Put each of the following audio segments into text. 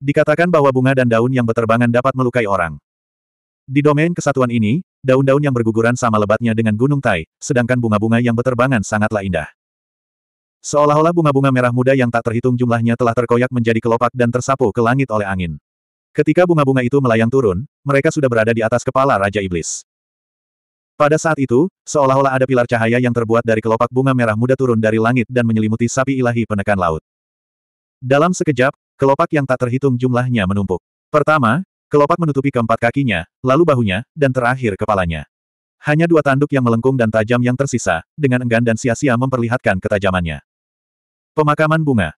Dikatakan bahwa bunga dan daun yang berterbangan dapat melukai orang. Di domain kesatuan ini, daun-daun yang berguguran sama lebatnya dengan gunung tai, sedangkan bunga-bunga yang berterbangan sangatlah indah. Seolah-olah bunga-bunga merah muda yang tak terhitung jumlahnya telah terkoyak menjadi kelopak dan tersapu ke langit oleh angin. Ketika bunga-bunga itu melayang turun, mereka sudah berada di atas kepala Raja Iblis. Pada saat itu, seolah-olah ada pilar cahaya yang terbuat dari kelopak bunga merah muda turun dari langit dan menyelimuti sapi ilahi penekan laut. Dalam sekejap, kelopak yang tak terhitung jumlahnya menumpuk. Pertama, kelopak menutupi keempat kakinya, lalu bahunya, dan terakhir kepalanya. Hanya dua tanduk yang melengkung dan tajam yang tersisa, dengan enggan dan sia-sia memperlihatkan ketajamannya. Pemakaman bunga.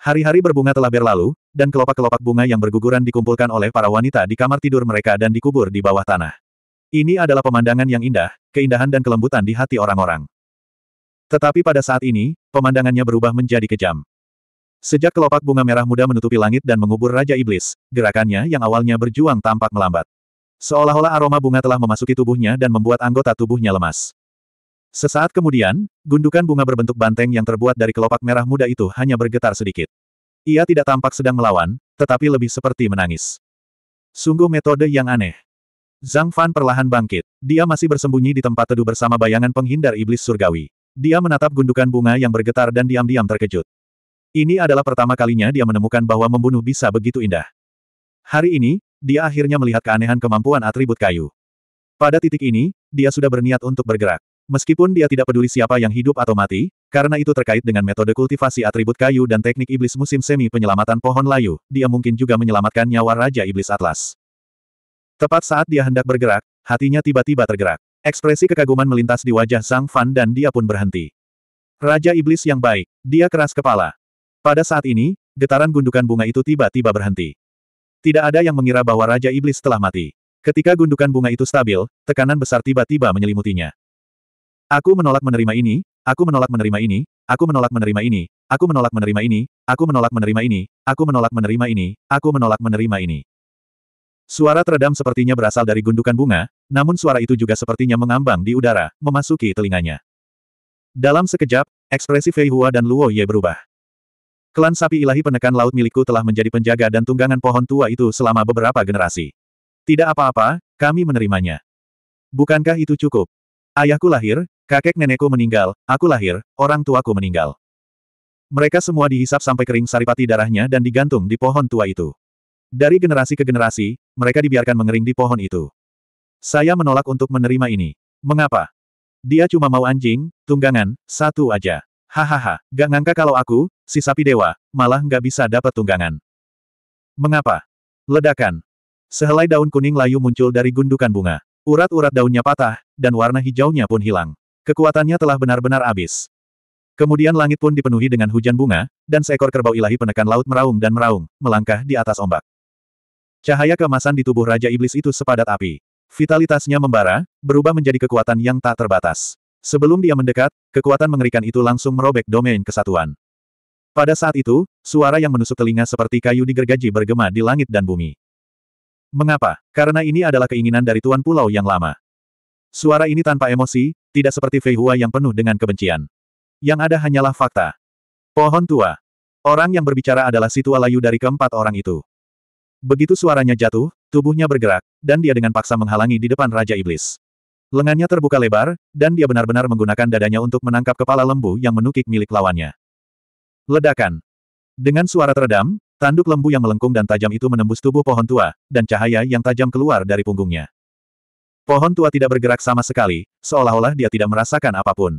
Hari-hari berbunga telah berlalu, dan kelopak-kelopak bunga yang berguguran dikumpulkan oleh para wanita di kamar tidur mereka dan dikubur di bawah tanah. Ini adalah pemandangan yang indah, keindahan dan kelembutan di hati orang-orang. Tetapi pada saat ini, pemandangannya berubah menjadi kejam. Sejak kelopak bunga merah muda menutupi langit dan mengubur Raja Iblis, gerakannya yang awalnya berjuang tampak melambat. Seolah-olah aroma bunga telah memasuki tubuhnya dan membuat anggota tubuhnya lemas. Sesaat kemudian, gundukan bunga berbentuk banteng yang terbuat dari kelopak merah muda itu hanya bergetar sedikit. Ia tidak tampak sedang melawan, tetapi lebih seperti menangis. Sungguh metode yang aneh. Zhang Fan perlahan bangkit. Dia masih bersembunyi di tempat teduh bersama bayangan penghindar iblis surgawi. Dia menatap gundukan bunga yang bergetar dan diam-diam terkejut. Ini adalah pertama kalinya dia menemukan bahwa membunuh bisa begitu indah. Hari ini, dia akhirnya melihat keanehan kemampuan atribut kayu. Pada titik ini, dia sudah berniat untuk bergerak. Meskipun dia tidak peduli siapa yang hidup atau mati, karena itu terkait dengan metode kultivasi atribut kayu dan teknik iblis musim semi penyelamatan pohon layu, dia mungkin juga menyelamatkan nyawa Raja Iblis Atlas. Tepat saat dia hendak bergerak, hatinya tiba-tiba tergerak. Ekspresi kekaguman melintas di wajah Zhang Fan dan dia pun berhenti. Raja Iblis yang baik, dia keras kepala. Pada saat ini, getaran gundukan bunga itu tiba-tiba berhenti. Tidak ada yang mengira bahwa Raja Iblis telah mati. Ketika gundukan bunga itu stabil, tekanan besar tiba-tiba menyelimutinya. Aku menolak menerima ini, aku menolak menerima ini, aku menolak menerima ini, aku menolak menerima ini, aku menolak menerima ini, aku menolak menerima ini, aku menolak menerima ini. Suara teredam sepertinya berasal dari gundukan bunga, namun suara itu juga sepertinya mengambang di udara, memasuki telinganya. Dalam sekejap, ekspresi Fei Hua dan Luo Ye berubah. Klan sapi ilahi penekan laut milikku telah menjadi penjaga dan tunggangan pohon tua itu selama beberapa generasi. Tidak apa-apa, kami menerimanya. Bukankah itu cukup? Ayahku lahir, kakek nenekku meninggal, aku lahir, orang tuaku meninggal. Mereka semua dihisap sampai kering saripati darahnya dan digantung di pohon tua itu. Dari generasi ke generasi, mereka dibiarkan mengering di pohon itu. Saya menolak untuk menerima ini. Mengapa? Dia cuma mau anjing, tunggangan, satu aja. Hahaha, gak ngangka kalau aku, si sapi dewa, malah gak bisa dapat tunggangan. Mengapa? Ledakan. Sehelai daun kuning layu muncul dari gundukan bunga. Urat-urat daunnya patah, dan warna hijaunya pun hilang. Kekuatannya telah benar-benar habis. Kemudian langit pun dipenuhi dengan hujan bunga, dan seekor kerbau ilahi penekan laut meraung dan meraung, melangkah di atas ombak. Cahaya kemasan di tubuh Raja Iblis itu sepadat api. Vitalitasnya membara, berubah menjadi kekuatan yang tak terbatas. Sebelum dia mendekat, kekuatan mengerikan itu langsung merobek domain kesatuan. Pada saat itu, suara yang menusuk telinga seperti kayu digergaji bergema di langit dan bumi. Mengapa? Karena ini adalah keinginan dari Tuan Pulau yang lama. Suara ini tanpa emosi, tidak seperti Fei Hua yang penuh dengan kebencian. Yang ada hanyalah fakta. Pohon tua. Orang yang berbicara adalah si tua layu dari keempat orang itu. Begitu suaranya jatuh, tubuhnya bergerak, dan dia dengan paksa menghalangi di depan Raja Iblis. Lengannya terbuka lebar, dan dia benar-benar menggunakan dadanya untuk menangkap kepala lembu yang menukik milik lawannya. Ledakan. Dengan suara teredam, tanduk lembu yang melengkung dan tajam itu menembus tubuh pohon tua, dan cahaya yang tajam keluar dari punggungnya. Pohon tua tidak bergerak sama sekali, seolah-olah dia tidak merasakan apapun.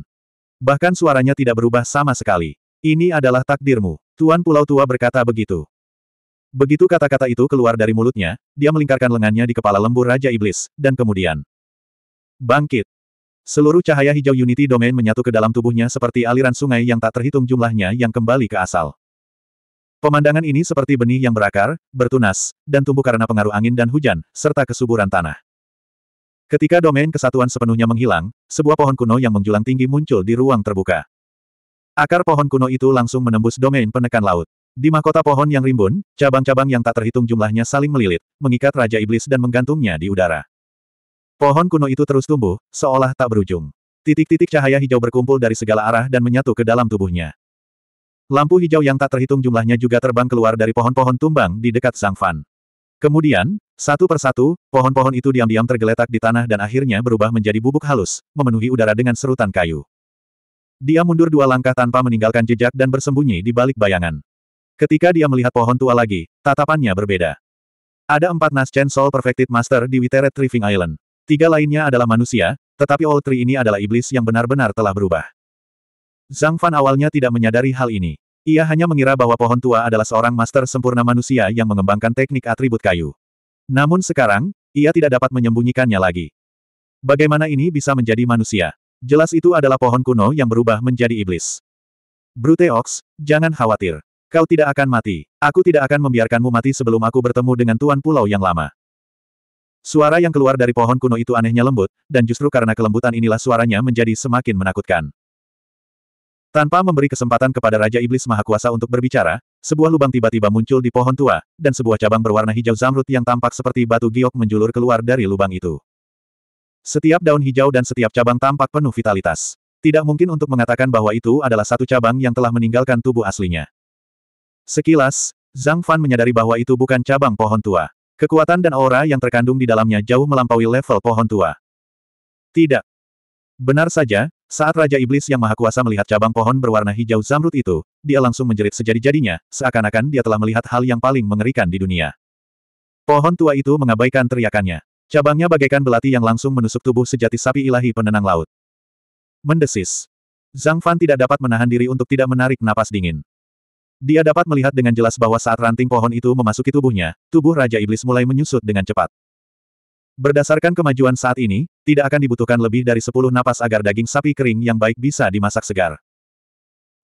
Bahkan suaranya tidak berubah sama sekali. Ini adalah takdirmu, Tuan Pulau Tua berkata begitu. Begitu kata-kata itu keluar dari mulutnya, dia melingkarkan lengannya di kepala lembu Raja Iblis, dan kemudian, Bangkit. Seluruh cahaya hijau Unity Domain menyatu ke dalam tubuhnya seperti aliran sungai yang tak terhitung jumlahnya yang kembali ke asal. Pemandangan ini seperti benih yang berakar, bertunas, dan tumbuh karena pengaruh angin dan hujan, serta kesuburan tanah. Ketika domain kesatuan sepenuhnya menghilang, sebuah pohon kuno yang menjulang tinggi muncul di ruang terbuka. Akar pohon kuno itu langsung menembus domain penekan laut. Di mahkota pohon yang rimbun, cabang-cabang yang tak terhitung jumlahnya saling melilit, mengikat Raja Iblis dan menggantungnya di udara. Pohon kuno itu terus tumbuh, seolah tak berujung. Titik-titik cahaya hijau berkumpul dari segala arah dan menyatu ke dalam tubuhnya. Lampu hijau yang tak terhitung jumlahnya juga terbang keluar dari pohon-pohon tumbang di dekat Sang Fan. Kemudian, satu persatu, pohon-pohon itu diam-diam tergeletak di tanah dan akhirnya berubah menjadi bubuk halus, memenuhi udara dengan serutan kayu. Dia mundur dua langkah tanpa meninggalkan jejak dan bersembunyi di balik bayangan. Ketika dia melihat pohon tua lagi, tatapannya berbeda. Ada empat Chen Soul Perfected Master di Witeret Triving Island. Tiga lainnya adalah manusia, tetapi All Three ini adalah iblis yang benar-benar telah berubah. Zhang Fan awalnya tidak menyadari hal ini. Ia hanya mengira bahwa pohon tua adalah seorang master sempurna manusia yang mengembangkan teknik atribut kayu. Namun sekarang, ia tidak dapat menyembunyikannya lagi. Bagaimana ini bisa menjadi manusia? Jelas itu adalah pohon kuno yang berubah menjadi iblis. Brute Ox, jangan khawatir. Kau tidak akan mati. Aku tidak akan membiarkanmu mati sebelum aku bertemu dengan Tuan Pulau yang lama. Suara yang keluar dari pohon kuno itu anehnya lembut, dan justru karena kelembutan inilah suaranya menjadi semakin menakutkan. Tanpa memberi kesempatan kepada Raja Iblis Maha Kuasa untuk berbicara, sebuah lubang tiba-tiba muncul di pohon tua, dan sebuah cabang berwarna hijau zamrud yang tampak seperti batu giok menjulur keluar dari lubang itu. Setiap daun hijau dan setiap cabang tampak penuh vitalitas. Tidak mungkin untuk mengatakan bahwa itu adalah satu cabang yang telah meninggalkan tubuh aslinya. Sekilas, Zhang Fan menyadari bahwa itu bukan cabang pohon tua. Kekuatan dan aura yang terkandung di dalamnya jauh melampaui level pohon tua. Tidak. Benar saja, saat Raja Iblis yang Maha Kuasa melihat cabang pohon berwarna hijau zamrud itu, dia langsung menjerit sejadi-jadinya, seakan-akan dia telah melihat hal yang paling mengerikan di dunia. Pohon tua itu mengabaikan teriakannya. Cabangnya bagaikan belati yang langsung menusuk tubuh sejati sapi ilahi penenang laut. Mendesis. Zhang Fan tidak dapat menahan diri untuk tidak menarik napas dingin. Dia dapat melihat dengan jelas bahwa saat ranting pohon itu memasuki tubuhnya, tubuh Raja Iblis mulai menyusut dengan cepat. Berdasarkan kemajuan saat ini, tidak akan dibutuhkan lebih dari 10 napas agar daging sapi kering yang baik bisa dimasak segar.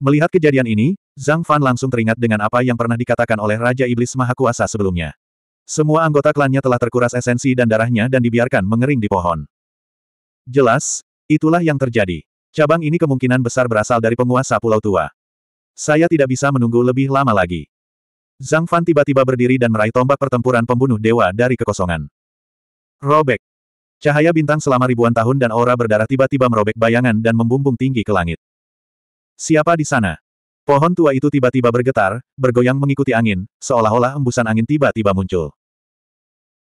Melihat kejadian ini, Zhang Fan langsung teringat dengan apa yang pernah dikatakan oleh Raja Iblis Maha Kuasa sebelumnya. Semua anggota klannya telah terkuras esensi dan darahnya dan dibiarkan mengering di pohon. Jelas, itulah yang terjadi. Cabang ini kemungkinan besar berasal dari penguasa Pulau Tua. Saya tidak bisa menunggu lebih lama lagi. Zhang Fan tiba-tiba berdiri dan meraih tombak pertempuran pembunuh dewa dari kekosongan. Robek. Cahaya bintang selama ribuan tahun dan aura berdarah tiba-tiba merobek bayangan dan membumbung tinggi ke langit. Siapa di sana? Pohon tua itu tiba-tiba bergetar, bergoyang mengikuti angin, seolah-olah embusan angin tiba-tiba muncul.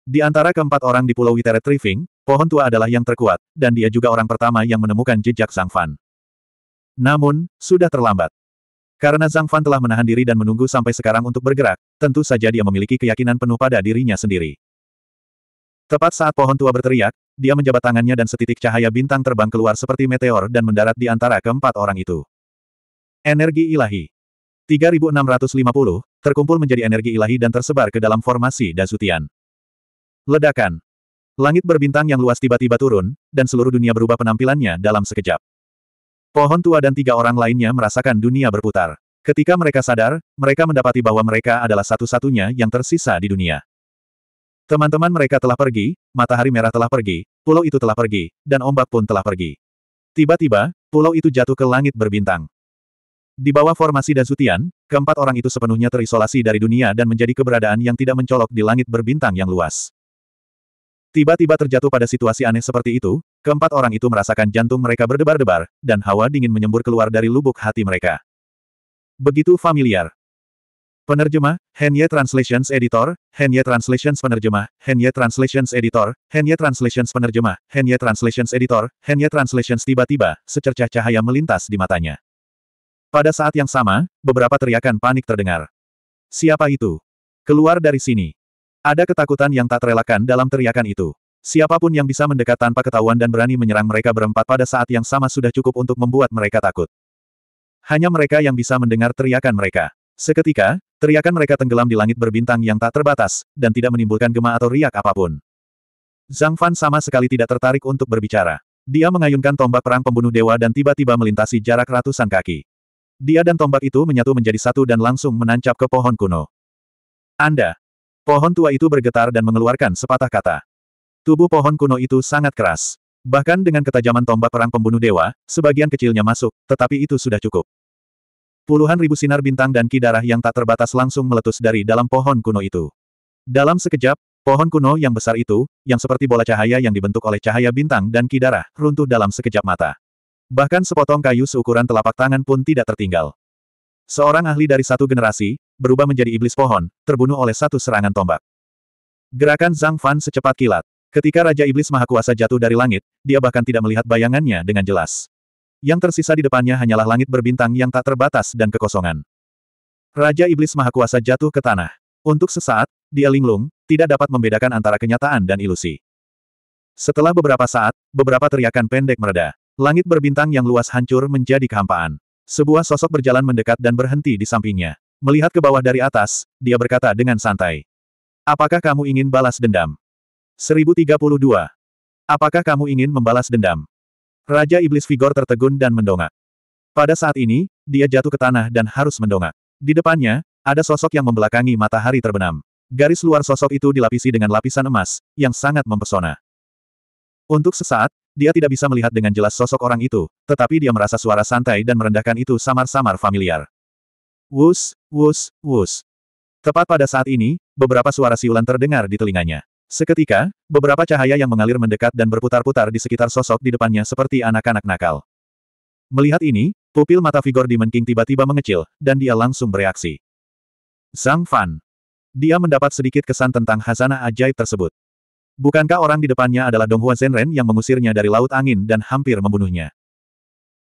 Di antara keempat orang di Pulau Witeret Triving, pohon tua adalah yang terkuat, dan dia juga orang pertama yang menemukan jejak Zhang Fan. Namun, sudah terlambat. Karena Zhang Fan telah menahan diri dan menunggu sampai sekarang untuk bergerak, tentu saja dia memiliki keyakinan penuh pada dirinya sendiri. Tepat saat pohon tua berteriak, dia menjabat tangannya dan setitik cahaya bintang terbang keluar seperti meteor dan mendarat di antara keempat orang itu. Energi ilahi. 3650, terkumpul menjadi energi ilahi dan tersebar ke dalam formasi Dazutian. Ledakan. Langit berbintang yang luas tiba-tiba turun, dan seluruh dunia berubah penampilannya dalam sekejap. Pohon tua dan tiga orang lainnya merasakan dunia berputar. Ketika mereka sadar, mereka mendapati bahwa mereka adalah satu-satunya yang tersisa di dunia. Teman-teman mereka telah pergi, matahari merah telah pergi, pulau itu telah pergi, dan ombak pun telah pergi. Tiba-tiba, pulau itu jatuh ke langit berbintang. Di bawah formasi dan sutian, keempat orang itu sepenuhnya terisolasi dari dunia dan menjadi keberadaan yang tidak mencolok di langit berbintang yang luas. Tiba-tiba terjatuh pada situasi aneh seperti itu, keempat orang itu merasakan jantung mereka berdebar-debar, dan hawa dingin menyembur keluar dari lubuk hati mereka. Begitu familiar. Penerjemah, Henye Translations Editor, Henye Translations Penerjemah, Henye Translations Editor, Henye Translations Penerjemah, Henye Translations Editor, Henye Translations tiba-tiba, secercah cahaya melintas di matanya. Pada saat yang sama, beberapa teriakan panik terdengar. Siapa itu? Keluar dari sini. Ada ketakutan yang tak terelakkan dalam teriakan itu. Siapapun yang bisa mendekat tanpa ketahuan dan berani menyerang mereka berempat pada saat yang sama sudah cukup untuk membuat mereka takut. Hanya mereka yang bisa mendengar teriakan mereka. Seketika, teriakan mereka tenggelam di langit berbintang yang tak terbatas, dan tidak menimbulkan gema atau riak apapun. Zhang Fan sama sekali tidak tertarik untuk berbicara. Dia mengayunkan tombak perang pembunuh dewa dan tiba-tiba melintasi jarak ratusan kaki. Dia dan tombak itu menyatu menjadi satu dan langsung menancap ke pohon kuno. Anda, Pohon tua itu bergetar dan mengeluarkan sepatah kata. Tubuh pohon kuno itu sangat keras. Bahkan dengan ketajaman tombak perang pembunuh dewa, sebagian kecilnya masuk, tetapi itu sudah cukup. Puluhan ribu sinar bintang dan kidarah yang tak terbatas langsung meletus dari dalam pohon kuno itu. Dalam sekejap, pohon kuno yang besar itu, yang seperti bola cahaya yang dibentuk oleh cahaya bintang dan kidarah, runtuh dalam sekejap mata. Bahkan sepotong kayu seukuran telapak tangan pun tidak tertinggal. Seorang ahli dari satu generasi, berubah menjadi iblis pohon, terbunuh oleh satu serangan tombak. Gerakan Zhang Fan secepat kilat. Ketika Raja Iblis Maha Kuasa jatuh dari langit, dia bahkan tidak melihat bayangannya dengan jelas. Yang tersisa di depannya hanyalah langit berbintang yang tak terbatas dan kekosongan. Raja Iblis Maha Kuasa jatuh ke tanah. Untuk sesaat, dia linglung, tidak dapat membedakan antara kenyataan dan ilusi. Setelah beberapa saat, beberapa teriakan pendek mereda. Langit berbintang yang luas hancur menjadi kehampaan. Sebuah sosok berjalan mendekat dan berhenti di sampingnya. Melihat ke bawah dari atas, dia berkata dengan santai. Apakah kamu ingin balas dendam? 1032. Apakah kamu ingin membalas dendam? Raja Iblis Vigor tertegun dan mendongak. Pada saat ini, dia jatuh ke tanah dan harus mendongak. Di depannya, ada sosok yang membelakangi matahari terbenam. Garis luar sosok itu dilapisi dengan lapisan emas, yang sangat mempesona. Untuk sesaat, dia tidak bisa melihat dengan jelas sosok orang itu, tetapi dia merasa suara santai dan merendahkan itu samar-samar familiar. Wus, Wus, wus. Tepat pada saat ini, beberapa suara siulan terdengar di telinganya. Seketika, beberapa cahaya yang mengalir mendekat dan berputar-putar di sekitar sosok di depannya seperti anak-anak nakal. Melihat ini, pupil mata Vigor Demon King tiba-tiba mengecil, dan dia langsung bereaksi. Zhang Fan. Dia mendapat sedikit kesan tentang hasana ajaib tersebut. Bukankah orang di depannya adalah Donghua Zenren yang mengusirnya dari Laut Angin dan hampir membunuhnya?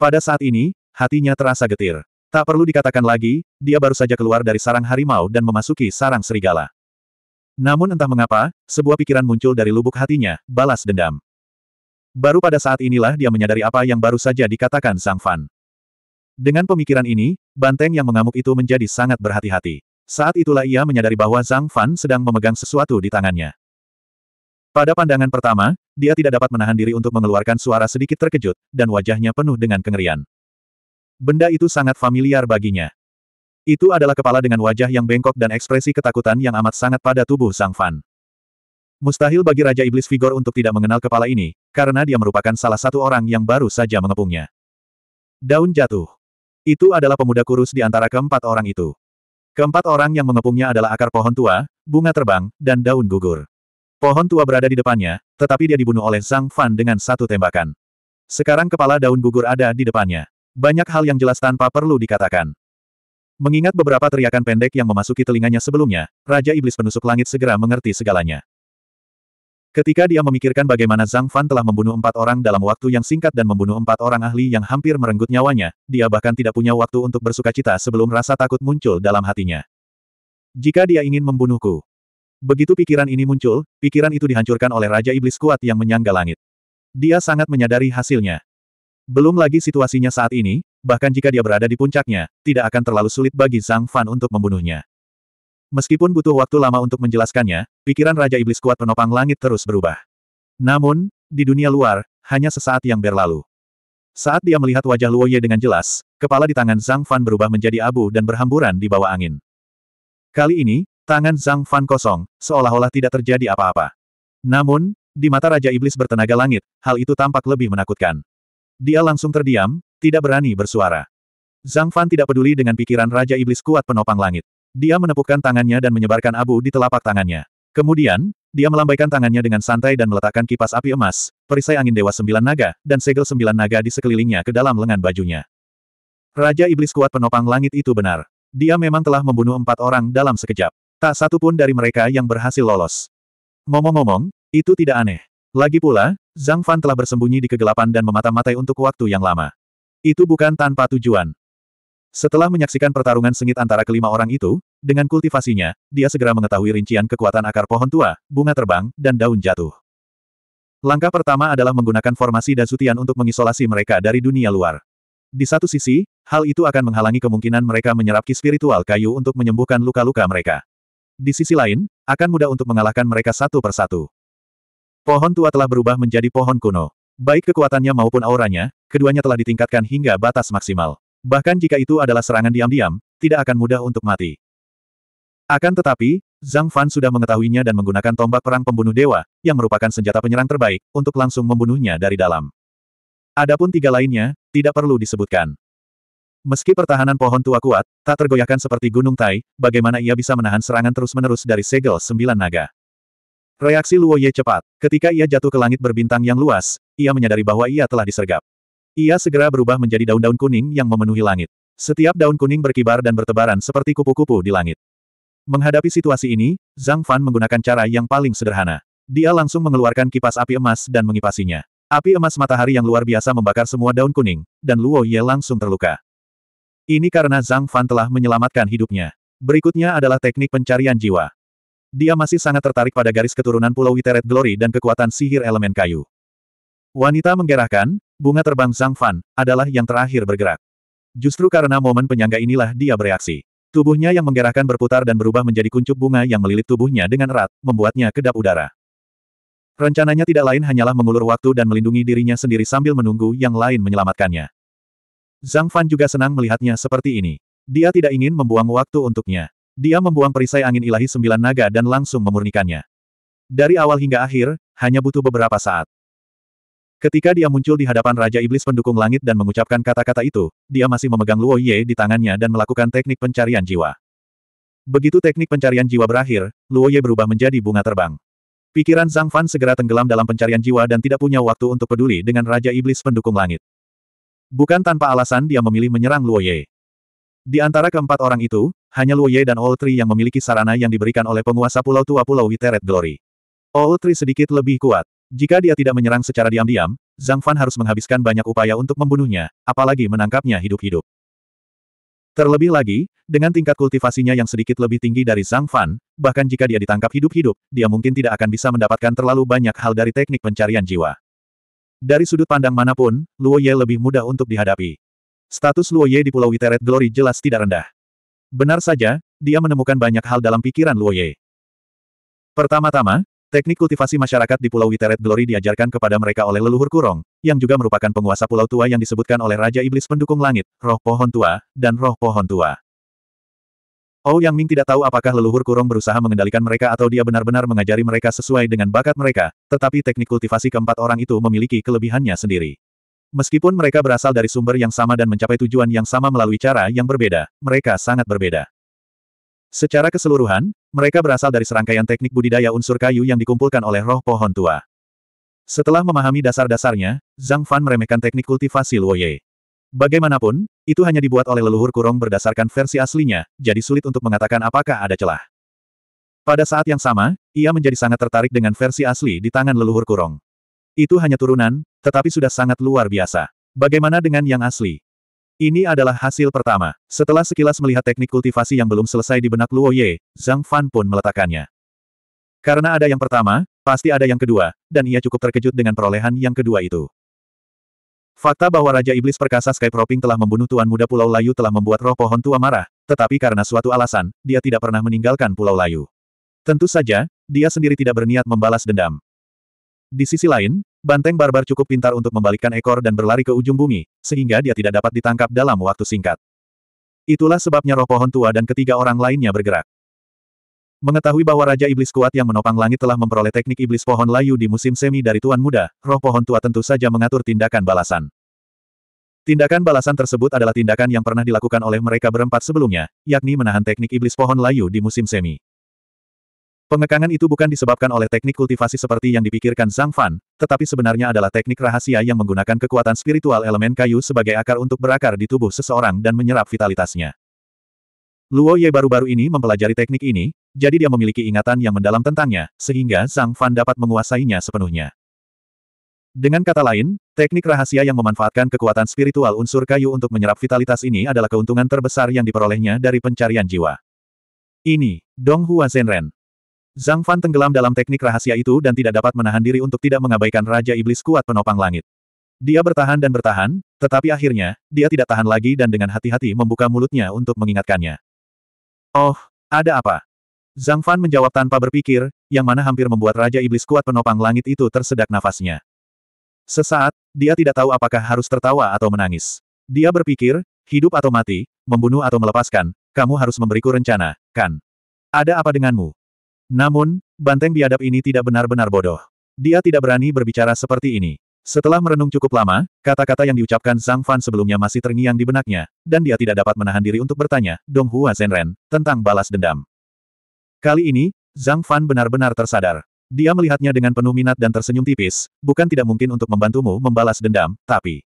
Pada saat ini, hatinya terasa getir. Tak perlu dikatakan lagi, dia baru saja keluar dari sarang harimau dan memasuki sarang serigala. Namun entah mengapa, sebuah pikiran muncul dari lubuk hatinya, balas dendam. Baru pada saat inilah dia menyadari apa yang baru saja dikatakan Sang Fan. Dengan pemikiran ini, banteng yang mengamuk itu menjadi sangat berhati-hati. Saat itulah ia menyadari bahwa Zhang Fan sedang memegang sesuatu di tangannya. Pada pandangan pertama, dia tidak dapat menahan diri untuk mengeluarkan suara sedikit terkejut, dan wajahnya penuh dengan kengerian. Benda itu sangat familiar baginya. Itu adalah kepala dengan wajah yang bengkok dan ekspresi ketakutan yang amat sangat pada tubuh Sang Fan. Mustahil bagi Raja Iblis Vigor untuk tidak mengenal kepala ini, karena dia merupakan salah satu orang yang baru saja mengepungnya. Daun jatuh. Itu adalah pemuda kurus di antara keempat orang itu. Keempat orang yang mengepungnya adalah akar pohon tua, bunga terbang, dan daun gugur. Pohon tua berada di depannya, tetapi dia dibunuh oleh Sang Fan dengan satu tembakan. Sekarang kepala daun gugur ada di depannya. Banyak hal yang jelas tanpa perlu dikatakan. Mengingat beberapa teriakan pendek yang memasuki telinganya sebelumnya, Raja Iblis Penusuk Langit segera mengerti segalanya. Ketika dia memikirkan bagaimana Zhang Fan telah membunuh empat orang dalam waktu yang singkat dan membunuh empat orang ahli yang hampir merenggut nyawanya, dia bahkan tidak punya waktu untuk bersuka cita sebelum rasa takut muncul dalam hatinya. Jika dia ingin membunuhku. Begitu pikiran ini muncul, pikiran itu dihancurkan oleh Raja Iblis kuat yang menyangga langit. Dia sangat menyadari hasilnya. Belum lagi situasinya saat ini, bahkan jika dia berada di puncaknya, tidak akan terlalu sulit bagi Zhang Fan untuk membunuhnya. Meskipun butuh waktu lama untuk menjelaskannya, pikiran Raja Iblis kuat penopang langit terus berubah. Namun, di dunia luar, hanya sesaat yang berlalu. Saat dia melihat wajah Luo Ye dengan jelas, kepala di tangan Zhang Fan berubah menjadi abu dan berhamburan di bawah angin. Kali ini, tangan Zhang Fan kosong, seolah-olah tidak terjadi apa-apa. Namun, di mata Raja Iblis bertenaga langit, hal itu tampak lebih menakutkan. Dia langsung terdiam, tidak berani bersuara. Zhang Fan tidak peduli dengan pikiran Raja Iblis kuat penopang langit. Dia menepukkan tangannya dan menyebarkan abu di telapak tangannya. Kemudian, dia melambaikan tangannya dengan santai dan meletakkan kipas api emas, perisai angin dewa sembilan naga, dan segel sembilan naga di sekelilingnya ke dalam lengan bajunya. Raja Iblis kuat penopang langit itu benar. Dia memang telah membunuh empat orang dalam sekejap. Tak satu pun dari mereka yang berhasil lolos. Ngomong-ngomong, itu tidak aneh. Lagi pula, Zhang Fan telah bersembunyi di kegelapan dan memata-matai untuk waktu yang lama. Itu bukan tanpa tujuan. Setelah menyaksikan pertarungan sengit antara kelima orang itu, dengan kultivasinya, dia segera mengetahui rincian kekuatan akar pohon tua, bunga terbang, dan daun jatuh. Langkah pertama adalah menggunakan formasi sutian untuk mengisolasi mereka dari dunia luar. Di satu sisi, hal itu akan menghalangi kemungkinan mereka menyerap ki spiritual kayu untuk menyembuhkan luka-luka mereka. Di sisi lain, akan mudah untuk mengalahkan mereka satu persatu. Pohon tua telah berubah menjadi pohon kuno. Baik kekuatannya maupun auranya, keduanya telah ditingkatkan hingga batas maksimal. Bahkan jika itu adalah serangan diam-diam, tidak akan mudah untuk mati. Akan tetapi, Zhang Fan sudah mengetahuinya dan menggunakan tombak perang pembunuh dewa, yang merupakan senjata penyerang terbaik, untuk langsung membunuhnya dari dalam. Adapun tiga lainnya, tidak perlu disebutkan. Meski pertahanan pohon tua kuat, tak tergoyahkan seperti gunung Tai, bagaimana ia bisa menahan serangan terus-menerus dari segel sembilan naga. Reaksi Luo Ye cepat. Ketika ia jatuh ke langit berbintang yang luas, ia menyadari bahwa ia telah disergap. Ia segera berubah menjadi daun-daun kuning yang memenuhi langit. Setiap daun kuning berkibar dan bertebaran seperti kupu-kupu di langit. Menghadapi situasi ini, Zhang Fan menggunakan cara yang paling sederhana. Dia langsung mengeluarkan kipas api emas dan mengipasinya. Api emas matahari yang luar biasa membakar semua daun kuning, dan Luo Ye langsung terluka. Ini karena Zhang Fan telah menyelamatkan hidupnya. Berikutnya adalah teknik pencarian jiwa. Dia masih sangat tertarik pada garis keturunan Pulau Witeret Glory dan kekuatan sihir elemen kayu. Wanita menggerakkan bunga terbang Zhang Fan, adalah yang terakhir bergerak. Justru karena momen penyangga inilah dia bereaksi. Tubuhnya yang menggerakkan berputar dan berubah menjadi kuncup bunga yang melilit tubuhnya dengan erat, membuatnya kedap udara. Rencananya tidak lain hanyalah mengulur waktu dan melindungi dirinya sendiri sambil menunggu yang lain menyelamatkannya. Zhang Fan juga senang melihatnya seperti ini. Dia tidak ingin membuang waktu untuknya. Dia membuang perisai angin ilahi sembilan naga dan langsung memurnikannya. Dari awal hingga akhir, hanya butuh beberapa saat. Ketika dia muncul di hadapan Raja Iblis pendukung langit dan mengucapkan kata-kata itu, dia masih memegang Luo Ye di tangannya dan melakukan teknik pencarian jiwa. Begitu teknik pencarian jiwa berakhir, Luo Ye berubah menjadi bunga terbang. Pikiran Zhang Fan segera tenggelam dalam pencarian jiwa dan tidak punya waktu untuk peduli dengan Raja Iblis pendukung langit. Bukan tanpa alasan dia memilih menyerang Luo Ye. Di antara keempat orang itu, hanya Luo Ye dan Old Tree yang memiliki sarana yang diberikan oleh penguasa Pulau Tua Pulau Witeret Glory. Old Tree sedikit lebih kuat. Jika dia tidak menyerang secara diam-diam, Zhang Fan harus menghabiskan banyak upaya untuk membunuhnya, apalagi menangkapnya hidup-hidup. Terlebih lagi, dengan tingkat kultivasinya yang sedikit lebih tinggi dari Zhang Fan, bahkan jika dia ditangkap hidup-hidup, dia mungkin tidak akan bisa mendapatkan terlalu banyak hal dari teknik pencarian jiwa. Dari sudut pandang manapun, Luo Ye lebih mudah untuk dihadapi. Status Luo Ye di Pulau Witeret Glory jelas tidak rendah. Benar saja, dia menemukan banyak hal dalam pikiran Luo Ye. Pertama-tama, teknik kultivasi masyarakat di Pulau Witeret Glory diajarkan kepada mereka oleh leluhur Kurong, yang juga merupakan penguasa pulau tua yang disebutkan oleh Raja Iblis Pendukung Langit, Roh Pohon Tua, dan Roh Pohon Tua. Ou oh, Yang Ming tidak tahu apakah leluhur Kurong berusaha mengendalikan mereka atau dia benar-benar mengajari mereka sesuai dengan bakat mereka, tetapi teknik kultivasi keempat orang itu memiliki kelebihannya sendiri. Meskipun mereka berasal dari sumber yang sama dan mencapai tujuan yang sama melalui cara yang berbeda, mereka sangat berbeda. Secara keseluruhan, mereka berasal dari serangkaian teknik budidaya unsur kayu yang dikumpulkan oleh roh pohon tua. Setelah memahami dasar-dasarnya, Zhang Fan meremehkan teknik kultivasi Luo Ye. Bagaimanapun, itu hanya dibuat oleh leluhur kurung berdasarkan versi aslinya, jadi sulit untuk mengatakan apakah ada celah. Pada saat yang sama, ia menjadi sangat tertarik dengan versi asli di tangan leluhur kurung. Itu hanya turunan, tetapi sudah sangat luar biasa. Bagaimana dengan yang asli? Ini adalah hasil pertama. Setelah sekilas melihat teknik kultivasi yang belum selesai di benak Luo Ye, Zhang Fan pun meletakkannya. Karena ada yang pertama, pasti ada yang kedua, dan ia cukup terkejut dengan perolehan yang kedua itu. Fakta bahwa Raja Iblis Perkasa Skyproping telah membunuh Tuan Muda Pulau Layu telah membuat roh pohon tua marah, tetapi karena suatu alasan, dia tidak pernah meninggalkan Pulau Layu. Tentu saja, dia sendiri tidak berniat membalas dendam. Di sisi lain, banteng barbar cukup pintar untuk membalikkan ekor dan berlari ke ujung bumi, sehingga dia tidak dapat ditangkap dalam waktu singkat. Itulah sebabnya roh pohon tua dan ketiga orang lainnya bergerak. Mengetahui bahwa Raja Iblis kuat yang menopang langit telah memperoleh teknik Iblis Pohon Layu di musim semi dari Tuan Muda, roh pohon tua tentu saja mengatur tindakan balasan. Tindakan balasan tersebut adalah tindakan yang pernah dilakukan oleh mereka berempat sebelumnya, yakni menahan teknik Iblis Pohon Layu di musim semi. Pengekangan itu bukan disebabkan oleh teknik kultivasi seperti yang dipikirkan Zhang Fan, tetapi sebenarnya adalah teknik rahasia yang menggunakan kekuatan spiritual elemen kayu sebagai akar untuk berakar di tubuh seseorang dan menyerap vitalitasnya. Luo Ye baru-baru ini mempelajari teknik ini, jadi dia memiliki ingatan yang mendalam tentangnya, sehingga Zhang Fan dapat menguasainya sepenuhnya. Dengan kata lain, teknik rahasia yang memanfaatkan kekuatan spiritual unsur kayu untuk menyerap vitalitas ini adalah keuntungan terbesar yang diperolehnya dari pencarian jiwa. Ini, Dong Hua Zhenren, Zhang Fan tenggelam dalam teknik rahasia itu dan tidak dapat menahan diri untuk tidak mengabaikan Raja Iblis kuat penopang langit. Dia bertahan dan bertahan, tetapi akhirnya, dia tidak tahan lagi dan dengan hati-hati membuka mulutnya untuk mengingatkannya. Oh, ada apa? Zhang Fan menjawab tanpa berpikir, yang mana hampir membuat Raja Iblis kuat penopang langit itu tersedak nafasnya. Sesaat, dia tidak tahu apakah harus tertawa atau menangis. Dia berpikir, hidup atau mati, membunuh atau melepaskan, kamu harus memberiku rencana, kan? Ada apa denganmu? Namun, banteng biadab ini tidak benar-benar bodoh. Dia tidak berani berbicara seperti ini. Setelah merenung cukup lama, kata-kata yang diucapkan Zhang Fan sebelumnya masih terngiang di benaknya, dan dia tidak dapat menahan diri untuk bertanya, Dong Hua Zhenren, tentang balas dendam. Kali ini, Zhang Fan benar-benar tersadar. Dia melihatnya dengan penuh minat dan tersenyum tipis, bukan tidak mungkin untuk membantumu membalas dendam, tapi...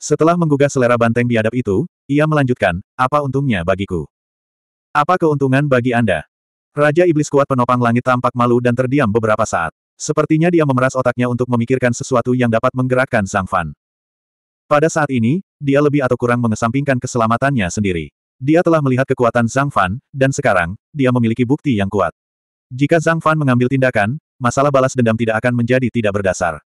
Setelah menggugah selera banteng biadab itu, ia melanjutkan, apa untungnya bagiku? Apa keuntungan bagi Anda? Raja Iblis kuat penopang langit tampak malu dan terdiam beberapa saat. Sepertinya dia memeras otaknya untuk memikirkan sesuatu yang dapat menggerakkan Zhang Fan. Pada saat ini, dia lebih atau kurang mengesampingkan keselamatannya sendiri. Dia telah melihat kekuatan Zhang Fan, dan sekarang, dia memiliki bukti yang kuat. Jika Zhang Fan mengambil tindakan, masalah balas dendam tidak akan menjadi tidak berdasar.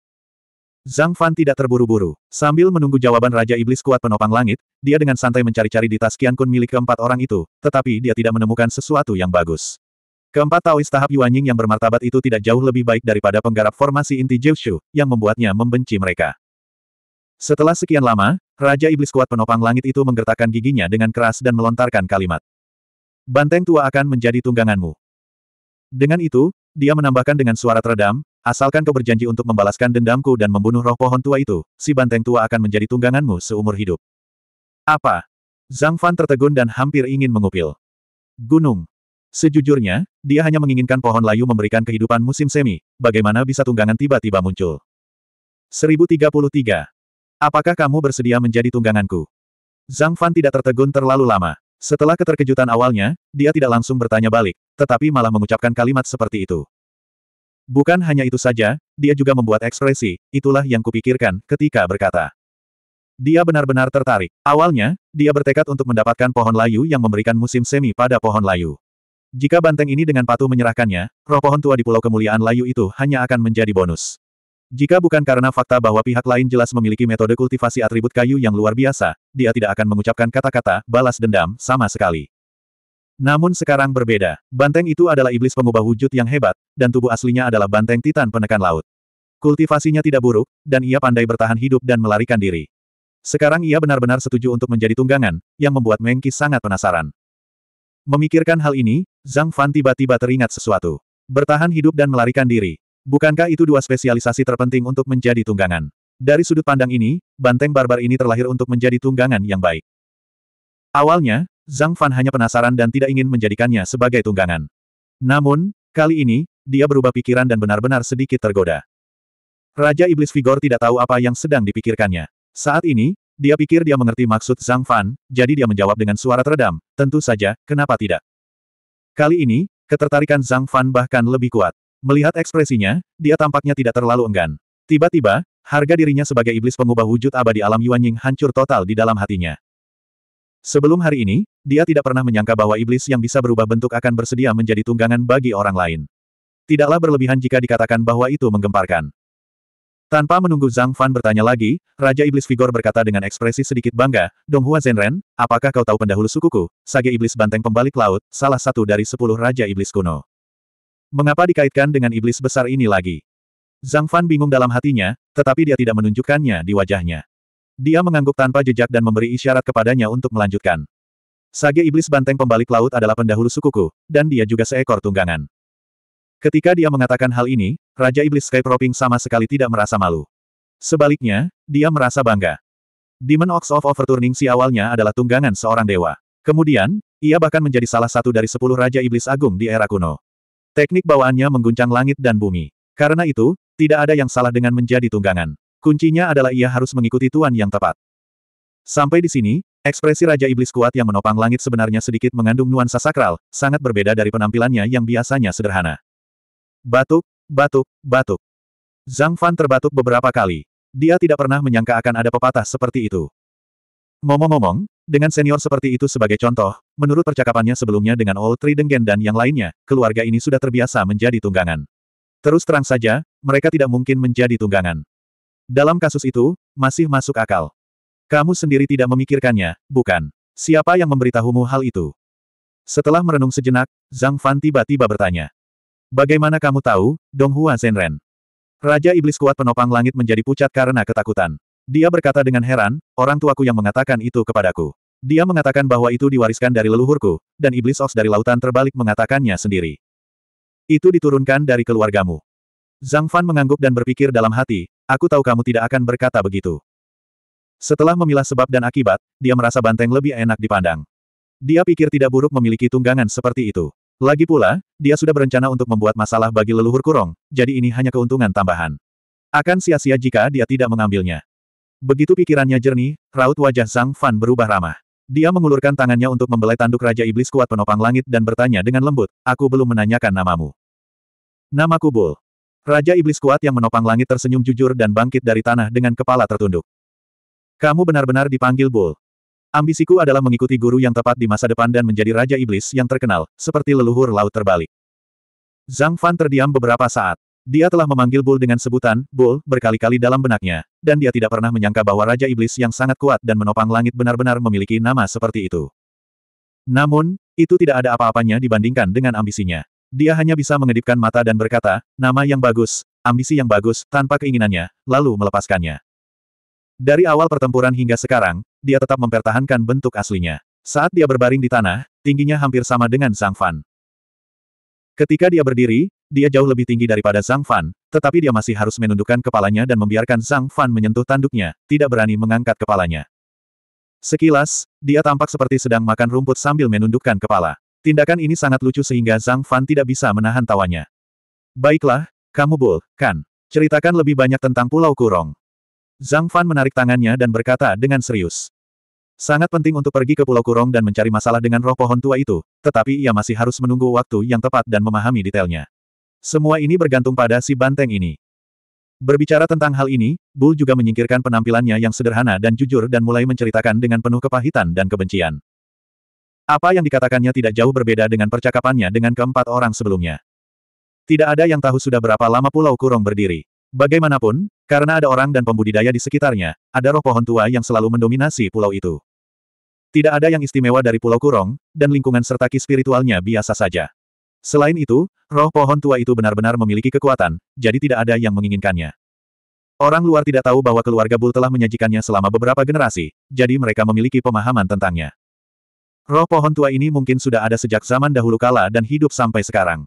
Zhang Fan tidak terburu-buru. Sambil menunggu jawaban Raja Iblis kuat penopang langit, dia dengan santai mencari-cari di tas Kian Kun milik keempat orang itu, tetapi dia tidak menemukan sesuatu yang bagus. Keempat Taoist tahap Yuanying yang bermartabat itu tidak jauh lebih baik daripada penggarap formasi inti Jiushu, yang membuatnya membenci mereka. Setelah sekian lama, Raja Iblis Kuat Penopang Langit itu menggertakkan giginya dengan keras dan melontarkan kalimat. Banteng tua akan menjadi tungganganmu. Dengan itu, dia menambahkan dengan suara teredam, asalkan kau berjanji untuk membalaskan dendamku dan membunuh roh pohon tua itu, si banteng tua akan menjadi tungganganmu seumur hidup. Apa? Zhang Fan tertegun dan hampir ingin mengupil. Gunung. Sejujurnya, dia hanya menginginkan pohon layu memberikan kehidupan musim semi, bagaimana bisa tunggangan tiba-tiba muncul. 1033. Apakah kamu bersedia menjadi tungganganku? Zhang Fan tidak tertegun terlalu lama. Setelah keterkejutan awalnya, dia tidak langsung bertanya balik, tetapi malah mengucapkan kalimat seperti itu. Bukan hanya itu saja, dia juga membuat ekspresi, itulah yang kupikirkan ketika berkata. Dia benar-benar tertarik. Awalnya, dia bertekad untuk mendapatkan pohon layu yang memberikan musim semi pada pohon layu. Jika banteng ini dengan patuh menyerahkannya, roh pohon tua di Pulau Kemuliaan Layu itu hanya akan menjadi bonus. Jika bukan karena fakta bahwa pihak lain jelas memiliki metode kultivasi atribut kayu yang luar biasa, dia tidak akan mengucapkan kata-kata balas dendam sama sekali. Namun sekarang berbeda, banteng itu adalah iblis pengubah wujud yang hebat, dan tubuh aslinya adalah banteng titan penekan laut. Kultivasinya tidak buruk, dan ia pandai bertahan hidup dan melarikan diri. Sekarang ia benar-benar setuju untuk menjadi tunggangan, yang membuat Mengki sangat penasaran. Memikirkan hal ini, Zhang Fan tiba-tiba teringat sesuatu. Bertahan hidup dan melarikan diri. Bukankah itu dua spesialisasi terpenting untuk menjadi tunggangan? Dari sudut pandang ini, banteng barbar ini terlahir untuk menjadi tunggangan yang baik. Awalnya, Zhang Fan hanya penasaran dan tidak ingin menjadikannya sebagai tunggangan. Namun, kali ini, dia berubah pikiran dan benar-benar sedikit tergoda. Raja Iblis Vigor tidak tahu apa yang sedang dipikirkannya. Saat ini, dia pikir dia mengerti maksud Zhang Fan, jadi dia menjawab dengan suara teredam, tentu saja, kenapa tidak. Kali ini, ketertarikan Zhang Fan bahkan lebih kuat. Melihat ekspresinya, dia tampaknya tidak terlalu enggan. Tiba-tiba, harga dirinya sebagai iblis pengubah wujud abadi alam Yuan Ying hancur total di dalam hatinya. Sebelum hari ini, dia tidak pernah menyangka bahwa iblis yang bisa berubah bentuk akan bersedia menjadi tunggangan bagi orang lain. Tidaklah berlebihan jika dikatakan bahwa itu menggemparkan. Tanpa menunggu Zhang Fan bertanya lagi, Raja Iblis Vigor berkata dengan ekspresi sedikit bangga, Donghua Zhenren, apakah kau tahu pendahulu sukuku, Sage Iblis Banteng Pembalik Laut, salah satu dari sepuluh Raja Iblis kuno. Mengapa dikaitkan dengan iblis besar ini lagi? Zhang Fan bingung dalam hatinya, tetapi dia tidak menunjukkannya di wajahnya. Dia mengangguk tanpa jejak dan memberi isyarat kepadanya untuk melanjutkan. Sage Iblis Banteng Pembalik Laut adalah pendahulu sukuku, dan dia juga seekor tunggangan. Ketika dia mengatakan hal ini, Raja Iblis Skyproping sama sekali tidak merasa malu. Sebaliknya, dia merasa bangga. Demon Ox of Overturning si awalnya adalah tunggangan seorang dewa. Kemudian, ia bahkan menjadi salah satu dari sepuluh Raja Iblis Agung di era kuno. Teknik bawaannya mengguncang langit dan bumi. Karena itu, tidak ada yang salah dengan menjadi tunggangan. Kuncinya adalah ia harus mengikuti tuan yang tepat. Sampai di sini, ekspresi Raja Iblis kuat yang menopang langit sebenarnya sedikit mengandung nuansa sakral, sangat berbeda dari penampilannya yang biasanya sederhana. Batuk, Batuk, batuk. Zhang Fan terbatuk beberapa kali. Dia tidak pernah menyangka akan ada pepatah seperti itu. Ngomong-ngomong, dengan senior seperti itu sebagai contoh, menurut percakapannya sebelumnya dengan Old Tree Denggen dan yang lainnya, keluarga ini sudah terbiasa menjadi tunggangan. Terus terang saja, mereka tidak mungkin menjadi tunggangan. Dalam kasus itu, masih masuk akal. Kamu sendiri tidak memikirkannya, bukan? Siapa yang memberitahumu hal itu? Setelah merenung sejenak, Zhang Fan tiba-tiba bertanya. Bagaimana kamu tahu, Dong Donghuan Senren? Raja Iblis kuat penopang langit menjadi pucat karena ketakutan. Dia berkata dengan heran, orang tuaku yang mengatakan itu kepadaku. Dia mengatakan bahwa itu diwariskan dari leluhurku, dan Iblis Ox dari lautan terbalik mengatakannya sendiri. Itu diturunkan dari keluargamu. Zhang Fan mengangguk dan berpikir dalam hati, aku tahu kamu tidak akan berkata begitu. Setelah memilah sebab dan akibat, dia merasa banteng lebih enak dipandang. Dia pikir tidak buruk memiliki tunggangan seperti itu. Lagi pula, dia sudah berencana untuk membuat masalah bagi leluhur kurong, jadi ini hanya keuntungan tambahan. Akan sia-sia jika dia tidak mengambilnya. Begitu pikirannya jernih, raut wajah Zhang Fan berubah ramah. Dia mengulurkan tangannya untuk membelai tanduk Raja Iblis kuat penopang langit dan bertanya dengan lembut, aku belum menanyakan namamu. Namaku Kubul. Raja Iblis kuat yang menopang langit tersenyum jujur dan bangkit dari tanah dengan kepala tertunduk. Kamu benar-benar dipanggil Bul. Ambisiku adalah mengikuti guru yang tepat di masa depan dan menjadi Raja Iblis yang terkenal, seperti leluhur laut terbalik. Zhang Fan terdiam beberapa saat. Dia telah memanggil Bull dengan sebutan, Bull, berkali-kali dalam benaknya, dan dia tidak pernah menyangka bahwa Raja Iblis yang sangat kuat dan menopang langit benar-benar memiliki nama seperti itu. Namun, itu tidak ada apa-apanya dibandingkan dengan ambisinya. Dia hanya bisa mengedipkan mata dan berkata, nama yang bagus, ambisi yang bagus, tanpa keinginannya, lalu melepaskannya. Dari awal pertempuran hingga sekarang, dia tetap mempertahankan bentuk aslinya. Saat dia berbaring di tanah, tingginya hampir sama dengan Zhang Fan. Ketika dia berdiri, dia jauh lebih tinggi daripada Zhang Fan, tetapi dia masih harus menundukkan kepalanya dan membiarkan Zhang Fan menyentuh tanduknya, tidak berani mengangkat kepalanya. Sekilas, dia tampak seperti sedang makan rumput sambil menundukkan kepala. Tindakan ini sangat lucu sehingga Zhang Fan tidak bisa menahan tawanya. Baiklah, kamu Bul, kan? Ceritakan lebih banyak tentang Pulau Kurong. Zhang Fan menarik tangannya dan berkata dengan serius. Sangat penting untuk pergi ke Pulau Kurong dan mencari masalah dengan roh pohon tua itu, tetapi ia masih harus menunggu waktu yang tepat dan memahami detailnya. Semua ini bergantung pada si banteng ini. Berbicara tentang hal ini, Bull juga menyingkirkan penampilannya yang sederhana dan jujur dan mulai menceritakan dengan penuh kepahitan dan kebencian. Apa yang dikatakannya tidak jauh berbeda dengan percakapannya dengan keempat orang sebelumnya. Tidak ada yang tahu sudah berapa lama Pulau Kurong berdiri. Bagaimanapun, karena ada orang dan pembudidaya di sekitarnya, ada roh pohon tua yang selalu mendominasi pulau itu. Tidak ada yang istimewa dari Pulau Kurong, dan lingkungan serta ki spiritualnya biasa saja. Selain itu, roh pohon tua itu benar-benar memiliki kekuatan, jadi tidak ada yang menginginkannya. Orang luar tidak tahu bahwa keluarga Bull telah menyajikannya selama beberapa generasi, jadi mereka memiliki pemahaman tentangnya. Roh pohon tua ini mungkin sudah ada sejak zaman dahulu kala dan hidup sampai sekarang.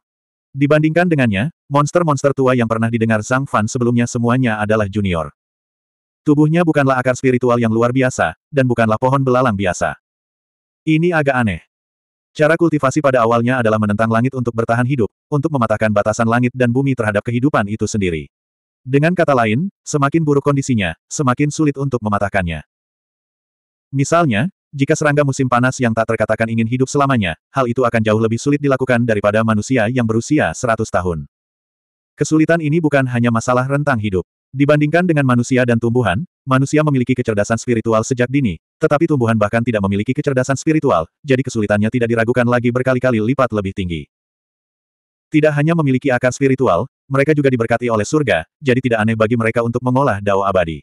Dibandingkan dengannya, monster-monster tua yang pernah didengar Zhang Fan sebelumnya semuanya adalah junior. Tubuhnya bukanlah akar spiritual yang luar biasa, dan bukanlah pohon belalang biasa. Ini agak aneh. Cara kultivasi pada awalnya adalah menentang langit untuk bertahan hidup, untuk mematahkan batasan langit dan bumi terhadap kehidupan itu sendiri. Dengan kata lain, semakin buruk kondisinya, semakin sulit untuk mematahkannya. Misalnya, jika serangga musim panas yang tak terkatakan ingin hidup selamanya, hal itu akan jauh lebih sulit dilakukan daripada manusia yang berusia 100 tahun. Kesulitan ini bukan hanya masalah rentang hidup. Dibandingkan dengan manusia dan tumbuhan, manusia memiliki kecerdasan spiritual sejak dini, tetapi tumbuhan bahkan tidak memiliki kecerdasan spiritual, jadi kesulitannya tidak diragukan lagi berkali-kali lipat lebih tinggi. Tidak hanya memiliki akar spiritual, mereka juga diberkati oleh surga, jadi tidak aneh bagi mereka untuk mengolah dao abadi.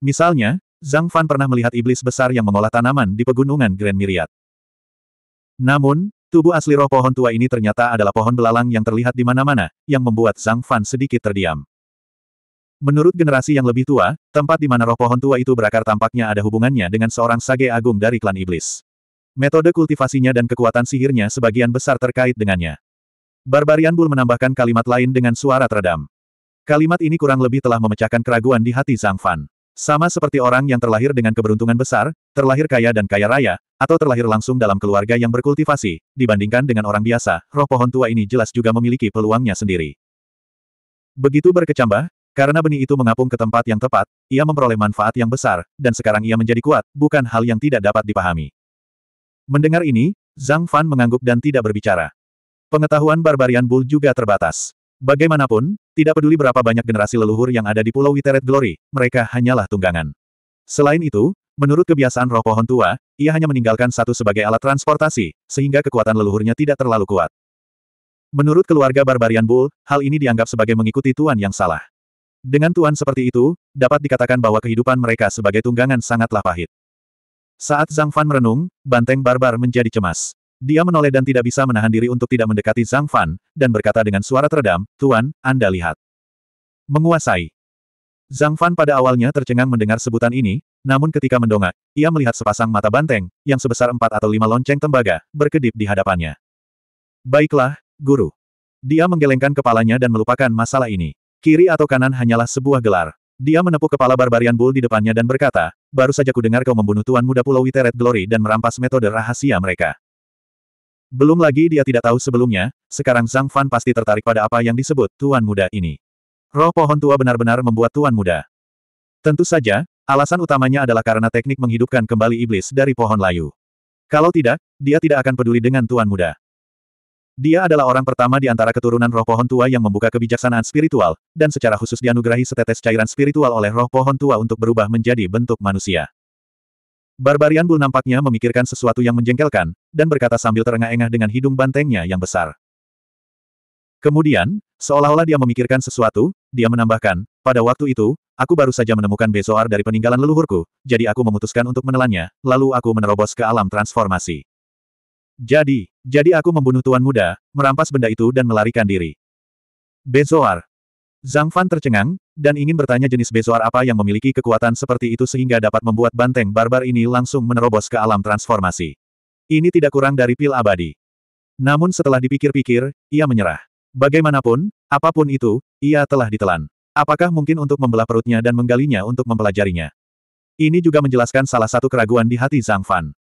Misalnya, Zhang Fan pernah melihat iblis besar yang mengolah tanaman di pegunungan Grand Myriad. Namun, tubuh asli roh pohon tua ini ternyata adalah pohon belalang yang terlihat di mana-mana, yang membuat Zhang Fan sedikit terdiam. Menurut generasi yang lebih tua, tempat di mana roh pohon tua itu berakar tampaknya ada hubungannya dengan seorang sage agung dari klan iblis. Metode kultivasinya dan kekuatan sihirnya sebagian besar terkait dengannya. Barbarian Bull menambahkan kalimat lain dengan suara teredam. Kalimat ini kurang lebih telah memecahkan keraguan di hati Zhang Fan. Sama seperti orang yang terlahir dengan keberuntungan besar, terlahir kaya dan kaya raya, atau terlahir langsung dalam keluarga yang berkultivasi, dibandingkan dengan orang biasa, roh pohon tua ini jelas juga memiliki peluangnya sendiri. Begitu berkecambah, karena benih itu mengapung ke tempat yang tepat, ia memperoleh manfaat yang besar, dan sekarang ia menjadi kuat, bukan hal yang tidak dapat dipahami. Mendengar ini, Zhang Fan mengangguk dan tidak berbicara. Pengetahuan Barbarian Bull juga terbatas. Bagaimanapun, tidak peduli berapa banyak generasi leluhur yang ada di Pulau Witeret Glory, mereka hanyalah tunggangan. Selain itu, menurut kebiasaan roh pohon tua, ia hanya meninggalkan satu sebagai alat transportasi, sehingga kekuatan leluhurnya tidak terlalu kuat. Menurut keluarga Barbarian Bull, hal ini dianggap sebagai mengikuti tuan yang salah. Dengan tuan seperti itu, dapat dikatakan bahwa kehidupan mereka sebagai tunggangan sangatlah pahit. Saat Zhang Fan merenung, banteng barbar menjadi cemas. Dia menoleh dan tidak bisa menahan diri untuk tidak mendekati Zhang Fan, dan berkata dengan suara teredam, Tuan, Anda lihat. Menguasai. Zhang Fan pada awalnya tercengang mendengar sebutan ini, namun ketika mendongak, ia melihat sepasang mata banteng, yang sebesar empat atau lima lonceng tembaga, berkedip di hadapannya. Baiklah, guru. Dia menggelengkan kepalanya dan melupakan masalah ini. Kiri atau kanan hanyalah sebuah gelar. Dia menepuk kepala Barbarian Bull di depannya dan berkata, baru saja ku dengar kau membunuh Tuan Muda Pulau Witeret Glory dan merampas metode rahasia mereka. Belum lagi dia tidak tahu sebelumnya, sekarang Zhang Fan pasti tertarik pada apa yang disebut Tuan Muda ini. Roh pohon tua benar-benar membuat Tuan Muda. Tentu saja, alasan utamanya adalah karena teknik menghidupkan kembali iblis dari pohon layu. Kalau tidak, dia tidak akan peduli dengan Tuan Muda. Dia adalah orang pertama di antara keturunan roh pohon tua yang membuka kebijaksanaan spiritual, dan secara khusus dianugerahi setetes cairan spiritual oleh roh pohon tua untuk berubah menjadi bentuk manusia. Barbarian Bull nampaknya memikirkan sesuatu yang menjengkelkan, dan berkata sambil terengah-engah dengan hidung bantengnya yang besar. Kemudian, seolah-olah dia memikirkan sesuatu, dia menambahkan, pada waktu itu, aku baru saja menemukan besoar dari peninggalan leluhurku, jadi aku memutuskan untuk menelannya, lalu aku menerobos ke alam transformasi. Jadi, jadi aku membunuh tuan muda, merampas benda itu dan melarikan diri. Bezoar. Zhang Fan tercengang, dan ingin bertanya jenis Bezoar apa yang memiliki kekuatan seperti itu sehingga dapat membuat banteng barbar ini langsung menerobos ke alam transformasi. Ini tidak kurang dari pil abadi. Namun setelah dipikir-pikir, ia menyerah. Bagaimanapun, apapun itu, ia telah ditelan. Apakah mungkin untuk membelah perutnya dan menggalinya untuk mempelajarinya? Ini juga menjelaskan salah satu keraguan di hati Zhang Fan.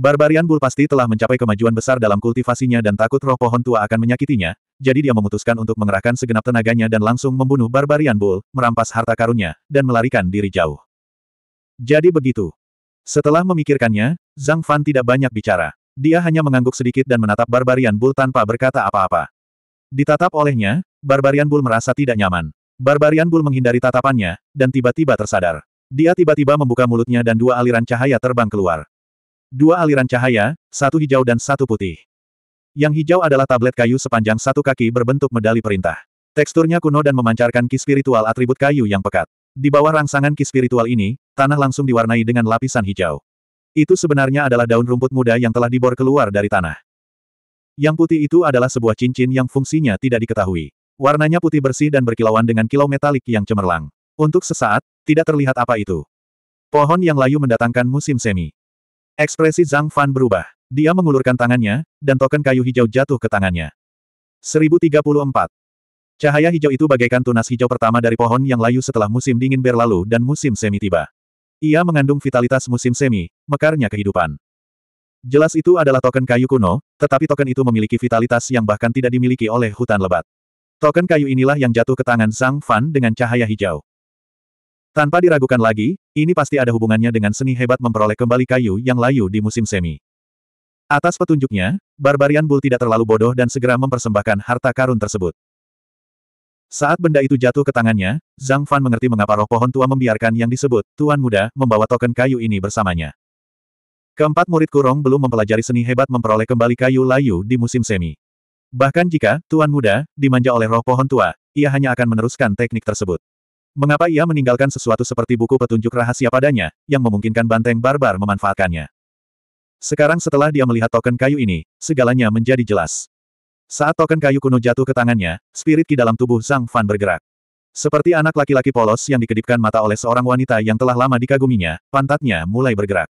Barbarian Bull pasti telah mencapai kemajuan besar dalam kultivasinya dan takut roh pohon tua akan menyakitinya, jadi dia memutuskan untuk mengerahkan segenap tenaganya dan langsung membunuh Barbarian Bull, merampas harta karunnya, dan melarikan diri jauh. Jadi begitu. Setelah memikirkannya, Zhang Fan tidak banyak bicara. Dia hanya mengangguk sedikit dan menatap Barbarian Bull tanpa berkata apa-apa. Ditatap olehnya, Barbarian Bull merasa tidak nyaman. Barbarian Bull menghindari tatapannya, dan tiba-tiba tersadar. Dia tiba-tiba membuka mulutnya dan dua aliran cahaya terbang keluar. Dua aliran cahaya, satu hijau dan satu putih. Yang hijau adalah tablet kayu sepanjang satu kaki berbentuk medali perintah. Teksturnya kuno dan memancarkan ki spiritual atribut kayu yang pekat. Di bawah rangsangan ki spiritual ini, tanah langsung diwarnai dengan lapisan hijau. Itu sebenarnya adalah daun rumput muda yang telah dibor keluar dari tanah. Yang putih itu adalah sebuah cincin yang fungsinya tidak diketahui. Warnanya putih bersih dan berkilauan dengan kilau metalik yang cemerlang. Untuk sesaat, tidak terlihat apa itu. Pohon yang layu mendatangkan musim semi. Ekspresi Zhang Fan berubah. Dia mengulurkan tangannya, dan token kayu hijau jatuh ke tangannya. 1034. Cahaya hijau itu bagaikan tunas hijau pertama dari pohon yang layu setelah musim dingin berlalu dan musim semi tiba. Ia mengandung vitalitas musim semi, mekarnya kehidupan. Jelas itu adalah token kayu kuno, tetapi token itu memiliki vitalitas yang bahkan tidak dimiliki oleh hutan lebat. Token kayu inilah yang jatuh ke tangan Zhang Fan dengan cahaya hijau. Tanpa diragukan lagi, ini pasti ada hubungannya dengan seni hebat memperoleh kembali kayu yang layu di musim semi. Atas petunjuknya, Barbarian Bull tidak terlalu bodoh dan segera mempersembahkan harta karun tersebut. Saat benda itu jatuh ke tangannya, Zhang Fan mengerti mengapa roh pohon tua membiarkan yang disebut Tuan Muda membawa token kayu ini bersamanya. Keempat murid kurung belum mempelajari seni hebat memperoleh kembali kayu layu di musim semi. Bahkan jika Tuan Muda dimanja oleh roh pohon tua, ia hanya akan meneruskan teknik tersebut. Mengapa ia meninggalkan sesuatu seperti buku petunjuk rahasia padanya, yang memungkinkan banteng barbar memanfaatkannya? Sekarang setelah dia melihat token kayu ini, segalanya menjadi jelas. Saat token kayu kuno jatuh ke tangannya, spirit di dalam tubuh Zhang Fan bergerak. Seperti anak laki-laki polos yang dikedipkan mata oleh seorang wanita yang telah lama dikaguminya, pantatnya mulai bergerak.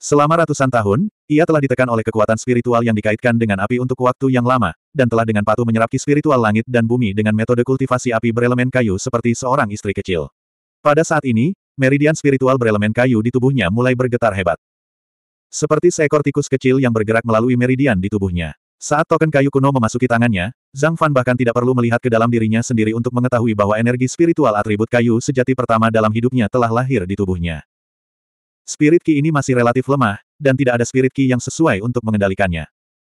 Selama ratusan tahun, ia telah ditekan oleh kekuatan spiritual yang dikaitkan dengan api untuk waktu yang lama, dan telah dengan patuh menyerap spiritual langit dan bumi dengan metode kultivasi api berelemen kayu seperti seorang istri kecil. Pada saat ini, meridian spiritual berelemen kayu di tubuhnya mulai bergetar hebat. Seperti seekor tikus kecil yang bergerak melalui meridian di tubuhnya. Saat token kayu kuno memasuki tangannya, Zhang Fan bahkan tidak perlu melihat ke dalam dirinya sendiri untuk mengetahui bahwa energi spiritual atribut kayu sejati pertama dalam hidupnya telah lahir di tubuhnya. Spirit Ki ini masih relatif lemah, dan tidak ada Spirit Ki yang sesuai untuk mengendalikannya.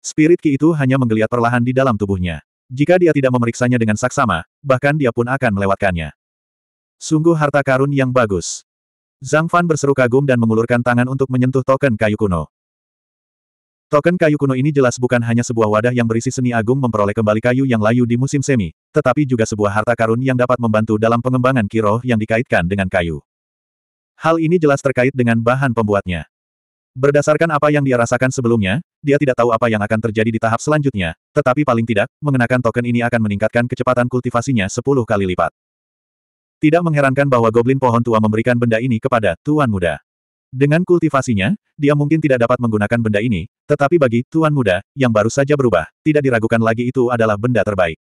Spirit Ki itu hanya menggeliat perlahan di dalam tubuhnya. Jika dia tidak memeriksanya dengan saksama, bahkan dia pun akan melewatkannya. Sungguh harta karun yang bagus. Zhang Fan berseru kagum dan mengulurkan tangan untuk menyentuh token kayu kuno. Token kayu kuno ini jelas bukan hanya sebuah wadah yang berisi seni agung memperoleh kembali kayu yang layu di musim semi, tetapi juga sebuah harta karun yang dapat membantu dalam pengembangan kiroh yang dikaitkan dengan kayu. Hal ini jelas terkait dengan bahan pembuatnya. Berdasarkan apa yang dia rasakan sebelumnya, dia tidak tahu apa yang akan terjadi di tahap selanjutnya, tetapi paling tidak, mengenakan token ini akan meningkatkan kecepatan kultivasinya 10 kali lipat. Tidak mengherankan bahwa goblin pohon tua memberikan benda ini kepada tuan muda. Dengan kultivasinya, dia mungkin tidak dapat menggunakan benda ini, tetapi bagi tuan muda, yang baru saja berubah, tidak diragukan lagi itu adalah benda terbaik.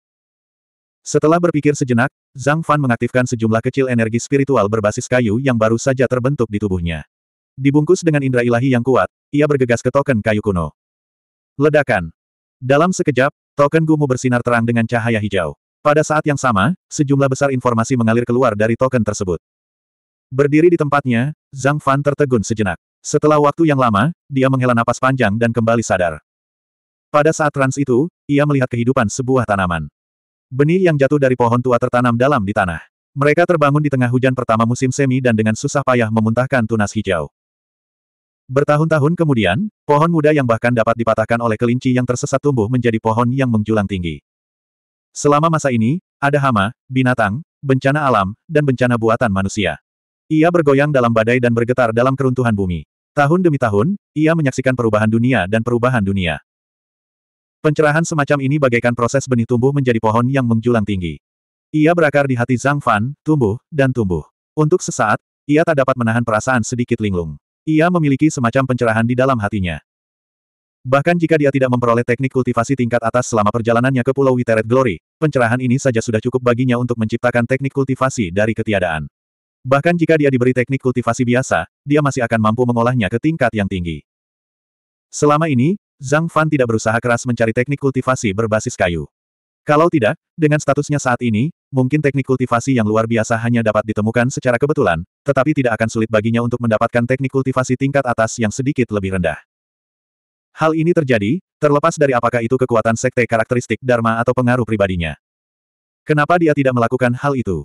Setelah berpikir sejenak, Zhang Fan mengaktifkan sejumlah kecil energi spiritual berbasis kayu yang baru saja terbentuk di tubuhnya. Dibungkus dengan indera ilahi yang kuat, ia bergegas ke token kayu kuno. Ledakan. Dalam sekejap, token gumu bersinar terang dengan cahaya hijau. Pada saat yang sama, sejumlah besar informasi mengalir keluar dari token tersebut. Berdiri di tempatnya, Zhang Fan tertegun sejenak. Setelah waktu yang lama, dia menghela napas panjang dan kembali sadar. Pada saat trans itu, ia melihat kehidupan sebuah tanaman. Benih yang jatuh dari pohon tua tertanam dalam di tanah. Mereka terbangun di tengah hujan pertama musim semi dan dengan susah payah memuntahkan tunas hijau. Bertahun-tahun kemudian, pohon muda yang bahkan dapat dipatahkan oleh kelinci yang tersesat tumbuh menjadi pohon yang menjulang tinggi. Selama masa ini, ada hama, binatang, bencana alam, dan bencana buatan manusia. Ia bergoyang dalam badai dan bergetar dalam keruntuhan bumi. Tahun demi tahun, ia menyaksikan perubahan dunia dan perubahan dunia. Pencerahan semacam ini bagaikan proses benih tumbuh menjadi pohon yang menjulang tinggi. Ia berakar di hati Zhang Fan, tumbuh, dan tumbuh. Untuk sesaat, ia tak dapat menahan perasaan sedikit linglung. Ia memiliki semacam pencerahan di dalam hatinya. Bahkan jika dia tidak memperoleh teknik kultivasi tingkat atas selama perjalanannya ke Pulau Witeret Glory, pencerahan ini saja sudah cukup baginya untuk menciptakan teknik kultivasi dari ketiadaan. Bahkan jika dia diberi teknik kultivasi biasa, dia masih akan mampu mengolahnya ke tingkat yang tinggi. Selama ini, Zhang Fan tidak berusaha keras mencari teknik kultivasi berbasis kayu. Kalau tidak, dengan statusnya saat ini, mungkin teknik kultivasi yang luar biasa hanya dapat ditemukan secara kebetulan, tetapi tidak akan sulit baginya untuk mendapatkan teknik kultivasi tingkat atas yang sedikit lebih rendah. Hal ini terjadi, terlepas dari apakah itu kekuatan sekte karakteristik Dharma atau pengaruh pribadinya. Kenapa dia tidak melakukan hal itu?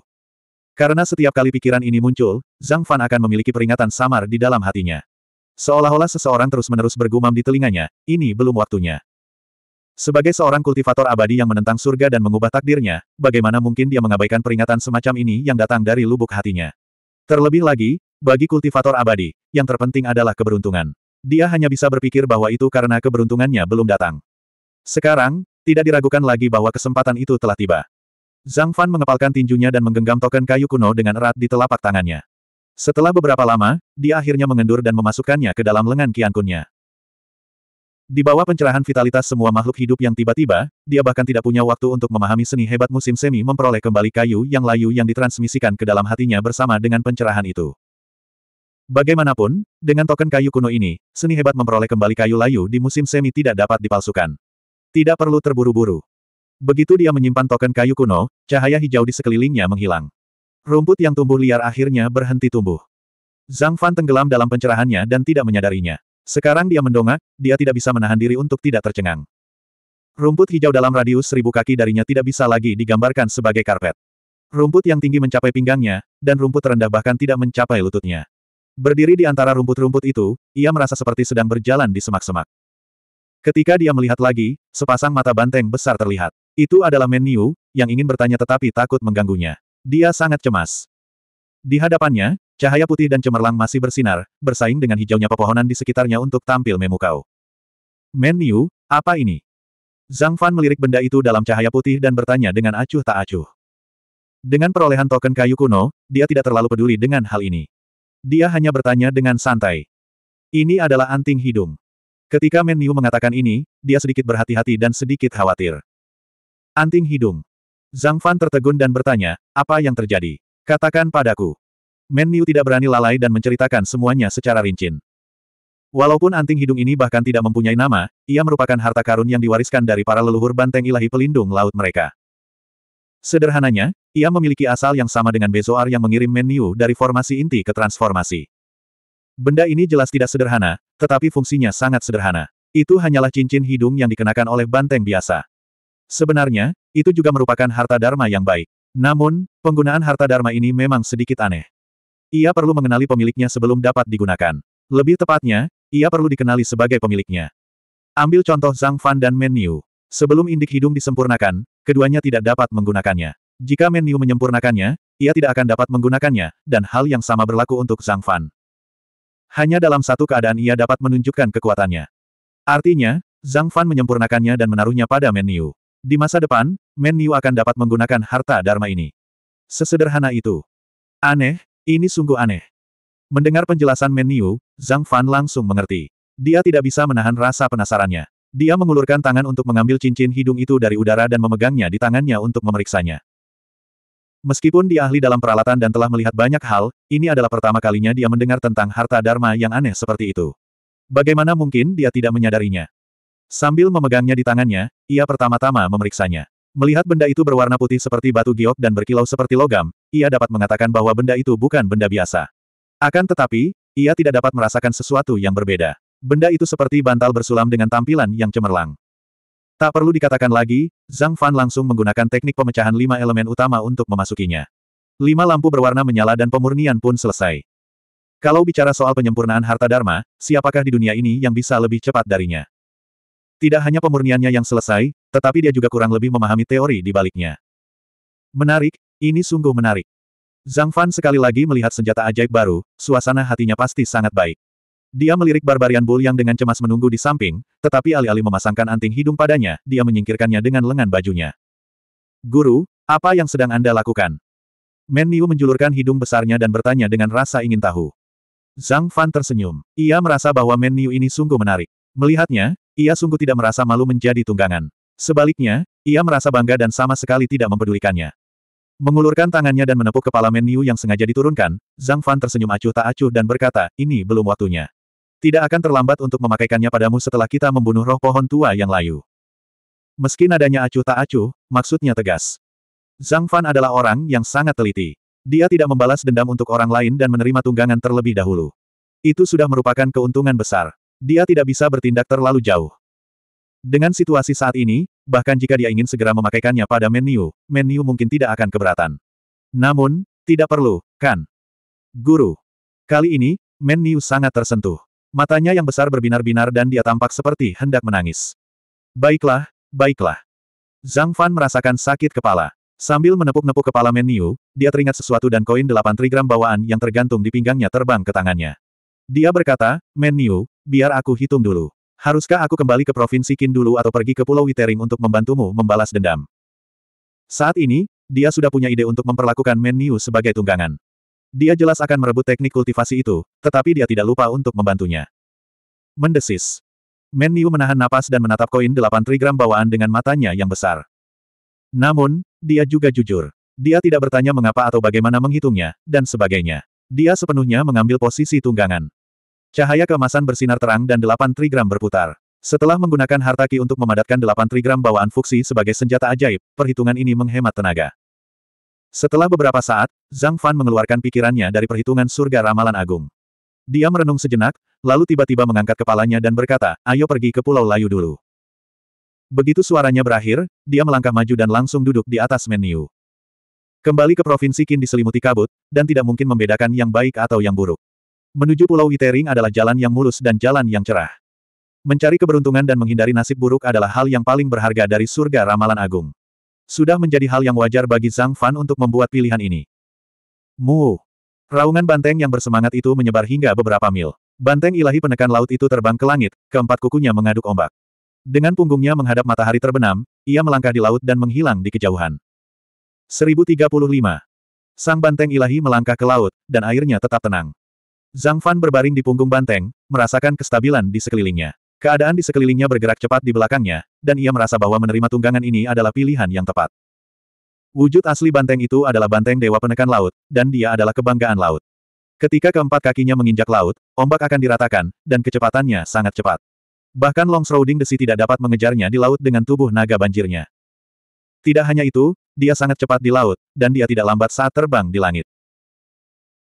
Karena setiap kali pikiran ini muncul, Zhang Fan akan memiliki peringatan samar di dalam hatinya. Seolah-olah seseorang terus-menerus bergumam di telinganya, ini belum waktunya. Sebagai seorang kultivator abadi yang menentang surga dan mengubah takdirnya, bagaimana mungkin dia mengabaikan peringatan semacam ini yang datang dari lubuk hatinya? Terlebih lagi, bagi kultivator abadi, yang terpenting adalah keberuntungan. Dia hanya bisa berpikir bahwa itu karena keberuntungannya belum datang. Sekarang, tidak diragukan lagi bahwa kesempatan itu telah tiba. Zhang Fan mengepalkan tinjunya dan menggenggam token kayu kuno dengan erat di telapak tangannya. Setelah beberapa lama, dia akhirnya mengendur dan memasukkannya ke dalam lengan kiankunnya. Di bawah pencerahan vitalitas semua makhluk hidup yang tiba-tiba, dia bahkan tidak punya waktu untuk memahami seni hebat musim semi memperoleh kembali kayu yang layu yang ditransmisikan ke dalam hatinya bersama dengan pencerahan itu. Bagaimanapun, dengan token kayu kuno ini, seni hebat memperoleh kembali kayu layu di musim semi tidak dapat dipalsukan. Tidak perlu terburu-buru. Begitu dia menyimpan token kayu kuno, cahaya hijau di sekelilingnya menghilang. Rumput yang tumbuh liar akhirnya berhenti tumbuh. Zhang Fan tenggelam dalam pencerahannya dan tidak menyadarinya. Sekarang dia mendongak, dia tidak bisa menahan diri untuk tidak tercengang. Rumput hijau dalam radius seribu kaki darinya tidak bisa lagi digambarkan sebagai karpet. Rumput yang tinggi mencapai pinggangnya, dan rumput terendah bahkan tidak mencapai lututnya. Berdiri di antara rumput-rumput itu, ia merasa seperti sedang berjalan di semak-semak. Ketika dia melihat lagi, sepasang mata banteng besar terlihat. Itu adalah Men Niu yang ingin bertanya tetapi takut mengganggunya. Dia sangat cemas. Di hadapannya, cahaya putih dan cemerlang masih bersinar, bersaing dengan hijaunya pepohonan di sekitarnya untuk tampil memukau. Men apa ini? Zhang Fan melirik benda itu dalam cahaya putih dan bertanya dengan acuh tak acuh. Dengan perolehan token kayu kuno, dia tidak terlalu peduli dengan hal ini. Dia hanya bertanya dengan santai. Ini adalah anting hidung. Ketika Men mengatakan ini, dia sedikit berhati-hati dan sedikit khawatir. Anting hidung. Zhang Fan tertegun dan bertanya, apa yang terjadi? Katakan padaku. Men Niu tidak berani lalai dan menceritakan semuanya secara rincin. Walaupun anting hidung ini bahkan tidak mempunyai nama, ia merupakan harta karun yang diwariskan dari para leluhur banteng ilahi pelindung laut mereka. Sederhananya, ia memiliki asal yang sama dengan Bezoar yang mengirim Men Niu dari formasi inti ke transformasi. Benda ini jelas tidak sederhana, tetapi fungsinya sangat sederhana. Itu hanyalah cincin hidung yang dikenakan oleh banteng biasa. Sebenarnya, itu juga merupakan harta dharma yang baik. Namun, penggunaan harta dharma ini memang sedikit aneh. Ia perlu mengenali pemiliknya sebelum dapat digunakan. Lebih tepatnya, ia perlu dikenali sebagai pemiliknya. Ambil contoh Zhang Fan dan Men Niu. Sebelum indik hidung disempurnakan, keduanya tidak dapat menggunakannya. Jika Men Niu menyempurnakannya, ia tidak akan dapat menggunakannya, dan hal yang sama berlaku untuk Zhang Fan. Hanya dalam satu keadaan ia dapat menunjukkan kekuatannya. Artinya, Zhang Fan menyempurnakannya dan menaruhnya pada Men Niu. Di masa depan, Men Niu akan dapat menggunakan harta Dharma ini. Sesederhana itu. Aneh, ini sungguh aneh. Mendengar penjelasan Men Niu, Zhang Fan langsung mengerti. Dia tidak bisa menahan rasa penasarannya. Dia mengulurkan tangan untuk mengambil cincin hidung itu dari udara dan memegangnya di tangannya untuk memeriksanya. Meskipun dia ahli dalam peralatan dan telah melihat banyak hal, ini adalah pertama kalinya dia mendengar tentang harta Dharma yang aneh seperti itu. Bagaimana mungkin dia tidak menyadarinya? Sambil memegangnya di tangannya, ia pertama-tama memeriksanya. Melihat benda itu berwarna putih seperti batu giok dan berkilau seperti logam, ia dapat mengatakan bahwa benda itu bukan benda biasa. Akan tetapi, ia tidak dapat merasakan sesuatu yang berbeda. Benda itu seperti bantal bersulam dengan tampilan yang cemerlang. Tak perlu dikatakan lagi, Zhang Fan langsung menggunakan teknik pemecahan lima elemen utama untuk memasukinya. Lima lampu berwarna menyala dan pemurnian pun selesai. Kalau bicara soal penyempurnaan harta dharma, siapakah di dunia ini yang bisa lebih cepat darinya? Tidak hanya pemurniannya yang selesai, tetapi dia juga kurang lebih memahami teori di baliknya. Menarik, ini sungguh menarik. Zhang Fan sekali lagi melihat senjata ajaib baru, suasana hatinya pasti sangat baik. Dia melirik barbarian bull yang dengan cemas menunggu di samping, tetapi alih-alih memasangkan anting hidung padanya, dia menyingkirkannya dengan lengan bajunya. Guru, apa yang sedang Anda lakukan? Men Niu menjulurkan hidung besarnya dan bertanya dengan rasa ingin tahu. Zhang Fan tersenyum. Ia merasa bahwa Men Niu ini sungguh menarik. Melihatnya, ia sungguh tidak merasa malu menjadi tunggangan. Sebaliknya, ia merasa bangga dan sama sekali tidak mempedulikannya. Mengulurkan tangannya dan menepuk kepala menu yang sengaja diturunkan, Zhang Fan tersenyum acuh tak acuh dan berkata, ini belum waktunya. Tidak akan terlambat untuk memakaikannya padamu setelah kita membunuh roh pohon tua yang layu. Meski nadanya acuh tak acuh, maksudnya tegas. Zhang Fan adalah orang yang sangat teliti. Dia tidak membalas dendam untuk orang lain dan menerima tunggangan terlebih dahulu. Itu sudah merupakan keuntungan besar. Dia tidak bisa bertindak terlalu jauh. Dengan situasi saat ini, bahkan jika dia ingin segera memakaikannya pada menu, menu mungkin tidak akan keberatan. Namun, tidak perlu, kan? Guru. Kali ini, menu sangat tersentuh. Matanya yang besar berbinar-binar dan dia tampak seperti hendak menangis. Baiklah, baiklah. Zhang Fan merasakan sakit kepala. Sambil menepuk-nepuk kepala menu, dia teringat sesuatu dan koin delapan trigram bawaan yang tergantung di pinggangnya terbang ke tangannya. Dia berkata, menu, Biar aku hitung dulu. Haruskah aku kembali ke Provinsi Qin dulu atau pergi ke Pulau Witering untuk membantumu membalas dendam? Saat ini, dia sudah punya ide untuk memperlakukan Menu sebagai tunggangan. Dia jelas akan merebut teknik kultivasi itu, tetapi dia tidak lupa untuk membantunya. Mendesis. Menu menahan napas dan menatap koin 8 trigram bawaan dengan matanya yang besar. Namun, dia juga jujur. Dia tidak bertanya mengapa atau bagaimana menghitungnya, dan sebagainya. Dia sepenuhnya mengambil posisi tunggangan. Cahaya kemasan bersinar terang dan delapan trigram berputar. Setelah menggunakan harta ki untuk memadatkan delapan trigram bawaan fuksi sebagai senjata ajaib, perhitungan ini menghemat tenaga. Setelah beberapa saat, Zhang Fan mengeluarkan pikirannya dari perhitungan surga ramalan agung. Dia merenung sejenak, lalu tiba-tiba mengangkat kepalanya dan berkata, ayo pergi ke Pulau Layu dulu. Begitu suaranya berakhir, dia melangkah maju dan langsung duduk di atas menu. Kembali ke Provinsi Qin diselimuti kabut, dan tidak mungkin membedakan yang baik atau yang buruk. Menuju Pulau Itering adalah jalan yang mulus dan jalan yang cerah. Mencari keberuntungan dan menghindari nasib buruk adalah hal yang paling berharga dari surga ramalan agung. Sudah menjadi hal yang wajar bagi Zhang Fan untuk membuat pilihan ini. Mu. Raungan banteng yang bersemangat itu menyebar hingga beberapa mil. Banteng ilahi penekan laut itu terbang ke langit, keempat kukunya mengaduk ombak. Dengan punggungnya menghadap matahari terbenam, ia melangkah di laut dan menghilang di kejauhan. 1035. Sang banteng ilahi melangkah ke laut, dan airnya tetap tenang. Zhang Fan berbaring di punggung banteng, merasakan kestabilan di sekelilingnya. Keadaan di sekelilingnya bergerak cepat di belakangnya, dan ia merasa bahwa menerima tunggangan ini adalah pilihan yang tepat. Wujud asli banteng itu adalah banteng dewa penekan laut, dan dia adalah kebanggaan laut. Ketika keempat kakinya menginjak laut, ombak akan diratakan, dan kecepatannya sangat cepat. Bahkan Long Longsroding Desi tidak dapat mengejarnya di laut dengan tubuh naga banjirnya. Tidak hanya itu, dia sangat cepat di laut, dan dia tidak lambat saat terbang di langit.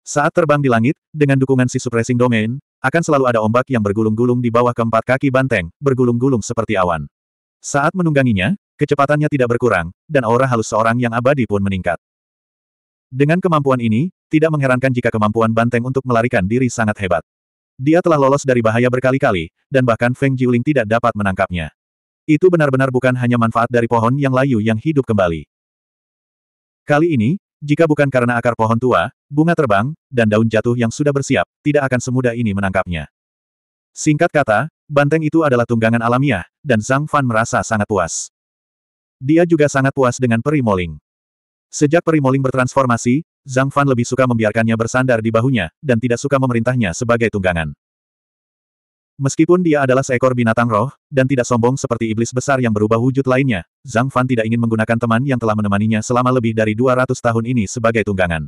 Saat terbang di langit, dengan dukungan si suppressing Domain, akan selalu ada ombak yang bergulung-gulung di bawah keempat kaki banteng, bergulung-gulung seperti awan. Saat menungganginya, kecepatannya tidak berkurang, dan aura halus seorang yang abadi pun meningkat. Dengan kemampuan ini, tidak mengherankan jika kemampuan banteng untuk melarikan diri sangat hebat. Dia telah lolos dari bahaya berkali-kali, dan bahkan Feng Jiuling tidak dapat menangkapnya. Itu benar-benar bukan hanya manfaat dari pohon yang layu yang hidup kembali. Kali ini, jika bukan karena akar pohon tua, bunga terbang, dan daun jatuh yang sudah bersiap, tidak akan semudah ini menangkapnya. Singkat kata, banteng itu adalah tunggangan alamiah, dan Zhang Fan merasa sangat puas. Dia juga sangat puas dengan Peri moling. Sejak Peri moling bertransformasi, Zhang Fan lebih suka membiarkannya bersandar di bahunya, dan tidak suka memerintahnya sebagai tunggangan. Meskipun dia adalah seekor binatang roh, dan tidak sombong seperti iblis besar yang berubah wujud lainnya, Zhang Fan tidak ingin menggunakan teman yang telah menemaninya selama lebih dari 200 tahun ini sebagai tunggangan.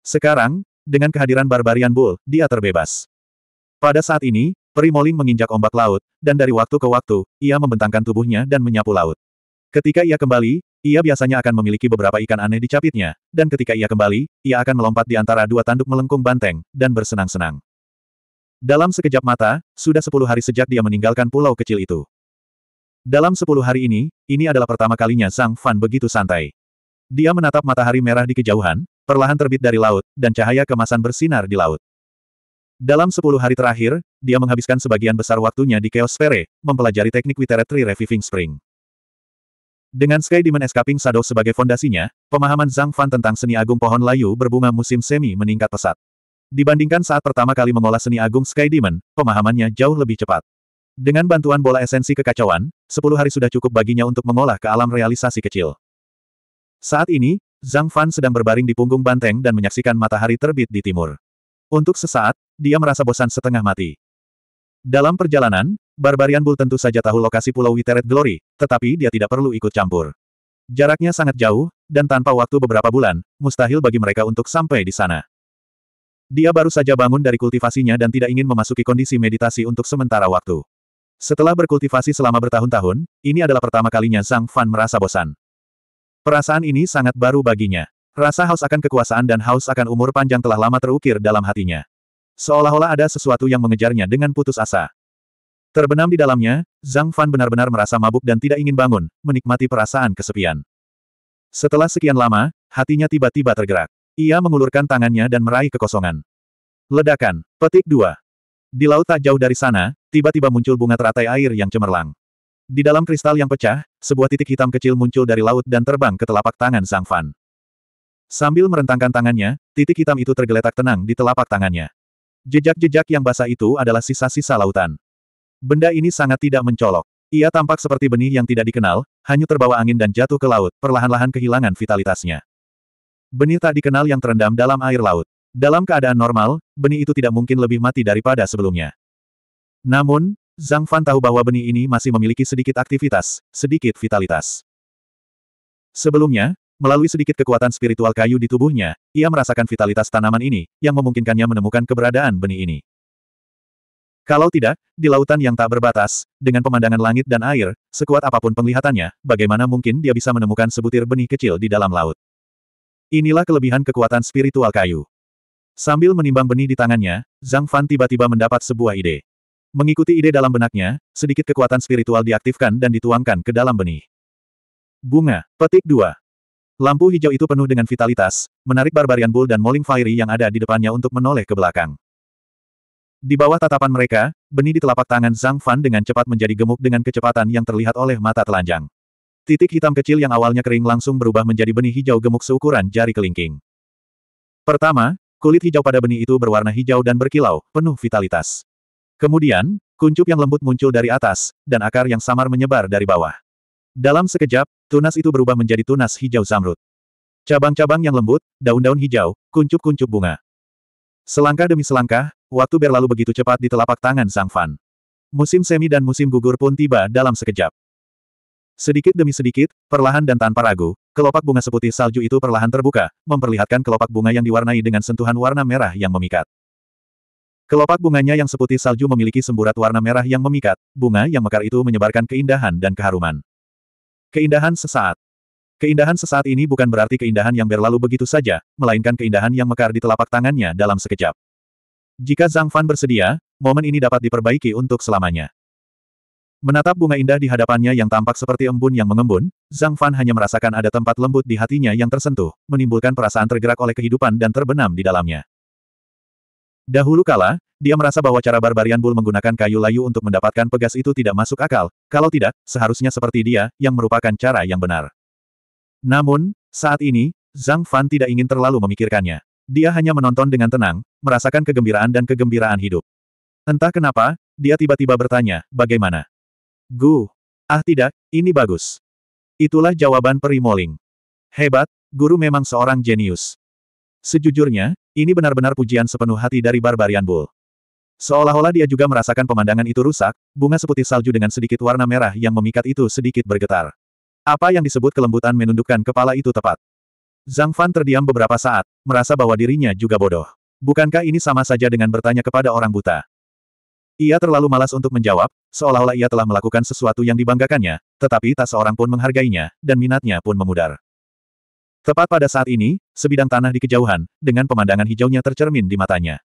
Sekarang, dengan kehadiran Barbarian Bull, dia terbebas. Pada saat ini, Primoling menginjak ombak laut, dan dari waktu ke waktu, ia membentangkan tubuhnya dan menyapu laut. Ketika ia kembali, ia biasanya akan memiliki beberapa ikan aneh di capitnya, dan ketika ia kembali, ia akan melompat di antara dua tanduk melengkung banteng, dan bersenang-senang. Dalam sekejap mata, sudah sepuluh hari sejak dia meninggalkan pulau kecil itu. Dalam sepuluh hari ini, ini adalah pertama kalinya Zhang Fan begitu santai. Dia menatap matahari merah di kejauhan, perlahan terbit dari laut, dan cahaya kemasan bersinar di laut. Dalam sepuluh hari terakhir, dia menghabiskan sebagian besar waktunya di Chaos Sphere, mempelajari teknik Witeret Tree Reviving Spring. Dengan Sky Demon Escaping Shadow sebagai fondasinya, pemahaman Zhang Fan tentang seni agung pohon layu berbunga musim semi meningkat pesat. Dibandingkan saat pertama kali mengolah seni agung Sky Demon, pemahamannya jauh lebih cepat. Dengan bantuan bola esensi kekacauan, sepuluh hari sudah cukup baginya untuk mengolah ke alam realisasi kecil. Saat ini, Zhang Fan sedang berbaring di punggung banteng dan menyaksikan matahari terbit di timur. Untuk sesaat, dia merasa bosan setengah mati. Dalam perjalanan, Barbarian Bull tentu saja tahu lokasi Pulau Witeret Glory, tetapi dia tidak perlu ikut campur. Jaraknya sangat jauh, dan tanpa waktu beberapa bulan, mustahil bagi mereka untuk sampai di sana. Dia baru saja bangun dari kultivasinya dan tidak ingin memasuki kondisi meditasi untuk sementara waktu. Setelah berkultivasi selama bertahun-tahun, ini adalah pertama kalinya Zhang Fan merasa bosan. Perasaan ini sangat baru baginya. Rasa haus akan kekuasaan dan haus akan umur panjang telah lama terukir dalam hatinya. Seolah-olah ada sesuatu yang mengejarnya dengan putus asa. Terbenam di dalamnya, Zhang Fan benar-benar merasa mabuk dan tidak ingin bangun, menikmati perasaan kesepian. Setelah sekian lama, hatinya tiba-tiba tergerak. Ia mengulurkan tangannya dan meraih kekosongan. Ledakan. Petik 2. Di laut tak jauh dari sana, tiba-tiba muncul bunga teratai air yang cemerlang. Di dalam kristal yang pecah, sebuah titik hitam kecil muncul dari laut dan terbang ke telapak tangan Sang Fan. Sambil merentangkan tangannya, titik hitam itu tergeletak tenang di telapak tangannya. Jejak-jejak yang basah itu adalah sisa-sisa lautan. Benda ini sangat tidak mencolok. Ia tampak seperti benih yang tidak dikenal, hanyut terbawa angin dan jatuh ke laut, perlahan-lahan kehilangan vitalitasnya. Benih tak dikenal yang terendam dalam air laut. Dalam keadaan normal, benih itu tidak mungkin lebih mati daripada sebelumnya. Namun, Zhang Fan tahu bahwa benih ini masih memiliki sedikit aktivitas, sedikit vitalitas. Sebelumnya, melalui sedikit kekuatan spiritual kayu di tubuhnya, ia merasakan vitalitas tanaman ini, yang memungkinkannya menemukan keberadaan benih ini. Kalau tidak, di lautan yang tak berbatas, dengan pemandangan langit dan air, sekuat apapun penglihatannya, bagaimana mungkin dia bisa menemukan sebutir benih kecil di dalam laut? Inilah kelebihan kekuatan spiritual kayu. Sambil menimbang benih di tangannya, Zhang Fan tiba-tiba mendapat sebuah ide. Mengikuti ide dalam benaknya, sedikit kekuatan spiritual diaktifkan dan dituangkan ke dalam benih. Bunga, petik 2. Lampu hijau itu penuh dengan vitalitas, menarik Barbarian Bull dan Moling Fiery yang ada di depannya untuk menoleh ke belakang. Di bawah tatapan mereka, benih di telapak tangan Zhang Fan dengan cepat menjadi gemuk dengan kecepatan yang terlihat oleh mata telanjang. Titik hitam kecil yang awalnya kering langsung berubah menjadi benih hijau gemuk seukuran jari kelingking. Pertama, kulit hijau pada benih itu berwarna hijau dan berkilau, penuh vitalitas. Kemudian, kuncup yang lembut muncul dari atas, dan akar yang samar menyebar dari bawah. Dalam sekejap, tunas itu berubah menjadi tunas hijau zamrud. Cabang-cabang yang lembut, daun-daun hijau, kuncup-kuncup bunga. Selangkah demi selangkah, waktu berlalu begitu cepat di telapak tangan sang Fan. Musim semi dan musim gugur pun tiba dalam sekejap. Sedikit demi sedikit, perlahan dan tanpa ragu, kelopak bunga seputih salju itu perlahan terbuka, memperlihatkan kelopak bunga yang diwarnai dengan sentuhan warna merah yang memikat. Kelopak bunganya yang seputih salju memiliki semburat warna merah yang memikat, bunga yang mekar itu menyebarkan keindahan dan keharuman. Keindahan sesaat. Keindahan sesaat ini bukan berarti keindahan yang berlalu begitu saja, melainkan keindahan yang mekar di telapak tangannya dalam sekejap. Jika Zhang Fan bersedia, momen ini dapat diperbaiki untuk selamanya. Menatap bunga indah di hadapannya yang tampak seperti embun yang mengembun, Zhang Fan hanya merasakan ada tempat lembut di hatinya yang tersentuh, menimbulkan perasaan tergerak oleh kehidupan dan terbenam di dalamnya. Dahulu kala, dia merasa bahwa cara barbarian Bull menggunakan kayu layu untuk mendapatkan pegas itu tidak masuk akal, kalau tidak, seharusnya seperti dia, yang merupakan cara yang benar. Namun, saat ini, Zhang Fan tidak ingin terlalu memikirkannya. Dia hanya menonton dengan tenang, merasakan kegembiraan dan kegembiraan hidup. Entah kenapa, dia tiba-tiba bertanya, bagaimana? Gu. Ah tidak, ini bagus. Itulah jawaban peri moling. Hebat, guru memang seorang jenius. Sejujurnya, ini benar-benar pujian sepenuh hati dari Barbarian Bull. Seolah-olah dia juga merasakan pemandangan itu rusak, bunga seputih salju dengan sedikit warna merah yang memikat itu sedikit bergetar. Apa yang disebut kelembutan menundukkan kepala itu tepat. Zhang Fan terdiam beberapa saat, merasa bahwa dirinya juga bodoh. Bukankah ini sama saja dengan bertanya kepada orang buta? Ia terlalu malas untuk menjawab, seolah-olah ia telah melakukan sesuatu yang dibanggakannya, tetapi tak seorang pun menghargainya, dan minatnya pun memudar. Tepat pada saat ini, sebidang tanah di kejauhan, dengan pemandangan hijaunya tercermin di matanya.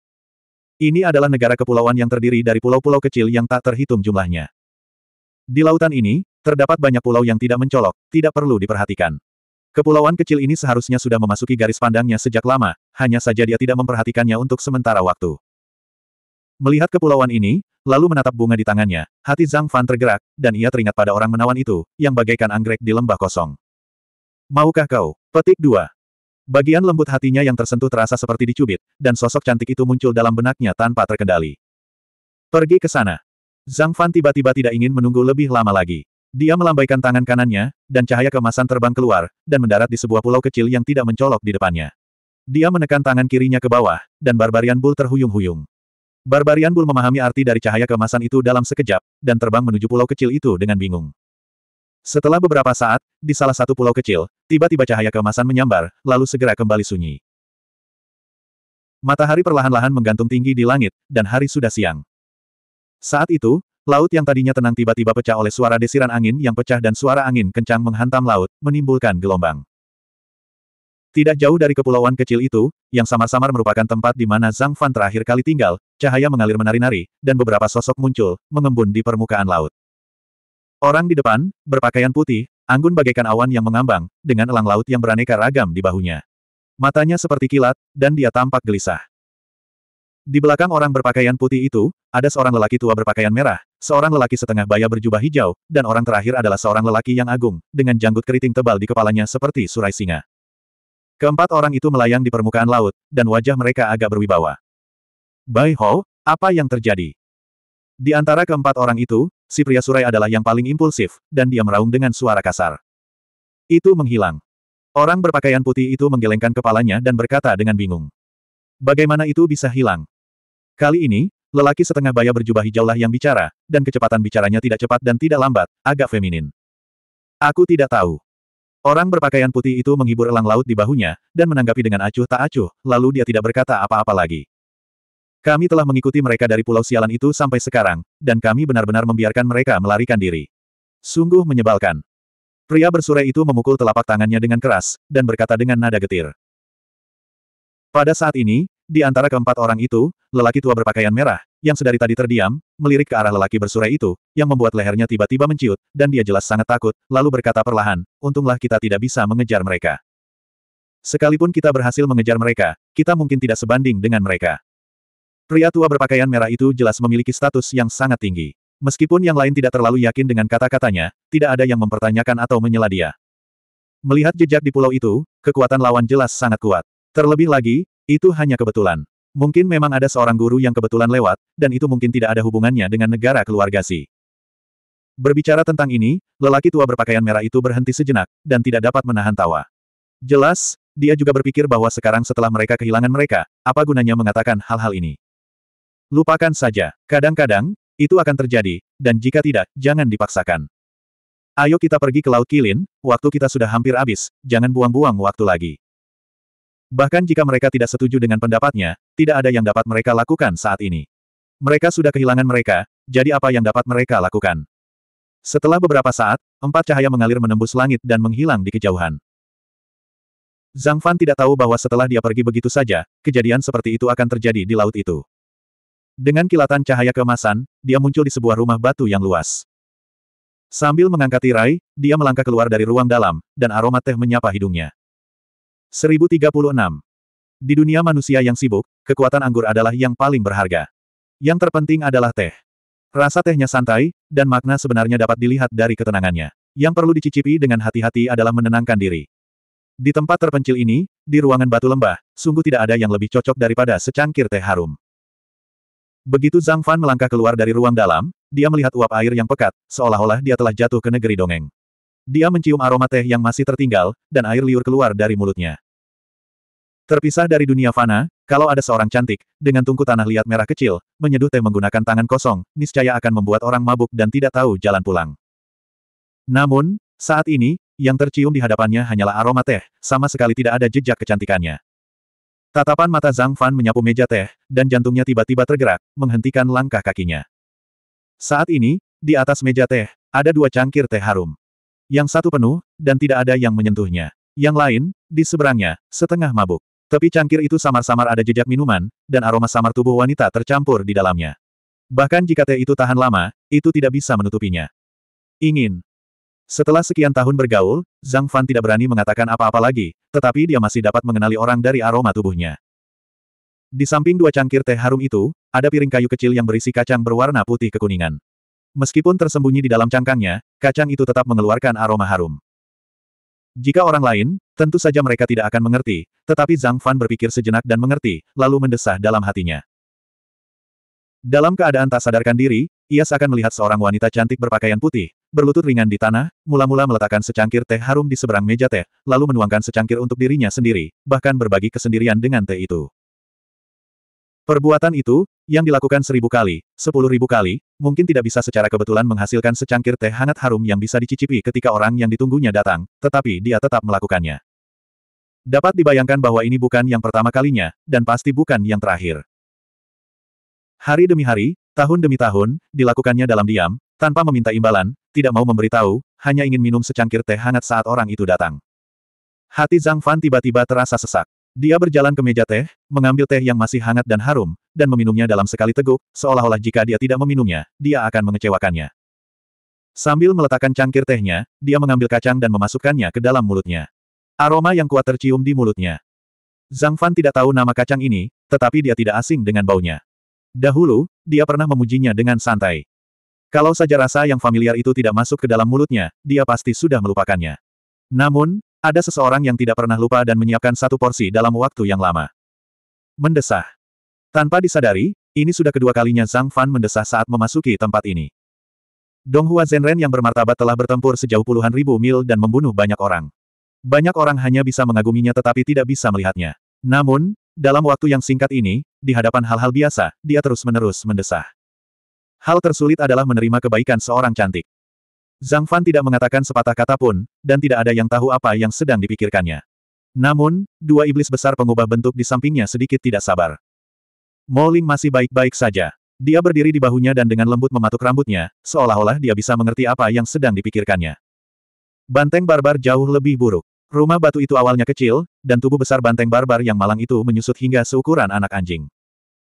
Ini adalah negara kepulauan yang terdiri dari pulau-pulau kecil yang tak terhitung jumlahnya. Di lautan ini, terdapat banyak pulau yang tidak mencolok, tidak perlu diperhatikan. Kepulauan kecil ini seharusnya sudah memasuki garis pandangnya sejak lama, hanya saja dia tidak memperhatikannya untuk sementara waktu. Melihat kepulauan ini, lalu menatap bunga di tangannya, hati Zhang Fan tergerak, dan ia teringat pada orang menawan itu, yang bagaikan anggrek di lembah kosong. Maukah kau? Petik 2. Bagian lembut hatinya yang tersentuh terasa seperti dicubit, dan sosok cantik itu muncul dalam benaknya tanpa terkendali. Pergi ke sana. Zhang Fan tiba-tiba tidak ingin menunggu lebih lama lagi. Dia melambaikan tangan kanannya, dan cahaya kemasan terbang keluar, dan mendarat di sebuah pulau kecil yang tidak mencolok di depannya. Dia menekan tangan kirinya ke bawah, dan Barbarian Bull terhuyung-huyung. Barbarian Bull memahami arti dari cahaya kemasan itu dalam sekejap, dan terbang menuju pulau kecil itu dengan bingung. Setelah beberapa saat, di salah satu pulau kecil, tiba-tiba cahaya kemasan menyambar, lalu segera kembali sunyi. Matahari perlahan-lahan menggantung tinggi di langit, dan hari sudah siang. Saat itu, laut yang tadinya tenang tiba-tiba pecah oleh suara desiran angin yang pecah dan suara angin kencang menghantam laut, menimbulkan gelombang. Tidak jauh dari kepulauan kecil itu, yang samar-samar merupakan tempat di mana Zhang Fan terakhir kali tinggal, cahaya mengalir menari-nari, dan beberapa sosok muncul, mengembun di permukaan laut. Orang di depan, berpakaian putih, anggun bagaikan awan yang mengambang, dengan elang laut yang beraneka ragam di bahunya. Matanya seperti kilat, dan dia tampak gelisah. Di belakang orang berpakaian putih itu, ada seorang lelaki tua berpakaian merah, seorang lelaki setengah baya berjubah hijau, dan orang terakhir adalah seorang lelaki yang agung, dengan janggut keriting tebal di kepalanya seperti surai singa. Keempat orang itu melayang di permukaan laut, dan wajah mereka agak berwibawa. Bai Hou, apa yang terjadi? Di antara keempat orang itu, si pria surai adalah yang paling impulsif, dan dia meraung dengan suara kasar. Itu menghilang. Orang berpakaian putih itu menggelengkan kepalanya dan berkata dengan bingung. Bagaimana itu bisa hilang? Kali ini, lelaki setengah baya berjubah hijaulah yang bicara, dan kecepatan bicaranya tidak cepat dan tidak lambat, agak feminin. Aku tidak tahu. Orang berpakaian putih itu menghibur elang laut di bahunya, dan menanggapi dengan acuh tak acuh, lalu dia tidak berkata apa-apa lagi. Kami telah mengikuti mereka dari pulau sialan itu sampai sekarang, dan kami benar-benar membiarkan mereka melarikan diri. Sungguh menyebalkan. Pria bersurai itu memukul telapak tangannya dengan keras, dan berkata dengan nada getir. Pada saat ini, di antara keempat orang itu, lelaki tua berpakaian merah, yang sedari tadi terdiam, melirik ke arah lelaki bersurai itu, yang membuat lehernya tiba-tiba menciut, dan dia jelas sangat takut, lalu berkata perlahan, untunglah kita tidak bisa mengejar mereka. Sekalipun kita berhasil mengejar mereka, kita mungkin tidak sebanding dengan mereka. Pria tua berpakaian merah itu jelas memiliki status yang sangat tinggi. Meskipun yang lain tidak terlalu yakin dengan kata-katanya, tidak ada yang mempertanyakan atau menyela dia. Melihat jejak di pulau itu, kekuatan lawan jelas sangat kuat. Terlebih lagi, itu hanya kebetulan. Mungkin memang ada seorang guru yang kebetulan lewat, dan itu mungkin tidak ada hubungannya dengan negara keluarga Si. Berbicara tentang ini, lelaki tua berpakaian merah itu berhenti sejenak, dan tidak dapat menahan tawa. Jelas, dia juga berpikir bahwa sekarang setelah mereka kehilangan mereka, apa gunanya mengatakan hal-hal ini. Lupakan saja, kadang-kadang, itu akan terjadi, dan jika tidak, jangan dipaksakan. Ayo kita pergi ke Laut Kilin, waktu kita sudah hampir habis, jangan buang-buang waktu lagi. Bahkan jika mereka tidak setuju dengan pendapatnya, tidak ada yang dapat mereka lakukan saat ini. Mereka sudah kehilangan mereka, jadi apa yang dapat mereka lakukan? Setelah beberapa saat, empat cahaya mengalir menembus langit dan menghilang di kejauhan. Zhang Fan tidak tahu bahwa setelah dia pergi begitu saja, kejadian seperti itu akan terjadi di laut itu. Dengan kilatan cahaya kemasan, dia muncul di sebuah rumah batu yang luas. Sambil mengangkat tirai, dia melangkah keluar dari ruang dalam, dan aroma teh menyapa hidungnya. 1036. Di dunia manusia yang sibuk, kekuatan anggur adalah yang paling berharga. Yang terpenting adalah teh. Rasa tehnya santai, dan makna sebenarnya dapat dilihat dari ketenangannya. Yang perlu dicicipi dengan hati-hati adalah menenangkan diri. Di tempat terpencil ini, di ruangan batu lembah, sungguh tidak ada yang lebih cocok daripada secangkir teh harum. Begitu Zhang Fan melangkah keluar dari ruang dalam, dia melihat uap air yang pekat, seolah-olah dia telah jatuh ke negeri dongeng. Dia mencium aroma teh yang masih tertinggal, dan air liur keluar dari mulutnya. Terpisah dari dunia fana, kalau ada seorang cantik, dengan tungku tanah liat merah kecil, menyeduh teh menggunakan tangan kosong, niscaya akan membuat orang mabuk dan tidak tahu jalan pulang. Namun, saat ini, yang tercium di hadapannya hanyalah aroma teh, sama sekali tidak ada jejak kecantikannya. Tatapan mata Zhang Fan menyapu meja teh, dan jantungnya tiba-tiba tergerak, menghentikan langkah kakinya. Saat ini, di atas meja teh, ada dua cangkir teh harum. Yang satu penuh, dan tidak ada yang menyentuhnya. Yang lain, di seberangnya, setengah mabuk. Tepi cangkir itu samar-samar ada jejak minuman, dan aroma samar tubuh wanita tercampur di dalamnya. Bahkan jika teh itu tahan lama, itu tidak bisa menutupinya. Ingin. Setelah sekian tahun bergaul, Zhang Fan tidak berani mengatakan apa-apa lagi, tetapi dia masih dapat mengenali orang dari aroma tubuhnya. Di samping dua cangkir teh harum itu, ada piring kayu kecil yang berisi kacang berwarna putih kekuningan. Meskipun tersembunyi di dalam cangkangnya, kacang itu tetap mengeluarkan aroma harum. Jika orang lain, tentu saja mereka tidak akan mengerti, tetapi Zhang Fan berpikir sejenak dan mengerti, lalu mendesah dalam hatinya. Dalam keadaan tak sadarkan diri, ia seakan melihat seorang wanita cantik berpakaian putih, berlutut ringan di tanah, mula-mula meletakkan secangkir teh harum di seberang meja teh, lalu menuangkan secangkir untuk dirinya sendiri, bahkan berbagi kesendirian dengan teh itu. Perbuatan itu, yang dilakukan seribu kali, sepuluh ribu kali, mungkin tidak bisa secara kebetulan menghasilkan secangkir teh hangat harum yang bisa dicicipi ketika orang yang ditunggunya datang, tetapi dia tetap melakukannya. Dapat dibayangkan bahwa ini bukan yang pertama kalinya, dan pasti bukan yang terakhir. Hari demi hari, tahun demi tahun, dilakukannya dalam diam, tanpa meminta imbalan, tidak mau memberitahu, hanya ingin minum secangkir teh hangat saat orang itu datang. Hati Zhang Fan tiba-tiba terasa sesak. Dia berjalan ke meja teh, mengambil teh yang masih hangat dan harum, dan meminumnya dalam sekali teguk, seolah-olah jika dia tidak meminumnya, dia akan mengecewakannya. Sambil meletakkan cangkir tehnya, dia mengambil kacang dan memasukkannya ke dalam mulutnya. Aroma yang kuat tercium di mulutnya. Zhang Fan tidak tahu nama kacang ini, tetapi dia tidak asing dengan baunya. Dahulu, dia pernah memujinya dengan santai. Kalau saja rasa yang familiar itu tidak masuk ke dalam mulutnya, dia pasti sudah melupakannya. Namun, ada seseorang yang tidak pernah lupa dan menyiapkan satu porsi dalam waktu yang lama. Mendesah. Tanpa disadari, ini sudah kedua kalinya Zhang Fan mendesah saat memasuki tempat ini. Donghua Zenren yang bermartabat telah bertempur sejauh puluhan ribu mil dan membunuh banyak orang. Banyak orang hanya bisa mengaguminya tetapi tidak bisa melihatnya. Namun, dalam waktu yang singkat ini, di hadapan hal-hal biasa, dia terus-menerus mendesah. Hal tersulit adalah menerima kebaikan seorang cantik. Zhang Fan tidak mengatakan sepatah kata pun, dan tidak ada yang tahu apa yang sedang dipikirkannya. Namun, dua iblis besar pengubah bentuk di sampingnya sedikit tidak sabar. Mo Ling masih baik-baik saja. Dia berdiri di bahunya dan dengan lembut mematuk rambutnya, seolah-olah dia bisa mengerti apa yang sedang dipikirkannya. Banteng barbar jauh lebih buruk. Rumah batu itu awalnya kecil, dan tubuh besar banteng barbar yang malang itu menyusut hingga seukuran anak anjing.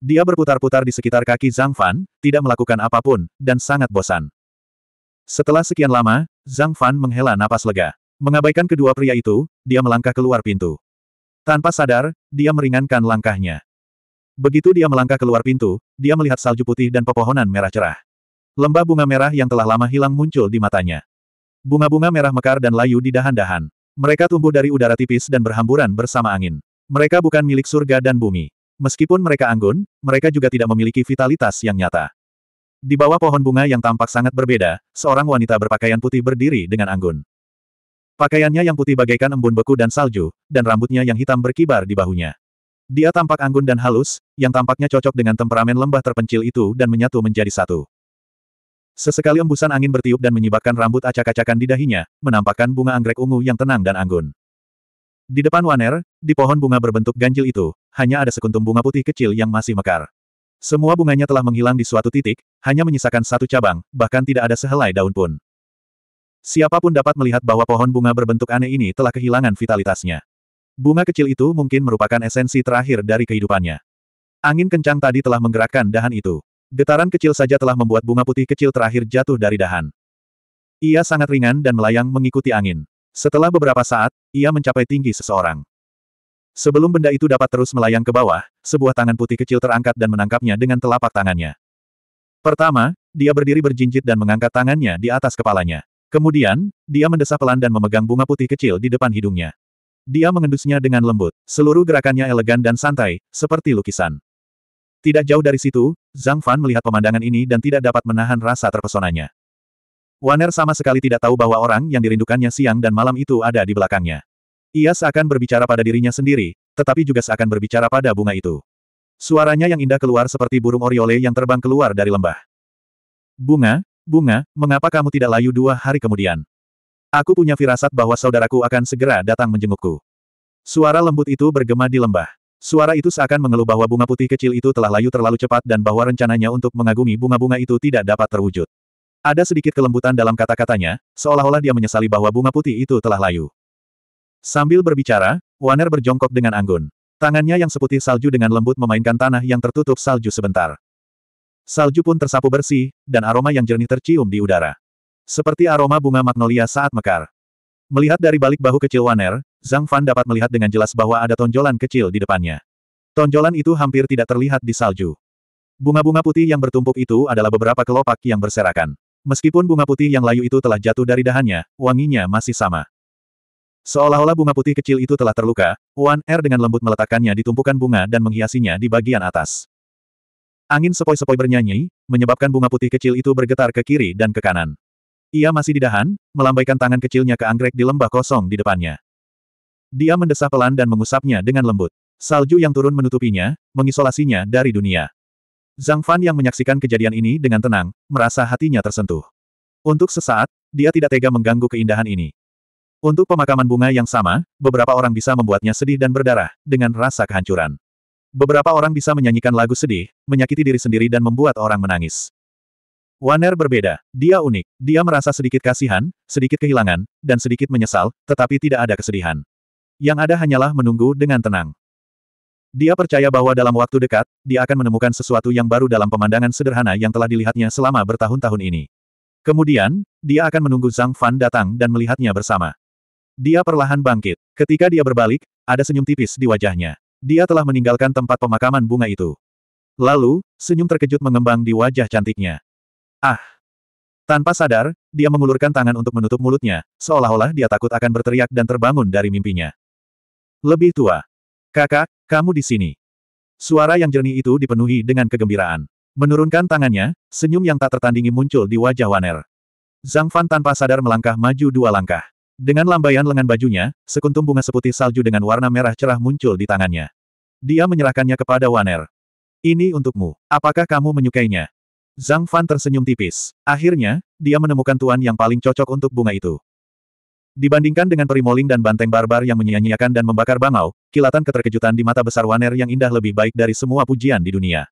Dia berputar-putar di sekitar kaki Zhang Fan, tidak melakukan apapun, dan sangat bosan. Setelah sekian lama, Zhang Fan menghela napas lega. Mengabaikan kedua pria itu, dia melangkah keluar pintu. Tanpa sadar, dia meringankan langkahnya. Begitu dia melangkah keluar pintu, dia melihat salju putih dan pepohonan merah cerah. Lembah bunga merah yang telah lama hilang muncul di matanya. Bunga-bunga merah mekar dan layu di dahan-dahan. Mereka tumbuh dari udara tipis dan berhamburan bersama angin. Mereka bukan milik surga dan bumi. Meskipun mereka anggun, mereka juga tidak memiliki vitalitas yang nyata. Di bawah pohon bunga yang tampak sangat berbeda, seorang wanita berpakaian putih berdiri dengan anggun. Pakaiannya yang putih bagaikan embun beku dan salju, dan rambutnya yang hitam berkibar di bahunya. Dia tampak anggun dan halus, yang tampaknya cocok dengan temperamen lembah terpencil itu dan menyatu menjadi satu. Sesekali embusan angin bertiup dan menyebabkan rambut acak-acakan di dahinya, menampakkan bunga anggrek ungu yang tenang dan anggun. Di depan Waner, di pohon bunga berbentuk ganjil itu, hanya ada sekuntum bunga putih kecil yang masih mekar. Semua bunganya telah menghilang di suatu titik, hanya menyisakan satu cabang, bahkan tidak ada sehelai daun pun. Siapapun dapat melihat bahwa pohon bunga berbentuk aneh ini telah kehilangan vitalitasnya. Bunga kecil itu mungkin merupakan esensi terakhir dari kehidupannya. Angin kencang tadi telah menggerakkan dahan itu. Getaran kecil saja telah membuat bunga putih kecil terakhir jatuh dari dahan. Ia sangat ringan dan melayang mengikuti angin. Setelah beberapa saat, ia mencapai tinggi seseorang. Sebelum benda itu dapat terus melayang ke bawah, sebuah tangan putih kecil terangkat dan menangkapnya dengan telapak tangannya. Pertama, dia berdiri berjinjit dan mengangkat tangannya di atas kepalanya. Kemudian, dia mendesah pelan dan memegang bunga putih kecil di depan hidungnya. Dia mengendusnya dengan lembut, seluruh gerakannya elegan dan santai, seperti lukisan. Tidak jauh dari situ, Zhang Fan melihat pemandangan ini dan tidak dapat menahan rasa terpesonanya. Waner sama sekali tidak tahu bahwa orang yang dirindukannya siang dan malam itu ada di belakangnya. Ia seakan berbicara pada dirinya sendiri, tetapi juga seakan berbicara pada bunga itu. Suaranya yang indah keluar seperti burung oriole yang terbang keluar dari lembah. Bunga, bunga, mengapa kamu tidak layu dua hari kemudian? Aku punya firasat bahwa saudaraku akan segera datang menjengukku. Suara lembut itu bergema di lembah. Suara itu seakan mengeluh bahwa bunga putih kecil itu telah layu terlalu cepat dan bahwa rencananya untuk mengagumi bunga-bunga itu tidak dapat terwujud. Ada sedikit kelembutan dalam kata-katanya, seolah-olah dia menyesali bahwa bunga putih itu telah layu. Sambil berbicara, Waner berjongkok dengan anggun. Tangannya yang seputih salju dengan lembut memainkan tanah yang tertutup salju sebentar. Salju pun tersapu bersih, dan aroma yang jernih tercium di udara. Seperti aroma bunga magnolia saat mekar. Melihat dari balik bahu kecil Waner, Zhang Fan dapat melihat dengan jelas bahwa ada tonjolan kecil di depannya. Tonjolan itu hampir tidak terlihat di salju. Bunga-bunga putih yang bertumpuk itu adalah beberapa kelopak yang berserakan. Meskipun bunga putih yang layu itu telah jatuh dari dahannya, wanginya masih sama. Seolah-olah bunga putih kecil itu telah terluka, Wan Er dengan lembut meletakkannya di tumpukan bunga dan menghiasinya di bagian atas. Angin sepoi-sepoi bernyanyi, menyebabkan bunga putih kecil itu bergetar ke kiri dan ke kanan. Ia masih didahan, melambaikan tangan kecilnya ke anggrek di lembah kosong di depannya. Dia mendesah pelan dan mengusapnya dengan lembut. Salju yang turun menutupinya, mengisolasinya dari dunia. Zhang Fan yang menyaksikan kejadian ini dengan tenang, merasa hatinya tersentuh. Untuk sesaat, dia tidak tega mengganggu keindahan ini. Untuk pemakaman bunga yang sama, beberapa orang bisa membuatnya sedih dan berdarah, dengan rasa kehancuran. Beberapa orang bisa menyanyikan lagu sedih, menyakiti diri sendiri dan membuat orang menangis. Waner berbeda, dia unik, dia merasa sedikit kasihan, sedikit kehilangan, dan sedikit menyesal, tetapi tidak ada kesedihan. Yang ada hanyalah menunggu dengan tenang. Dia percaya bahwa dalam waktu dekat, dia akan menemukan sesuatu yang baru dalam pemandangan sederhana yang telah dilihatnya selama bertahun-tahun ini. Kemudian, dia akan menunggu Zhang Fan datang dan melihatnya bersama. Dia perlahan bangkit. Ketika dia berbalik, ada senyum tipis di wajahnya. Dia telah meninggalkan tempat pemakaman bunga itu. Lalu, senyum terkejut mengembang di wajah cantiknya. Ah! Tanpa sadar, dia mengulurkan tangan untuk menutup mulutnya, seolah-olah dia takut akan berteriak dan terbangun dari mimpinya. Lebih tua. Kakak, kamu di sini. Suara yang jernih itu dipenuhi dengan kegembiraan. Menurunkan tangannya, senyum yang tak tertandingi muncul di wajah Waner. Zhang Fan tanpa sadar melangkah maju dua langkah. Dengan lambaian lengan bajunya, sekuntum bunga seputih salju dengan warna merah cerah muncul di tangannya. Dia menyerahkannya kepada Waner. Ini untukmu. Apakah kamu menyukainya? Zhang Fan tersenyum tipis. Akhirnya, dia menemukan tuan yang paling cocok untuk bunga itu. Dibandingkan dengan perimoling dan banteng barbar yang menyia-nyiakan dan membakar bangau, kilatan keterkejutan di mata besar Waner yang indah lebih baik dari semua pujian di dunia.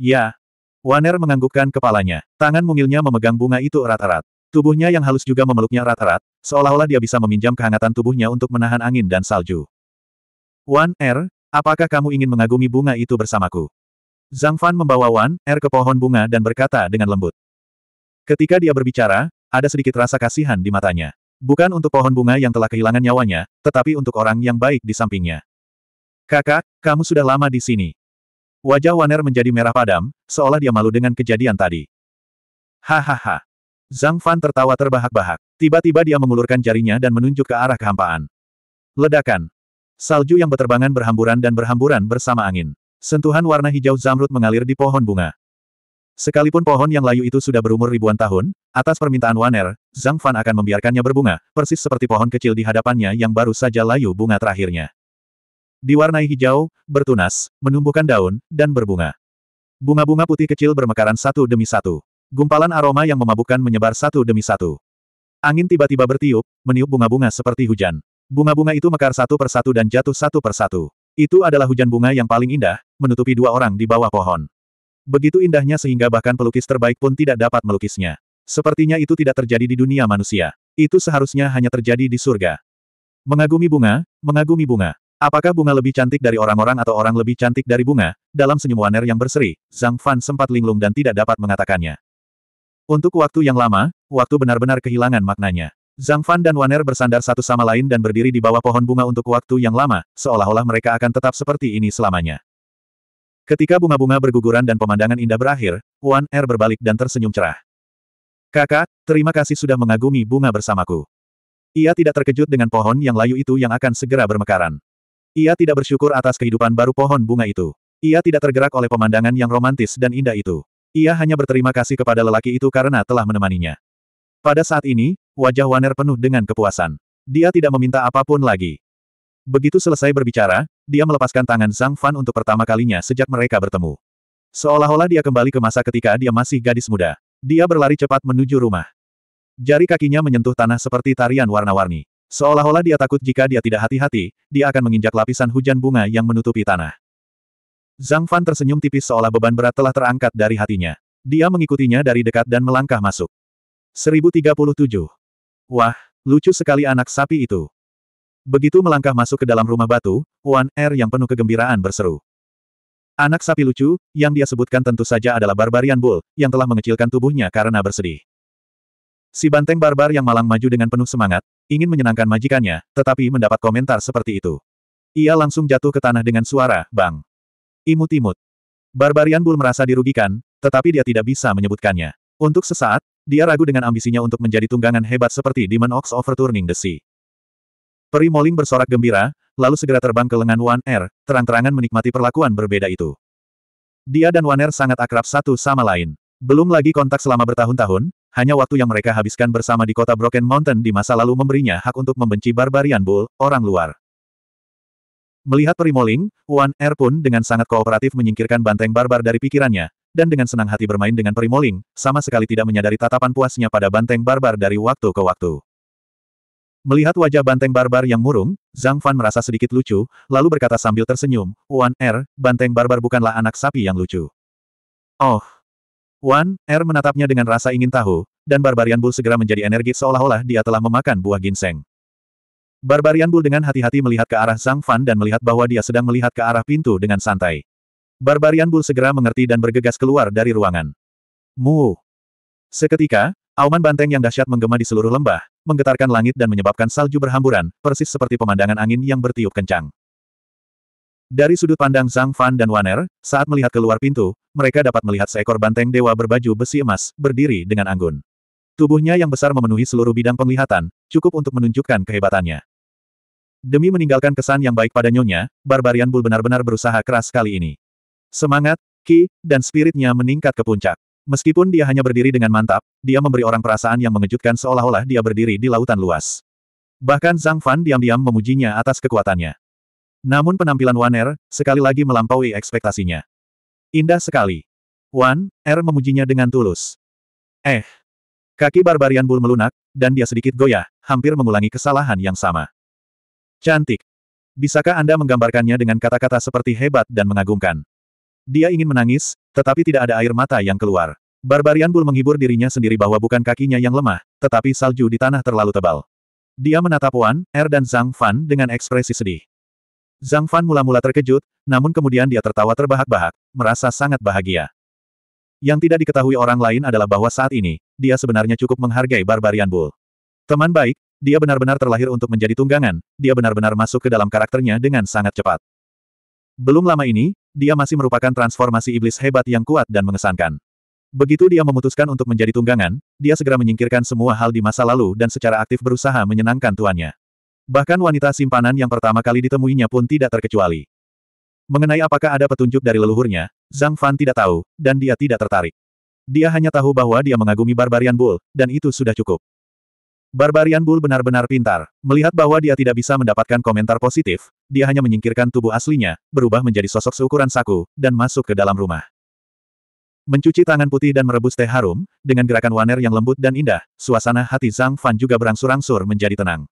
Ya. Waner menganggukkan kepalanya. Tangan mungilnya memegang bunga itu erat-erat. Tubuhnya yang halus juga memeluknya rata-rat, seolah-olah dia bisa meminjam kehangatan tubuhnya untuk menahan angin dan salju. Wan Er, apakah kamu ingin mengagumi bunga itu bersamaku? Zhang Fan membawa Wan Er ke pohon bunga dan berkata dengan lembut. Ketika dia berbicara, ada sedikit rasa kasihan di matanya. Bukan untuk pohon bunga yang telah kehilangan nyawanya, tetapi untuk orang yang baik di sampingnya. Kakak, kamu sudah lama di sini. Wajah Waner menjadi merah padam, seolah dia malu dengan kejadian tadi. Hahaha. Zhang Fan tertawa terbahak-bahak. Tiba-tiba dia mengulurkan jarinya dan menunjuk ke arah kehampaan. Ledakan. Salju yang berterbangan berhamburan dan berhamburan bersama angin. Sentuhan warna hijau zamrud mengalir di pohon bunga. Sekalipun pohon yang layu itu sudah berumur ribuan tahun, atas permintaan Waner, Zhang Fan akan membiarkannya berbunga, persis seperti pohon kecil di hadapannya yang baru saja layu bunga terakhirnya. Diwarnai hijau, bertunas, menumbuhkan daun, dan berbunga. Bunga-bunga putih kecil bermekaran satu demi satu. Gumpalan aroma yang memabukkan menyebar satu demi satu. Angin tiba-tiba bertiup, meniup bunga-bunga seperti hujan. Bunga-bunga itu mekar satu persatu dan jatuh satu persatu. Itu adalah hujan bunga yang paling indah, menutupi dua orang di bawah pohon. Begitu indahnya sehingga bahkan pelukis terbaik pun tidak dapat melukisnya. Sepertinya itu tidak terjadi di dunia manusia. Itu seharusnya hanya terjadi di surga. Mengagumi bunga, mengagumi bunga. Apakah bunga lebih cantik dari orang-orang atau orang lebih cantik dari bunga? Dalam senyum waner yang berseri, Zhang Fan sempat linglung dan tidak dapat mengatakannya. Untuk waktu yang lama, waktu benar-benar kehilangan maknanya. Zhang Fan dan Waner bersandar satu sama lain dan berdiri di bawah pohon bunga untuk waktu yang lama, seolah-olah mereka akan tetap seperti ini selamanya. Ketika bunga-bunga berguguran dan pemandangan indah berakhir, Wan Er berbalik dan tersenyum cerah. Kakak, terima kasih sudah mengagumi bunga bersamaku. Ia tidak terkejut dengan pohon yang layu itu yang akan segera bermekaran. Ia tidak bersyukur atas kehidupan baru pohon bunga itu. Ia tidak tergerak oleh pemandangan yang romantis dan indah itu. Ia hanya berterima kasih kepada lelaki itu karena telah menemaninya. Pada saat ini, wajah Waner penuh dengan kepuasan. Dia tidak meminta apapun lagi. Begitu selesai berbicara, dia melepaskan tangan Zhang Fan untuk pertama kalinya sejak mereka bertemu. Seolah-olah dia kembali ke masa ketika dia masih gadis muda. Dia berlari cepat menuju rumah. Jari kakinya menyentuh tanah seperti tarian warna-warni. Seolah-olah dia takut jika dia tidak hati-hati, dia akan menginjak lapisan hujan bunga yang menutupi tanah. Zhang Fan tersenyum tipis seolah beban berat telah terangkat dari hatinya. Dia mengikutinya dari dekat dan melangkah masuk. 1037. Wah, lucu sekali anak sapi itu. Begitu melangkah masuk ke dalam rumah batu, Wan Er yang penuh kegembiraan berseru. Anak sapi lucu, yang dia sebutkan tentu saja adalah Barbarian Bull, yang telah mengecilkan tubuhnya karena bersedih. Si banteng barbar yang malang maju dengan penuh semangat, ingin menyenangkan majikannya, tetapi mendapat komentar seperti itu. Ia langsung jatuh ke tanah dengan suara, bang. Imut-imut. Barbarian Bull merasa dirugikan, tetapi dia tidak bisa menyebutkannya. Untuk sesaat, dia ragu dengan ambisinya untuk menjadi tunggangan hebat seperti Demon Ox Overturning the Sea. Peri Moling bersorak gembira, lalu segera terbang ke lengan Wan Er, terang-terangan menikmati perlakuan berbeda itu. Dia dan Wan Er sangat akrab satu sama lain. Belum lagi kontak selama bertahun-tahun, hanya waktu yang mereka habiskan bersama di kota Broken Mountain di masa lalu memberinya hak untuk membenci Barbarian Bull, orang luar. Melihat peri Perimoling, Wan Er pun dengan sangat kooperatif menyingkirkan banteng barbar dari pikirannya, dan dengan senang hati bermain dengan peri Perimoling, sama sekali tidak menyadari tatapan puasnya pada banteng barbar dari waktu ke waktu. Melihat wajah banteng barbar yang murung, Zhang Fan merasa sedikit lucu, lalu berkata sambil tersenyum, Wan Er, banteng barbar bukanlah anak sapi yang lucu. Oh! Wan Er menatapnya dengan rasa ingin tahu, dan barbarian bull segera menjadi energi seolah-olah dia telah memakan buah ginseng. Barbarian Bull dengan hati-hati melihat ke arah Zhang Fan dan melihat bahwa dia sedang melihat ke arah pintu dengan santai. Barbarian Bull segera mengerti dan bergegas keluar dari ruangan. Mu. Seketika, auman banteng yang dahsyat menggema di seluruh lembah, menggetarkan langit dan menyebabkan salju berhamburan, persis seperti pemandangan angin yang bertiup kencang. Dari sudut pandang Zhang Fan dan Waner, saat melihat keluar pintu, mereka dapat melihat seekor banteng dewa berbaju besi emas, berdiri dengan anggun. Tubuhnya yang besar memenuhi seluruh bidang penglihatan, cukup untuk menunjukkan kehebatannya. Demi meninggalkan kesan yang baik pada Nyonya, Barbarian Bull benar-benar berusaha keras kali ini. Semangat, ki, dan spiritnya meningkat ke puncak. Meskipun dia hanya berdiri dengan mantap, dia memberi orang perasaan yang mengejutkan seolah-olah dia berdiri di lautan luas. Bahkan Zhang Fan diam-diam memujinya atas kekuatannya. Namun penampilan Wan Er, sekali lagi melampaui ekspektasinya. Indah sekali. Wan, Er memujinya dengan tulus. Eh. Kaki Barbarian Bull melunak, dan dia sedikit goyah, hampir mengulangi kesalahan yang sama. Cantik. Bisakah Anda menggambarkannya dengan kata-kata seperti hebat dan mengagumkan? Dia ingin menangis, tetapi tidak ada air mata yang keluar. Barbarian Bull menghibur dirinya sendiri bahwa bukan kakinya yang lemah, tetapi salju di tanah terlalu tebal. Dia menatap Wan, Er dan Zhang Fan dengan ekspresi sedih. Zhang Fan mula-mula terkejut, namun kemudian dia tertawa terbahak-bahak, merasa sangat bahagia. Yang tidak diketahui orang lain adalah bahwa saat ini, dia sebenarnya cukup menghargai Barbarian Bull. Teman baik, dia benar-benar terlahir untuk menjadi tunggangan, dia benar-benar masuk ke dalam karakternya dengan sangat cepat. Belum lama ini, dia masih merupakan transformasi iblis hebat yang kuat dan mengesankan. Begitu dia memutuskan untuk menjadi tunggangan, dia segera menyingkirkan semua hal di masa lalu dan secara aktif berusaha menyenangkan tuannya. Bahkan wanita simpanan yang pertama kali ditemuinya pun tidak terkecuali. Mengenai apakah ada petunjuk dari leluhurnya, Zhang Fan tidak tahu, dan dia tidak tertarik. Dia hanya tahu bahwa dia mengagumi Barbarian Bull, dan itu sudah cukup. Barbarian Bull benar-benar pintar. Melihat bahwa dia tidak bisa mendapatkan komentar positif, dia hanya menyingkirkan tubuh aslinya, berubah menjadi sosok seukuran saku, dan masuk ke dalam rumah. Mencuci tangan putih dan merebus teh harum, dengan gerakan waner yang lembut dan indah, suasana hati Zhang Fan juga berangsur-angsur menjadi tenang.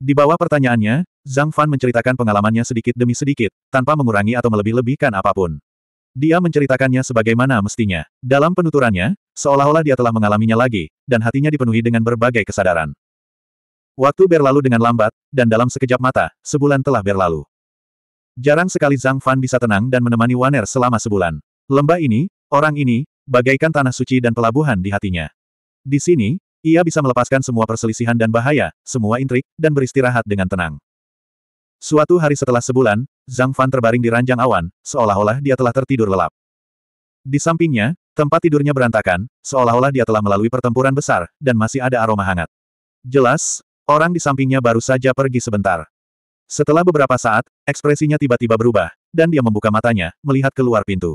Di bawah pertanyaannya, Zhang Fan menceritakan pengalamannya sedikit demi sedikit, tanpa mengurangi atau melebih-lebihkan apapun. Dia menceritakannya sebagaimana mestinya. Dalam penuturannya, seolah-olah dia telah mengalaminya lagi, dan hatinya dipenuhi dengan berbagai kesadaran. Waktu berlalu dengan lambat, dan dalam sekejap mata, sebulan telah berlalu. Jarang sekali Zhang Fan bisa tenang dan menemani Waner selama sebulan. Lembah ini, orang ini, bagaikan tanah suci dan pelabuhan di hatinya. Di sini, ia bisa melepaskan semua perselisihan dan bahaya, semua intrik, dan beristirahat dengan tenang. Suatu hari setelah sebulan, Zhang Fan terbaring di ranjang awan, seolah-olah dia telah tertidur lelap. Di sampingnya, tempat tidurnya berantakan, seolah-olah dia telah melalui pertempuran besar, dan masih ada aroma hangat. Jelas, orang di sampingnya baru saja pergi sebentar. Setelah beberapa saat, ekspresinya tiba-tiba berubah, dan dia membuka matanya, melihat keluar pintu.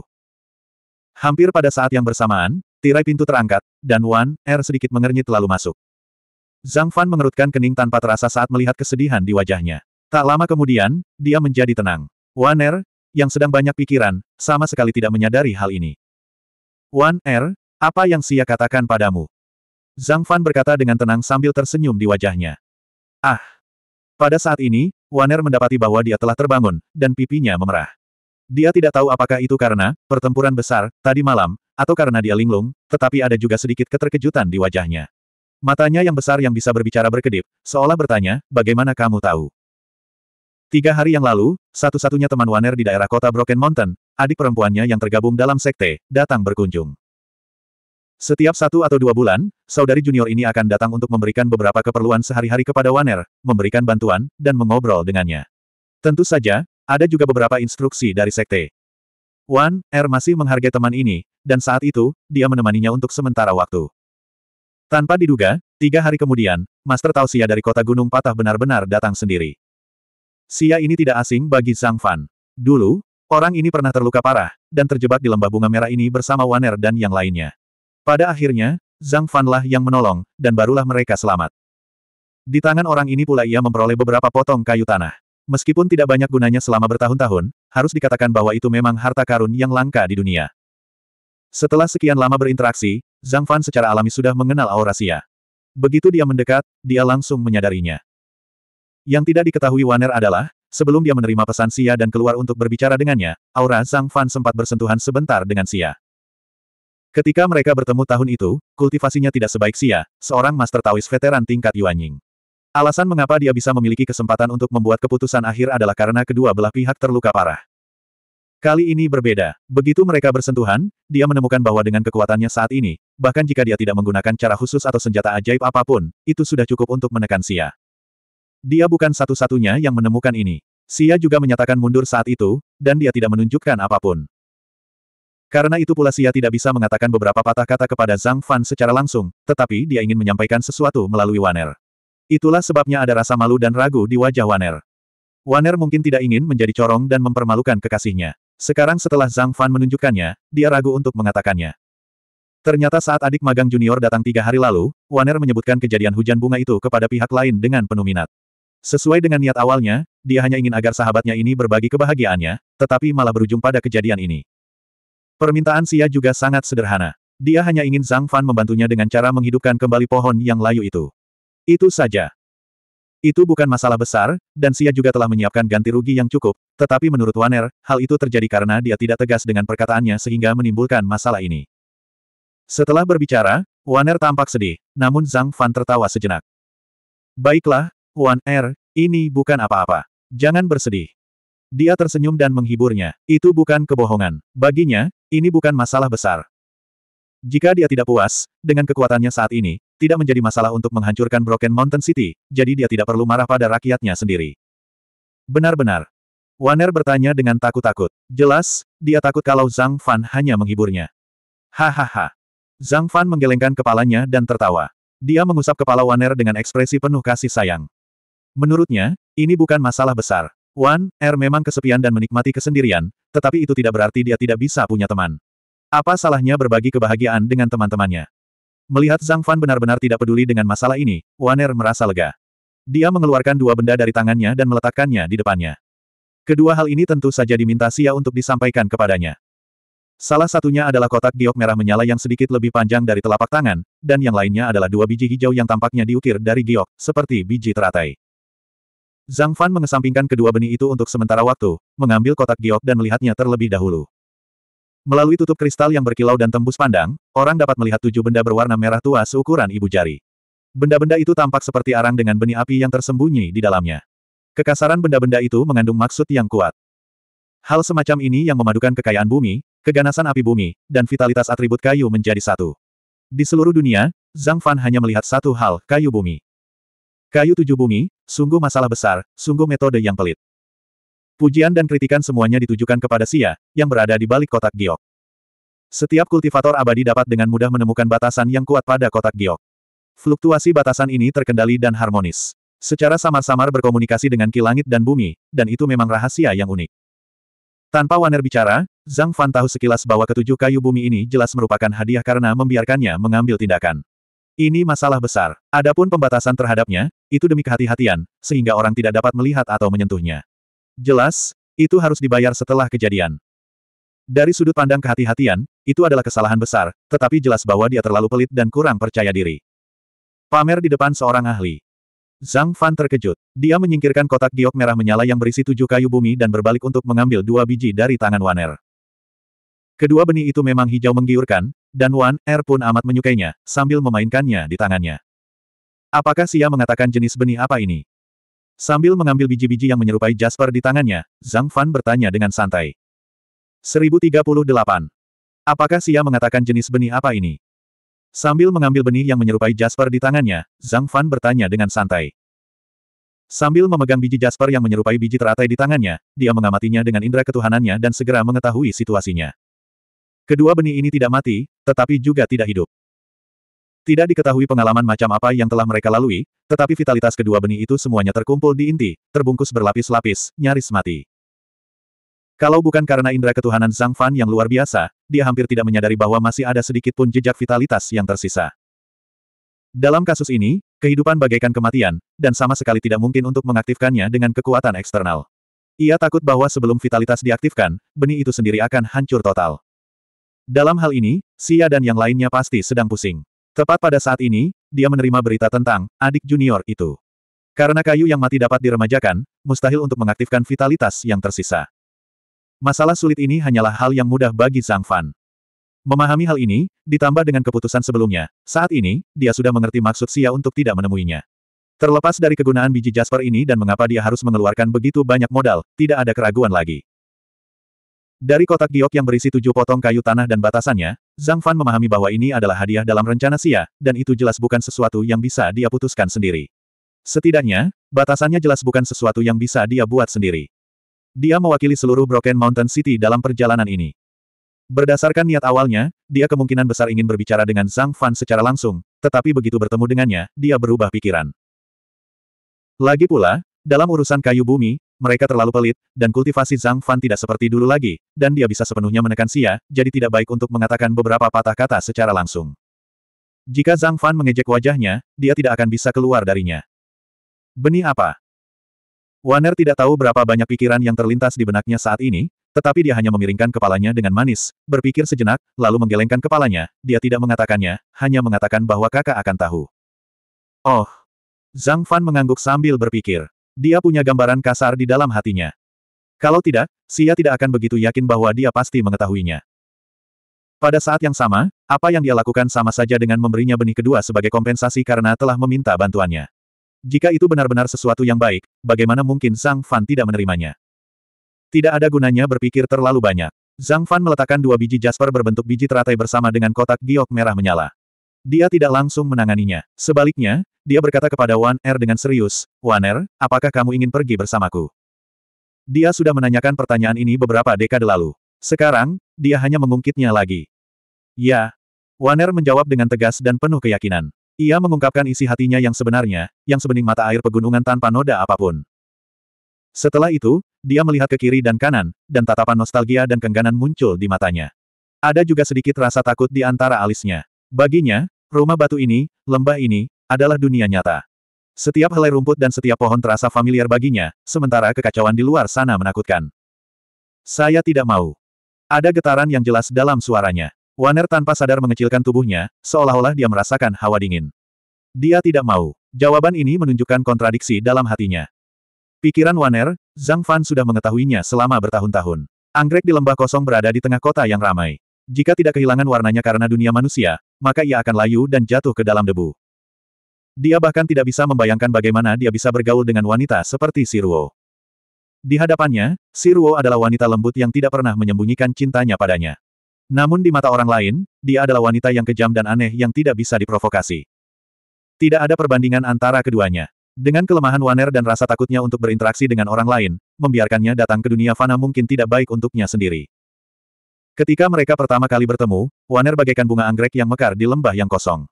Hampir pada saat yang bersamaan, tirai pintu terangkat, dan Wan Er sedikit mengernyit lalu masuk. Zhang Fan mengerutkan kening tanpa terasa saat melihat kesedihan di wajahnya. Tak lama kemudian, dia menjadi tenang. Wan Er, yang sedang banyak pikiran, sama sekali tidak menyadari hal ini. Wan Er, apa yang Sia katakan padamu? Zhang Fan berkata dengan tenang sambil tersenyum di wajahnya. Ah! Pada saat ini, Wan Er mendapati bahwa dia telah terbangun, dan pipinya memerah. Dia tidak tahu apakah itu karena pertempuran besar tadi malam, atau karena dia linglung, tetapi ada juga sedikit keterkejutan di wajahnya. Matanya yang besar yang bisa berbicara berkedip, seolah bertanya, bagaimana kamu tahu? Tiga hari yang lalu, satu-satunya teman Waner di daerah kota Broken Mountain, adik perempuannya yang tergabung dalam sekte, datang berkunjung. Setiap satu atau dua bulan, saudari junior ini akan datang untuk memberikan beberapa keperluan sehari-hari kepada Waner, memberikan bantuan, dan mengobrol dengannya. Tentu saja, ada juga beberapa instruksi dari sekte. Wan Er masih menghargai teman ini, dan saat itu, dia menemaninya untuk sementara waktu. Tanpa diduga, tiga hari kemudian, Master Tausia dari kota Gunung Patah benar-benar datang sendiri. Sia ini tidak asing bagi Zhang Fan. Dulu, orang ini pernah terluka parah, dan terjebak di lembah bunga merah ini bersama Waner dan yang lainnya. Pada akhirnya, Zhang Fan lah yang menolong, dan barulah mereka selamat. Di tangan orang ini pula ia memperoleh beberapa potong kayu tanah. Meskipun tidak banyak gunanya selama bertahun-tahun, harus dikatakan bahwa itu memang harta karun yang langka di dunia. Setelah sekian lama berinteraksi, Zhang Fan secara alami sudah mengenal aura Sia. Begitu dia mendekat, dia langsung menyadarinya. Yang tidak diketahui Waner adalah, sebelum dia menerima pesan Sia dan keluar untuk berbicara dengannya, aura Zhang Fan sempat bersentuhan sebentar dengan Sia. Ketika mereka bertemu tahun itu, kultivasinya tidak sebaik Sia, seorang master Taoist veteran tingkat Yuan Ying. Alasan mengapa dia bisa memiliki kesempatan untuk membuat keputusan akhir adalah karena kedua belah pihak terluka parah. Kali ini berbeda. Begitu mereka bersentuhan, dia menemukan bahwa dengan kekuatannya saat ini, bahkan jika dia tidak menggunakan cara khusus atau senjata ajaib apapun, itu sudah cukup untuk menekan Sia. Dia bukan satu-satunya yang menemukan ini. Sia juga menyatakan mundur saat itu, dan dia tidak menunjukkan apapun. Karena itu pula Sia tidak bisa mengatakan beberapa patah kata kepada Zhang Fan secara langsung, tetapi dia ingin menyampaikan sesuatu melalui Waner. Itulah sebabnya ada rasa malu dan ragu di wajah Waner. Waner mungkin tidak ingin menjadi corong dan mempermalukan kekasihnya. Sekarang setelah Zhang Fan menunjukkannya, dia ragu untuk mengatakannya. Ternyata saat adik magang junior datang tiga hari lalu, Waner menyebutkan kejadian hujan bunga itu kepada pihak lain dengan penuh minat. Sesuai dengan niat awalnya, dia hanya ingin agar sahabatnya ini berbagi kebahagiaannya, tetapi malah berujung pada kejadian ini. Permintaan Sia juga sangat sederhana. Dia hanya ingin Zhang Fan membantunya dengan cara menghidupkan kembali pohon yang layu itu. Itu saja. Itu bukan masalah besar, dan Sia juga telah menyiapkan ganti rugi yang cukup, tetapi menurut Waner, hal itu terjadi karena dia tidak tegas dengan perkataannya sehingga menimbulkan masalah ini. Setelah berbicara, Waner tampak sedih, namun Zhang Fan tertawa sejenak. Baiklah, Wan Er, ini bukan apa-apa. Jangan bersedih. Dia tersenyum dan menghiburnya. Itu bukan kebohongan. Baginya, ini bukan masalah besar. Jika dia tidak puas, dengan kekuatannya saat ini, tidak menjadi masalah untuk menghancurkan Broken Mountain City, jadi dia tidak perlu marah pada rakyatnya sendiri. Benar-benar. Waner bertanya dengan takut-takut. Jelas, dia takut kalau Zhang Fan hanya menghiburnya. Hahaha. Zhang Fan menggelengkan kepalanya dan tertawa. Dia mengusap kepala Waner dengan ekspresi penuh kasih sayang. Menurutnya, ini bukan masalah besar. Wan Er memang kesepian dan menikmati kesendirian, tetapi itu tidak berarti dia tidak bisa punya teman. Apa salahnya berbagi kebahagiaan dengan teman-temannya? Melihat Zhang Fan benar-benar tidak peduli dengan masalah ini, Wan Er merasa lega. Dia mengeluarkan dua benda dari tangannya dan meletakkannya di depannya. Kedua hal ini tentu saja diminta sia untuk disampaikan kepadanya. Salah satunya adalah kotak giok merah menyala yang sedikit lebih panjang dari telapak tangan, dan yang lainnya adalah dua biji hijau yang tampaknya diukir dari giok, seperti biji teratai. Zhang Fan mengesampingkan kedua benih itu untuk sementara waktu, mengambil kotak giok dan melihatnya terlebih dahulu. Melalui tutup kristal yang berkilau dan tembus pandang, orang dapat melihat tujuh benda berwarna merah tua seukuran ibu jari. Benda-benda itu tampak seperti arang dengan benih api yang tersembunyi di dalamnya. Kekasaran benda-benda itu mengandung maksud yang kuat. Hal semacam ini yang memadukan kekayaan bumi, keganasan api bumi, dan vitalitas atribut kayu menjadi satu. Di seluruh dunia, Zhang Fan hanya melihat satu hal, kayu bumi. Kayu tujuh bumi, sungguh masalah besar, sungguh metode yang pelit. Pujian dan kritikan semuanya ditujukan kepada Sia, yang berada di balik kotak giok. Setiap kultivator abadi dapat dengan mudah menemukan batasan yang kuat pada kotak giok. Fluktuasi batasan ini terkendali dan harmonis. Secara samar-samar berkomunikasi dengan ki langit dan bumi, dan itu memang rahasia yang unik. Tanpa Waner bicara, Zhang Fan tahu sekilas bahwa ketujuh kayu bumi ini jelas merupakan hadiah karena membiarkannya mengambil tindakan. Ini masalah besar. Adapun pembatasan terhadapnya, itu demi kehati-hatian, sehingga orang tidak dapat melihat atau menyentuhnya. Jelas, itu harus dibayar setelah kejadian. Dari sudut pandang kehati-hatian, itu adalah kesalahan besar, tetapi jelas bahwa dia terlalu pelit dan kurang percaya diri. Pamer di depan seorang ahli. Zhang Fan terkejut. Dia menyingkirkan kotak giok merah menyala yang berisi tujuh kayu bumi dan berbalik untuk mengambil dua biji dari tangan Waner. Kedua benih itu memang hijau menggiurkan, dan Wan Er pun amat menyukainya, sambil memainkannya di tangannya. Apakah Sia mengatakan jenis benih apa ini? Sambil mengambil biji-biji yang menyerupai Jasper di tangannya, Zhang Fan bertanya dengan santai. 1038. Apakah Sia mengatakan jenis benih apa ini? Sambil mengambil benih yang menyerupai Jasper di tangannya, Zhang Fan bertanya dengan santai. Sambil memegang biji Jasper yang menyerupai biji teratai di tangannya, dia mengamatinya dengan indera ketuhanannya dan segera mengetahui situasinya. Kedua benih ini tidak mati, tetapi juga tidak hidup. Tidak diketahui pengalaman macam apa yang telah mereka lalui, tetapi vitalitas kedua benih itu semuanya terkumpul di inti, terbungkus berlapis-lapis, nyaris mati. Kalau bukan karena indera ketuhanan Zhang Fan yang luar biasa, dia hampir tidak menyadari bahwa masih ada sedikit pun jejak vitalitas yang tersisa. Dalam kasus ini, kehidupan bagaikan kematian, dan sama sekali tidak mungkin untuk mengaktifkannya dengan kekuatan eksternal. Ia takut bahwa sebelum vitalitas diaktifkan, benih itu sendiri akan hancur total. Dalam hal ini, Sia dan yang lainnya pasti sedang pusing. Tepat pada saat ini, dia menerima berita tentang adik junior itu. Karena kayu yang mati dapat diremajakan, mustahil untuk mengaktifkan vitalitas yang tersisa. Masalah sulit ini hanyalah hal yang mudah bagi Zhang Fan. Memahami hal ini, ditambah dengan keputusan sebelumnya, saat ini, dia sudah mengerti maksud Sia untuk tidak menemuinya. Terlepas dari kegunaan biji Jasper ini dan mengapa dia harus mengeluarkan begitu banyak modal, tidak ada keraguan lagi. Dari kotak giok yang berisi tujuh potong kayu tanah dan batasannya, Zhang Fan memahami bahwa ini adalah hadiah dalam rencana sia, dan itu jelas bukan sesuatu yang bisa dia putuskan sendiri. Setidaknya, batasannya jelas bukan sesuatu yang bisa dia buat sendiri. Dia mewakili seluruh Broken Mountain City dalam perjalanan ini. Berdasarkan niat awalnya, dia kemungkinan besar ingin berbicara dengan Zhang Fan secara langsung, tetapi begitu bertemu dengannya, dia berubah pikiran. Lagi pula, dalam urusan kayu bumi, mereka terlalu pelit, dan kultivasi Zhang Fan tidak seperti dulu lagi, dan dia bisa sepenuhnya menekan sia, jadi tidak baik untuk mengatakan beberapa patah kata secara langsung. Jika Zhang Fan mengejek wajahnya, dia tidak akan bisa keluar darinya. Benih apa? Waner tidak tahu berapa banyak pikiran yang terlintas di benaknya saat ini, tetapi dia hanya memiringkan kepalanya dengan manis, berpikir sejenak, lalu menggelengkan kepalanya, dia tidak mengatakannya, hanya mengatakan bahwa kakak akan tahu. Oh! Zhang Fan mengangguk sambil berpikir. Dia punya gambaran kasar di dalam hatinya. Kalau tidak, Sia tidak akan begitu yakin bahwa dia pasti mengetahuinya. Pada saat yang sama, apa yang dia lakukan sama saja dengan memberinya benih kedua sebagai kompensasi karena telah meminta bantuannya. Jika itu benar-benar sesuatu yang baik, bagaimana mungkin Zhang Fan tidak menerimanya? Tidak ada gunanya berpikir terlalu banyak. Zhang Fan meletakkan dua biji jasper berbentuk biji teratai bersama dengan kotak giok merah menyala. Dia tidak langsung menanganinya. Sebaliknya, dia berkata kepada Wan Er dengan serius, Wan Er, apakah kamu ingin pergi bersamaku? Dia sudah menanyakan pertanyaan ini beberapa dekade lalu. Sekarang, dia hanya mengungkitnya lagi. Ya. Wan Er menjawab dengan tegas dan penuh keyakinan. Ia mengungkapkan isi hatinya yang sebenarnya, yang sebening mata air pegunungan tanpa noda apapun. Setelah itu, dia melihat ke kiri dan kanan, dan tatapan nostalgia dan kengganan muncul di matanya. Ada juga sedikit rasa takut di antara alisnya. Baginya, Rumah batu ini, lembah ini, adalah dunia nyata. Setiap helai rumput dan setiap pohon terasa familiar baginya, sementara kekacauan di luar sana menakutkan. Saya tidak mau. Ada getaran yang jelas dalam suaranya. Waner tanpa sadar mengecilkan tubuhnya, seolah-olah dia merasakan hawa dingin. Dia tidak mau. Jawaban ini menunjukkan kontradiksi dalam hatinya. Pikiran Waner, Zhang Fan sudah mengetahuinya selama bertahun-tahun. Anggrek di lembah kosong berada di tengah kota yang ramai. Jika tidak kehilangan warnanya karena dunia manusia, maka ia akan layu dan jatuh ke dalam debu. Dia bahkan tidak bisa membayangkan bagaimana dia bisa bergaul dengan wanita seperti Siruo. Di hadapannya, Siruo adalah wanita lembut yang tidak pernah menyembunyikan cintanya padanya. Namun di mata orang lain, dia adalah wanita yang kejam dan aneh yang tidak bisa diprovokasi. Tidak ada perbandingan antara keduanya. Dengan kelemahan Waner dan rasa takutnya untuk berinteraksi dengan orang lain, membiarkannya datang ke dunia fana mungkin tidak baik untuknya sendiri. Ketika mereka pertama kali bertemu, Waner bagaikan bunga anggrek yang mekar di lembah yang kosong.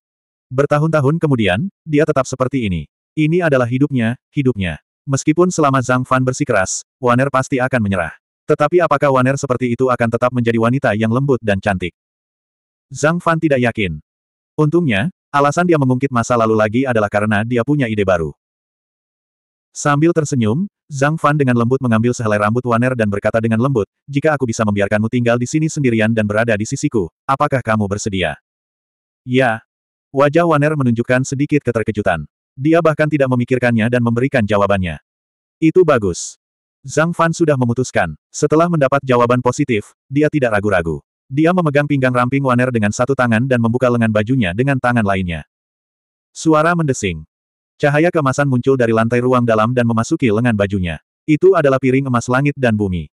Bertahun-tahun kemudian, dia tetap seperti ini. Ini adalah hidupnya, hidupnya. Meskipun selama Zhang Fan bersikeras, Waner pasti akan menyerah. Tetapi apakah Waner seperti itu akan tetap menjadi wanita yang lembut dan cantik? Zhang Fan tidak yakin. Untungnya, alasan dia mengungkit masa lalu lagi adalah karena dia punya ide baru. Sambil tersenyum, Zhang Fan dengan lembut mengambil sehelai rambut Waner dan berkata dengan lembut, jika aku bisa membiarkanmu tinggal di sini sendirian dan berada di sisiku, apakah kamu bersedia? Ya. Wajah Waner menunjukkan sedikit keterkejutan. Dia bahkan tidak memikirkannya dan memberikan jawabannya. Itu bagus. Zhang Fan sudah memutuskan. Setelah mendapat jawaban positif, dia tidak ragu-ragu. Dia memegang pinggang ramping Waner dengan satu tangan dan membuka lengan bajunya dengan tangan lainnya. Suara mendesing. Cahaya kemasan muncul dari lantai ruang dalam dan memasuki lengan bajunya. Itu adalah piring emas langit dan bumi.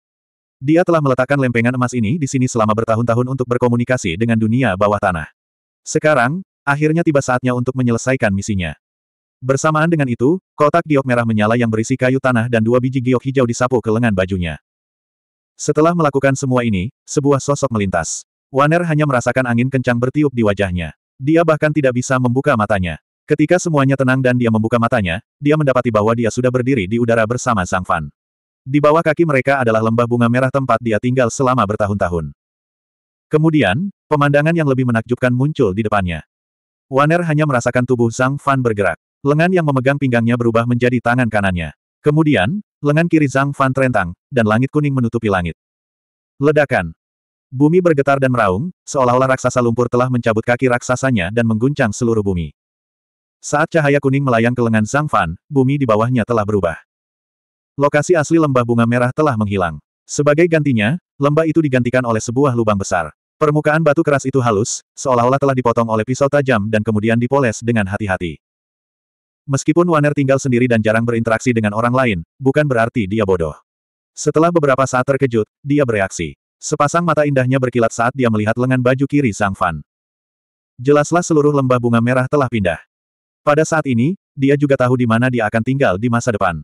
Dia telah meletakkan lempengan emas ini di sini selama bertahun-tahun untuk berkomunikasi dengan dunia bawah tanah. Sekarang, akhirnya tiba saatnya untuk menyelesaikan misinya. Bersamaan dengan itu, kotak giok merah menyala yang berisi kayu tanah dan dua biji giok hijau disapu ke lengan bajunya. Setelah melakukan semua ini, sebuah sosok melintas. Waner hanya merasakan angin kencang bertiup di wajahnya. Dia bahkan tidak bisa membuka matanya. Ketika semuanya tenang dan dia membuka matanya, dia mendapati bahwa dia sudah berdiri di udara bersama Sang Fan. Di bawah kaki mereka adalah lembah bunga merah tempat dia tinggal selama bertahun-tahun. Kemudian, pemandangan yang lebih menakjubkan muncul di depannya. Waner hanya merasakan tubuh Zhang Fan bergerak. Lengan yang memegang pinggangnya berubah menjadi tangan kanannya. Kemudian, lengan kiri Zhang Fan terentang, dan langit kuning menutupi langit. Ledakan. Bumi bergetar dan meraung, seolah-olah raksasa lumpur telah mencabut kaki raksasanya dan mengguncang seluruh bumi. Saat cahaya kuning melayang ke lengan Sang Fan, bumi di bawahnya telah berubah. Lokasi asli lembah bunga merah telah menghilang. Sebagai gantinya, lembah itu digantikan oleh sebuah lubang besar. Permukaan batu keras itu halus, seolah-olah telah dipotong oleh pisau tajam dan kemudian dipoles dengan hati-hati. Meskipun Waner tinggal sendiri dan jarang berinteraksi dengan orang lain, bukan berarti dia bodoh. Setelah beberapa saat terkejut, dia bereaksi. Sepasang mata indahnya berkilat saat dia melihat lengan baju kiri Sang Fan. Jelaslah seluruh lembah bunga merah telah pindah. Pada saat ini, dia juga tahu di mana dia akan tinggal di masa depan.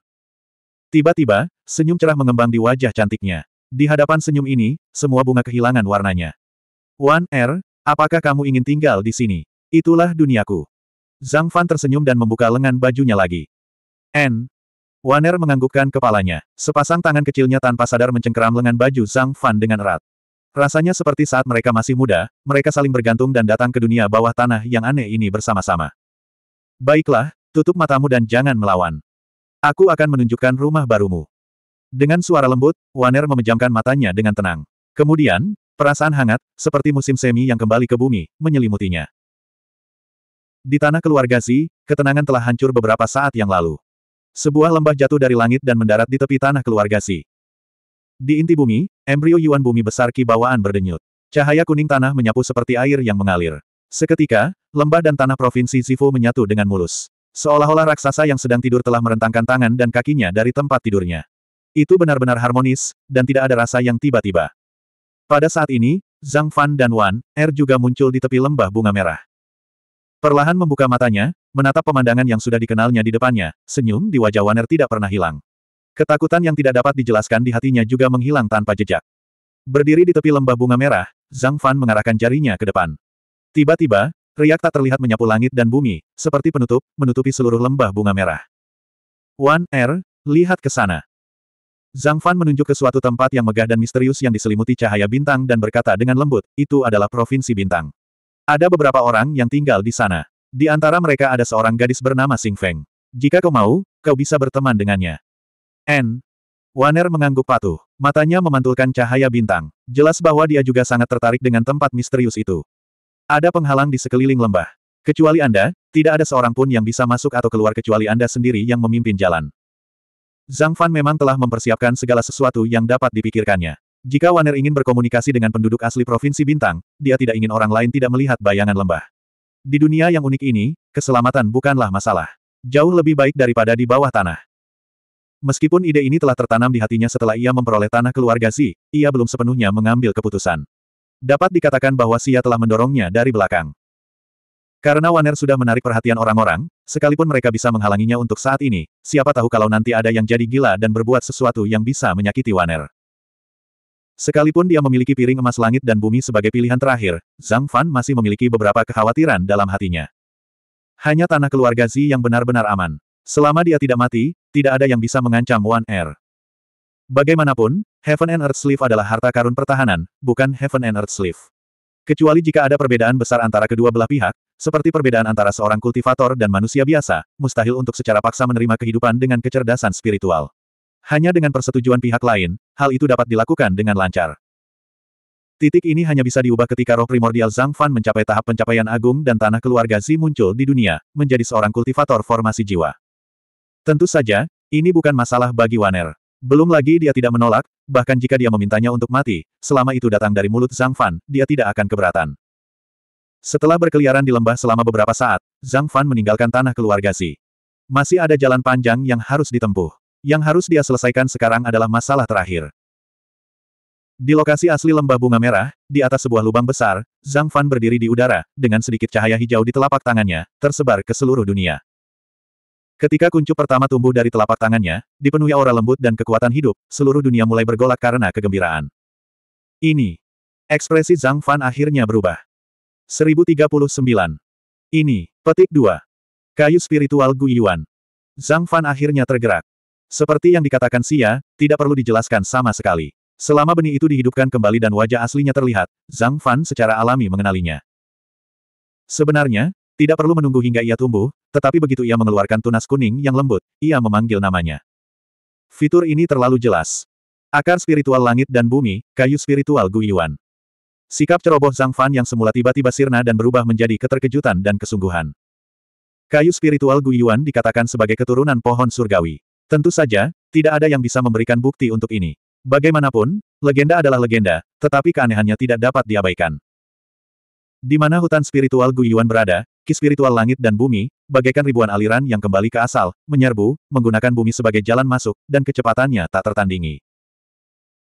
Tiba-tiba, senyum cerah mengembang di wajah cantiknya. Di hadapan senyum ini, semua bunga kehilangan warnanya. Wan Er, apakah kamu ingin tinggal di sini? Itulah duniaku. Zhang Fan tersenyum dan membuka lengan bajunya lagi. N. Wan Er menganggukkan kepalanya. Sepasang tangan kecilnya tanpa sadar mencengkeram lengan baju Zhang Fan dengan erat. Rasanya seperti saat mereka masih muda, mereka saling bergantung dan datang ke dunia bawah tanah yang aneh ini bersama-sama. Baiklah, tutup matamu dan jangan melawan. Aku akan menunjukkan rumah barumu. Dengan suara lembut, Waner memejamkan matanya dengan tenang. Kemudian, perasaan hangat, seperti musim semi yang kembali ke bumi, menyelimutinya. Di tanah keluarga Si, ketenangan telah hancur beberapa saat yang lalu. Sebuah lembah jatuh dari langit dan mendarat di tepi tanah keluarga Si. Di inti bumi, embrio Yuan bumi besar kibawaan berdenyut. Cahaya kuning tanah menyapu seperti air yang mengalir. Seketika, lembah dan tanah provinsi Sifu menyatu dengan mulus. Seolah-olah raksasa yang sedang tidur telah merentangkan tangan dan kakinya dari tempat tidurnya. Itu benar-benar harmonis, dan tidak ada rasa yang tiba-tiba. Pada saat ini, Zhang Fan dan Wan Er juga muncul di tepi lembah bunga merah. Perlahan membuka matanya, menatap pemandangan yang sudah dikenalnya di depannya, senyum di wajah Wan Er tidak pernah hilang. Ketakutan yang tidak dapat dijelaskan di hatinya juga menghilang tanpa jejak. Berdiri di tepi lembah bunga merah, Zhang Fan mengarahkan jarinya ke depan. Tiba-tiba, Riak tak terlihat menyapu langit dan bumi, seperti penutup, menutupi seluruh lembah bunga merah. Wan Er, lihat ke sana. Zhang Fan menunjuk ke suatu tempat yang megah dan misterius yang diselimuti cahaya bintang dan berkata dengan lembut, itu adalah Provinsi Bintang. Ada beberapa orang yang tinggal di sana. Di antara mereka ada seorang gadis bernama Sing Feng. Jika kau mau, kau bisa berteman dengannya. N. Er mengangguk patuh. Matanya memantulkan cahaya bintang. Jelas bahwa dia juga sangat tertarik dengan tempat misterius itu. Ada penghalang di sekeliling lembah. Kecuali Anda, tidak ada seorang pun yang bisa masuk atau keluar kecuali Anda sendiri yang memimpin jalan. Zhang Fan memang telah mempersiapkan segala sesuatu yang dapat dipikirkannya. Jika Waner ingin berkomunikasi dengan penduduk asli Provinsi Bintang, dia tidak ingin orang lain tidak melihat bayangan lembah. Di dunia yang unik ini, keselamatan bukanlah masalah. Jauh lebih baik daripada di bawah tanah. Meskipun ide ini telah tertanam di hatinya setelah ia memperoleh tanah keluarga Z, ia belum sepenuhnya mengambil keputusan. Dapat dikatakan bahwa Xia telah mendorongnya dari belakang. Karena Waner sudah menarik perhatian orang-orang, sekalipun mereka bisa menghalanginya untuk saat ini, siapa tahu kalau nanti ada yang jadi gila dan berbuat sesuatu yang bisa menyakiti Waner. Sekalipun dia memiliki piring emas langit dan bumi sebagai pilihan terakhir, Zhang Fan masih memiliki beberapa kekhawatiran dalam hatinya. Hanya tanah keluarga Zi yang benar-benar aman. Selama dia tidak mati, tidak ada yang bisa mengancam Wan Er. Bagaimanapun, Heaven and Earth Sleeve adalah harta karun pertahanan, bukan Heaven and Earth Sleeve. Kecuali jika ada perbedaan besar antara kedua belah pihak, seperti perbedaan antara seorang kultivator dan manusia biasa, mustahil untuk secara paksa menerima kehidupan dengan kecerdasan spiritual. Hanya dengan persetujuan pihak lain, hal itu dapat dilakukan dengan lancar. Titik ini hanya bisa diubah ketika roh primordial Zhang Fan mencapai tahap pencapaian agung dan tanah keluarga Zi muncul di dunia, menjadi seorang kultivator formasi jiwa. Tentu saja, ini bukan masalah bagi Waner. Belum lagi dia tidak menolak, bahkan jika dia memintanya untuk mati, selama itu datang dari mulut Zhang Fan, dia tidak akan keberatan. Setelah berkeliaran di lembah selama beberapa saat, Zhang Fan meninggalkan tanah keluarga Xi. Masih ada jalan panjang yang harus ditempuh. Yang harus dia selesaikan sekarang adalah masalah terakhir. Di lokasi asli lembah bunga merah, di atas sebuah lubang besar, Zhang Fan berdiri di udara, dengan sedikit cahaya hijau di telapak tangannya, tersebar ke seluruh dunia. Ketika kuncup pertama tumbuh dari telapak tangannya, dipenuhi aura lembut dan kekuatan hidup, seluruh dunia mulai bergolak karena kegembiraan. Ini. Ekspresi Zhang Fan akhirnya berubah. 1039. Ini, petik 2. Kayu spiritual Guiyuan. Zhang Fan akhirnya tergerak. Seperti yang dikatakan Sia, tidak perlu dijelaskan sama sekali. Selama benih itu dihidupkan kembali dan wajah aslinya terlihat, Zhang Fan secara alami mengenalinya. Sebenarnya, tidak perlu menunggu hingga ia tumbuh, tetapi begitu ia mengeluarkan tunas kuning yang lembut, ia memanggil namanya. Fitur ini terlalu jelas. Akar spiritual langit dan bumi, kayu spiritual Guiyuan. Sikap ceroboh Zhang Fan yang semula tiba-tiba sirna dan berubah menjadi keterkejutan dan kesungguhan. Kayu spiritual Guiyuan dikatakan sebagai keturunan pohon surgawi. Tentu saja, tidak ada yang bisa memberikan bukti untuk ini. Bagaimanapun, legenda adalah legenda, tetapi keanehannya tidak dapat diabaikan. Di mana hutan spiritual Guiyuan berada, Ki spiritual langit dan bumi, bagaikan ribuan aliran yang kembali ke asal, menyerbu, menggunakan bumi sebagai jalan masuk, dan kecepatannya tak tertandingi.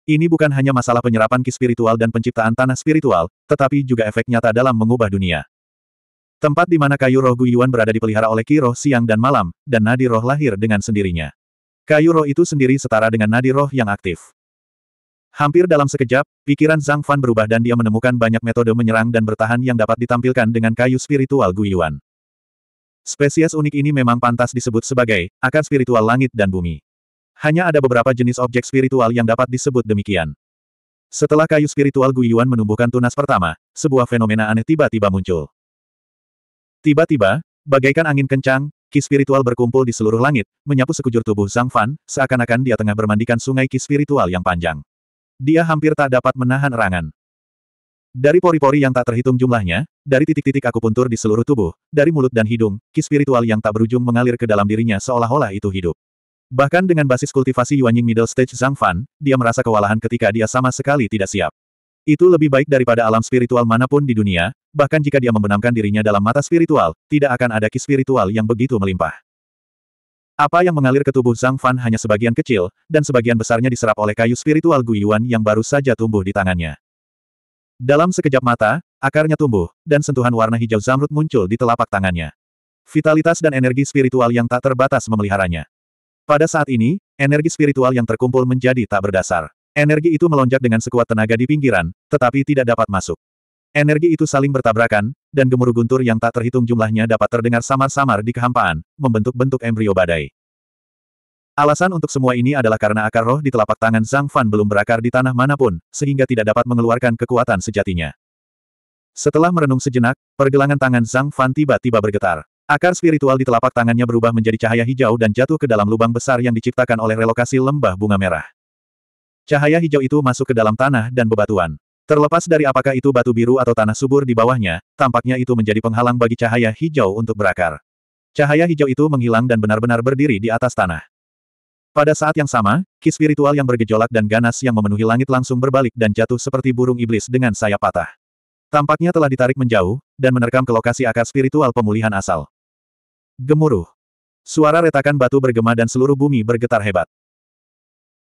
Ini bukan hanya masalah penyerapan ki spiritual dan penciptaan tanah spiritual, tetapi juga efek nyata dalam mengubah dunia. Tempat di mana kayu roh Guyuan berada dipelihara oleh ki roh siang dan malam, dan nadi roh lahir dengan sendirinya. Kayu roh itu sendiri setara dengan nadi roh yang aktif. Hampir dalam sekejap, pikiran Zhang Fan berubah dan dia menemukan banyak metode menyerang dan bertahan yang dapat ditampilkan dengan kayu spiritual Guiyuan. Spesies unik ini memang pantas disebut sebagai akar spiritual langit dan bumi. Hanya ada beberapa jenis objek spiritual yang dapat disebut demikian. Setelah kayu spiritual Guiyuan menumbuhkan tunas pertama, sebuah fenomena aneh tiba-tiba muncul. Tiba-tiba, bagaikan angin kencang, ki spiritual berkumpul di seluruh langit, menyapu sekujur tubuh Zhang Fan, seakan-akan dia tengah bermandikan sungai ki spiritual yang panjang. Dia hampir tak dapat menahan erangan. Dari pori-pori yang tak terhitung jumlahnya, dari titik-titik akupuntur di seluruh tubuh, dari mulut dan hidung, ki spiritual yang tak berujung mengalir ke dalam dirinya seolah-olah itu hidup. Bahkan dengan basis kultivasi Yuanying Middle Stage Zhang Fan, dia merasa kewalahan ketika dia sama sekali tidak siap. Itu lebih baik daripada alam spiritual manapun di dunia, bahkan jika dia membenamkan dirinya dalam mata spiritual, tidak akan ada ki spiritual yang begitu melimpah. Apa yang mengalir ke tubuh Zhang Fan hanya sebagian kecil, dan sebagian besarnya diserap oleh kayu spiritual Guyuan yang baru saja tumbuh di tangannya. Dalam sekejap mata, akarnya tumbuh, dan sentuhan warna hijau zamrud muncul di telapak tangannya. Vitalitas dan energi spiritual yang tak terbatas memeliharanya. Pada saat ini, energi spiritual yang terkumpul menjadi tak berdasar. Energi itu melonjak dengan sekuat tenaga di pinggiran, tetapi tidak dapat masuk. Energi itu saling bertabrakan, dan gemuruh guntur yang tak terhitung jumlahnya dapat terdengar samar-samar di kehampaan, membentuk bentuk embrio badai. Alasan untuk semua ini adalah karena akar roh di telapak tangan Zhang Fan belum berakar di tanah manapun, sehingga tidak dapat mengeluarkan kekuatan sejatinya. Setelah merenung sejenak, pergelangan tangan Zhang Fan tiba-tiba bergetar. Akar spiritual di telapak tangannya berubah menjadi cahaya hijau dan jatuh ke dalam lubang besar yang diciptakan oleh relokasi lembah bunga merah. Cahaya hijau itu masuk ke dalam tanah dan bebatuan. Terlepas dari apakah itu batu biru atau tanah subur di bawahnya, tampaknya itu menjadi penghalang bagi cahaya hijau untuk berakar. Cahaya hijau itu menghilang dan benar-benar berdiri di atas tanah. Pada saat yang sama, ki spiritual yang bergejolak dan ganas yang memenuhi langit langsung berbalik dan jatuh seperti burung iblis dengan sayap patah. Tampaknya telah ditarik menjauh, dan menerkam ke lokasi akar spiritual pemulihan asal. Gemuruh. Suara retakan batu bergema dan seluruh bumi bergetar hebat.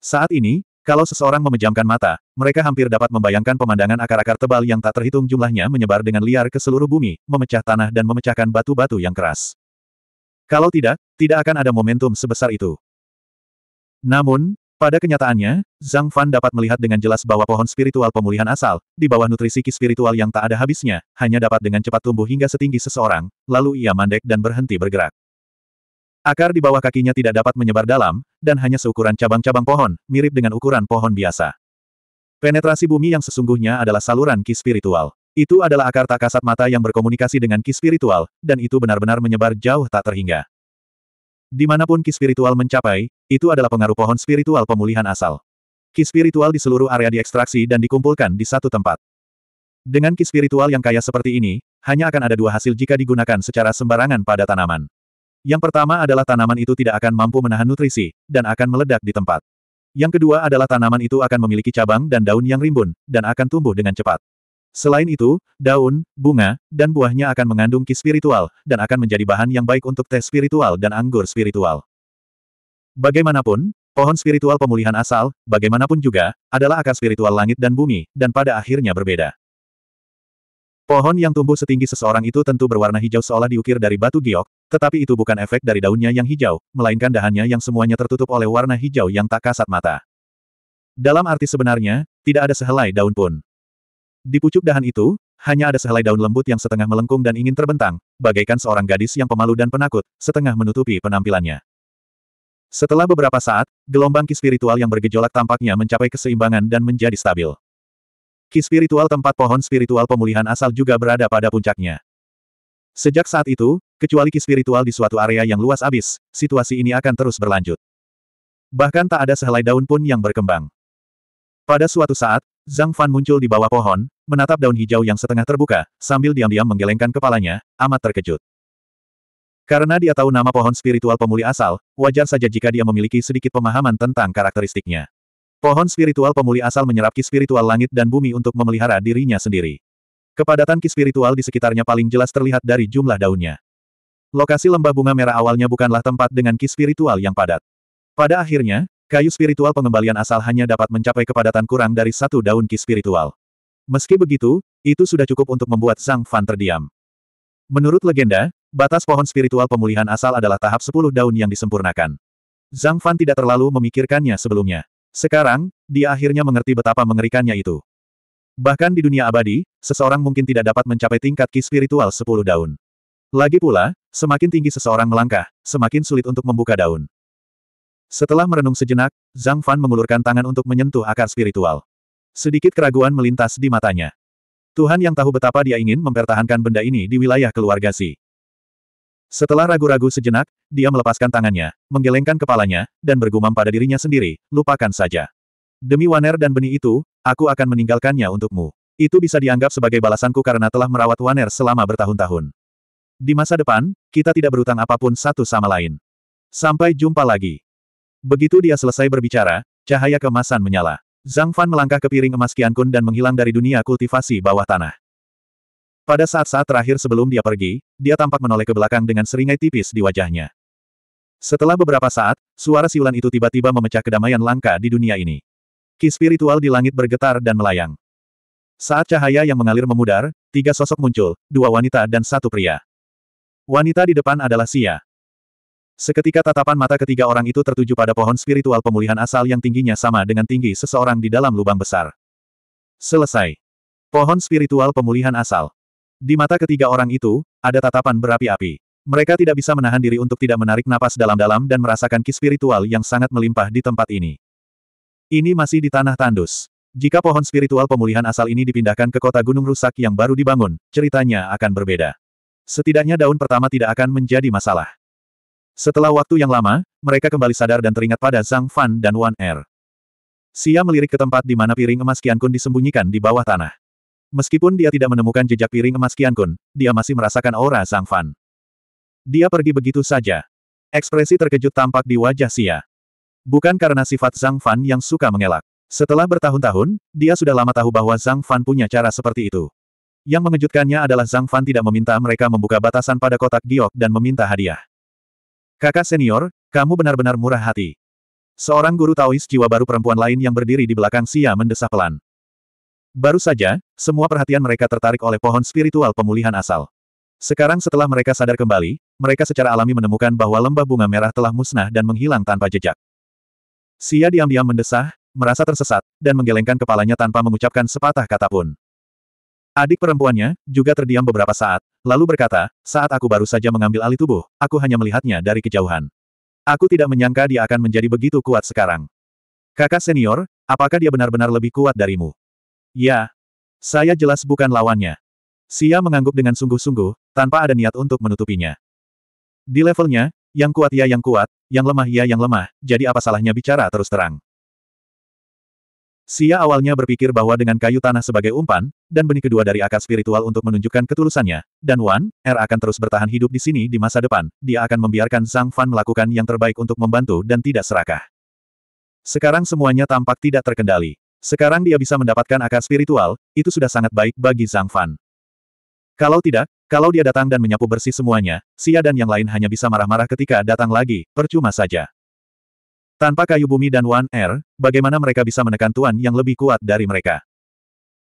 Saat ini, kalau seseorang memejamkan mata, mereka hampir dapat membayangkan pemandangan akar-akar tebal yang tak terhitung jumlahnya menyebar dengan liar ke seluruh bumi, memecah tanah dan memecahkan batu-batu yang keras. Kalau tidak, tidak akan ada momentum sebesar itu. Namun, pada kenyataannya, Zhang Fan dapat melihat dengan jelas bahwa pohon spiritual pemulihan asal, di bawah nutrisi ki spiritual yang tak ada habisnya, hanya dapat dengan cepat tumbuh hingga setinggi seseorang, lalu ia mandek dan berhenti bergerak. Akar di bawah kakinya tidak dapat menyebar dalam, dan hanya seukuran cabang-cabang pohon, mirip dengan ukuran pohon biasa. Penetrasi bumi yang sesungguhnya adalah saluran ki spiritual. Itu adalah akar tak kasat mata yang berkomunikasi dengan ki spiritual, dan itu benar-benar menyebar jauh tak terhingga. Dimanapun ki spiritual mencapai, itu adalah pengaruh pohon spiritual pemulihan asal. Ki spiritual di seluruh area diekstraksi dan dikumpulkan di satu tempat. Dengan ki spiritual yang kaya seperti ini, hanya akan ada dua hasil jika digunakan secara sembarangan pada tanaman. Yang pertama adalah tanaman itu tidak akan mampu menahan nutrisi, dan akan meledak di tempat. Yang kedua adalah tanaman itu akan memiliki cabang dan daun yang rimbun, dan akan tumbuh dengan cepat. Selain itu, daun, bunga, dan buahnya akan mengandung ki spiritual, dan akan menjadi bahan yang baik untuk teh spiritual dan anggur spiritual. Bagaimanapun, pohon spiritual pemulihan asal, bagaimanapun juga, adalah akar spiritual langit dan bumi, dan pada akhirnya berbeda. Pohon yang tumbuh setinggi seseorang itu tentu berwarna hijau seolah diukir dari batu giok, tetapi itu bukan efek dari daunnya yang hijau, melainkan dahannya yang semuanya tertutup oleh warna hijau yang tak kasat mata. Dalam arti sebenarnya, tidak ada sehelai daun pun. Di pucuk dahan itu, hanya ada sehelai daun lembut yang setengah melengkung dan ingin terbentang, bagaikan seorang gadis yang pemalu dan penakut, setengah menutupi penampilannya. Setelah beberapa saat, gelombang ki spiritual yang bergejolak tampaknya mencapai keseimbangan dan menjadi stabil. Ki spiritual tempat pohon spiritual pemulihan asal juga berada pada puncaknya. Sejak saat itu, kecuali ki spiritual di suatu area yang luas abis, situasi ini akan terus berlanjut. Bahkan tak ada sehelai daun pun yang berkembang. Pada suatu saat, Zhang Fan muncul di bawah pohon, menatap daun hijau yang setengah terbuka, sambil diam-diam menggelengkan kepalanya, amat terkejut. Karena dia tahu nama pohon spiritual pemulih asal, wajar saja jika dia memiliki sedikit pemahaman tentang karakteristiknya. Pohon spiritual pemuli asal menyerap ki spiritual langit dan bumi untuk memelihara dirinya sendiri. Kepadatan ki spiritual di sekitarnya paling jelas terlihat dari jumlah daunnya. Lokasi lembah bunga merah awalnya bukanlah tempat dengan ki spiritual yang padat. Pada akhirnya, kayu spiritual pengembalian asal hanya dapat mencapai kepadatan kurang dari satu daun ki spiritual. Meski begitu, itu sudah cukup untuk membuat Zhang Fan terdiam. Menurut legenda, batas pohon spiritual pemulihan asal adalah tahap 10 daun yang disempurnakan. Zhang Fan tidak terlalu memikirkannya sebelumnya. Sekarang, dia akhirnya mengerti betapa mengerikannya itu. Bahkan di dunia abadi, seseorang mungkin tidak dapat mencapai tingkat ki spiritual 10 daun. Lagi pula, semakin tinggi seseorang melangkah, semakin sulit untuk membuka daun. Setelah merenung sejenak, Zhang Fan mengulurkan tangan untuk menyentuh akar spiritual. Sedikit keraguan melintas di matanya. Tuhan yang tahu betapa dia ingin mempertahankan benda ini di wilayah keluarga Si. Setelah ragu-ragu sejenak, dia melepaskan tangannya, menggelengkan kepalanya, dan bergumam pada dirinya sendiri, lupakan saja. Demi Waner dan benih itu, aku akan meninggalkannya untukmu. Itu bisa dianggap sebagai balasanku karena telah merawat Waner selama bertahun-tahun. Di masa depan, kita tidak berutang apapun satu sama lain. Sampai jumpa lagi. Begitu dia selesai berbicara, cahaya kemasan menyala. Zhang Fan melangkah ke piring emas Qiankun dan menghilang dari dunia kultivasi bawah tanah. Pada saat-saat terakhir sebelum dia pergi, dia tampak menoleh ke belakang dengan seringai tipis di wajahnya. Setelah beberapa saat, suara siulan itu tiba-tiba memecah kedamaian langka di dunia ini. Ki spiritual di langit bergetar dan melayang. Saat cahaya yang mengalir memudar, tiga sosok muncul, dua wanita dan satu pria. Wanita di depan adalah Sia. Seketika tatapan mata ketiga orang itu tertuju pada pohon spiritual pemulihan asal yang tingginya sama dengan tinggi seseorang di dalam lubang besar. Selesai. Pohon spiritual pemulihan asal. Di mata ketiga orang itu, ada tatapan berapi-api. Mereka tidak bisa menahan diri untuk tidak menarik napas dalam-dalam dan merasakan ki spiritual yang sangat melimpah di tempat ini. Ini masih di tanah tandus. Jika pohon spiritual pemulihan asal ini dipindahkan ke kota gunung rusak yang baru dibangun, ceritanya akan berbeda. Setidaknya daun pertama tidak akan menjadi masalah. Setelah waktu yang lama, mereka kembali sadar dan teringat pada Zhang Fan dan Wan Er. Sia melirik ke tempat di mana piring emas Kian Kun disembunyikan di bawah tanah. Meskipun dia tidak menemukan jejak piring emas Qian Kun, dia masih merasakan aura Zhang Fan. Dia pergi begitu saja. Ekspresi terkejut tampak di wajah Xia. Bukan karena sifat Zhang Fan yang suka mengelak. Setelah bertahun-tahun, dia sudah lama tahu bahwa Zhang Fan punya cara seperti itu. Yang mengejutkannya adalah Zhang Fan tidak meminta mereka membuka batasan pada kotak giok dan meminta hadiah. Kakak senior, kamu benar-benar murah hati. Seorang guru Taois jiwa baru perempuan lain yang berdiri di belakang Xia mendesah pelan. Baru saja, semua perhatian mereka tertarik oleh pohon spiritual pemulihan asal. Sekarang setelah mereka sadar kembali, mereka secara alami menemukan bahwa lembah bunga merah telah musnah dan menghilang tanpa jejak. Sia diam-diam mendesah, merasa tersesat, dan menggelengkan kepalanya tanpa mengucapkan sepatah kata pun. Adik perempuannya, juga terdiam beberapa saat, lalu berkata, saat aku baru saja mengambil alih tubuh, aku hanya melihatnya dari kejauhan. Aku tidak menyangka dia akan menjadi begitu kuat sekarang. Kakak senior, apakah dia benar-benar lebih kuat darimu? Ya. Saya jelas bukan lawannya. Sia mengangguk dengan sungguh-sungguh, tanpa ada niat untuk menutupinya. Di levelnya, yang kuat ya yang kuat, yang lemah ya yang lemah, jadi apa salahnya bicara terus terang. Sia awalnya berpikir bahwa dengan kayu tanah sebagai umpan, dan benih kedua dari akar spiritual untuk menunjukkan ketulusannya, dan Wan, Er akan terus bertahan hidup di sini di masa depan, dia akan membiarkan Sang Fan melakukan yang terbaik untuk membantu dan tidak serakah. Sekarang semuanya tampak tidak terkendali. Sekarang dia bisa mendapatkan akar spiritual, itu sudah sangat baik bagi Zhang Fan. Kalau tidak, kalau dia datang dan menyapu bersih semuanya, Sia dan yang lain hanya bisa marah-marah ketika datang lagi, percuma saja. Tanpa kayu bumi dan Wan Er, bagaimana mereka bisa menekan Tuan yang lebih kuat dari mereka?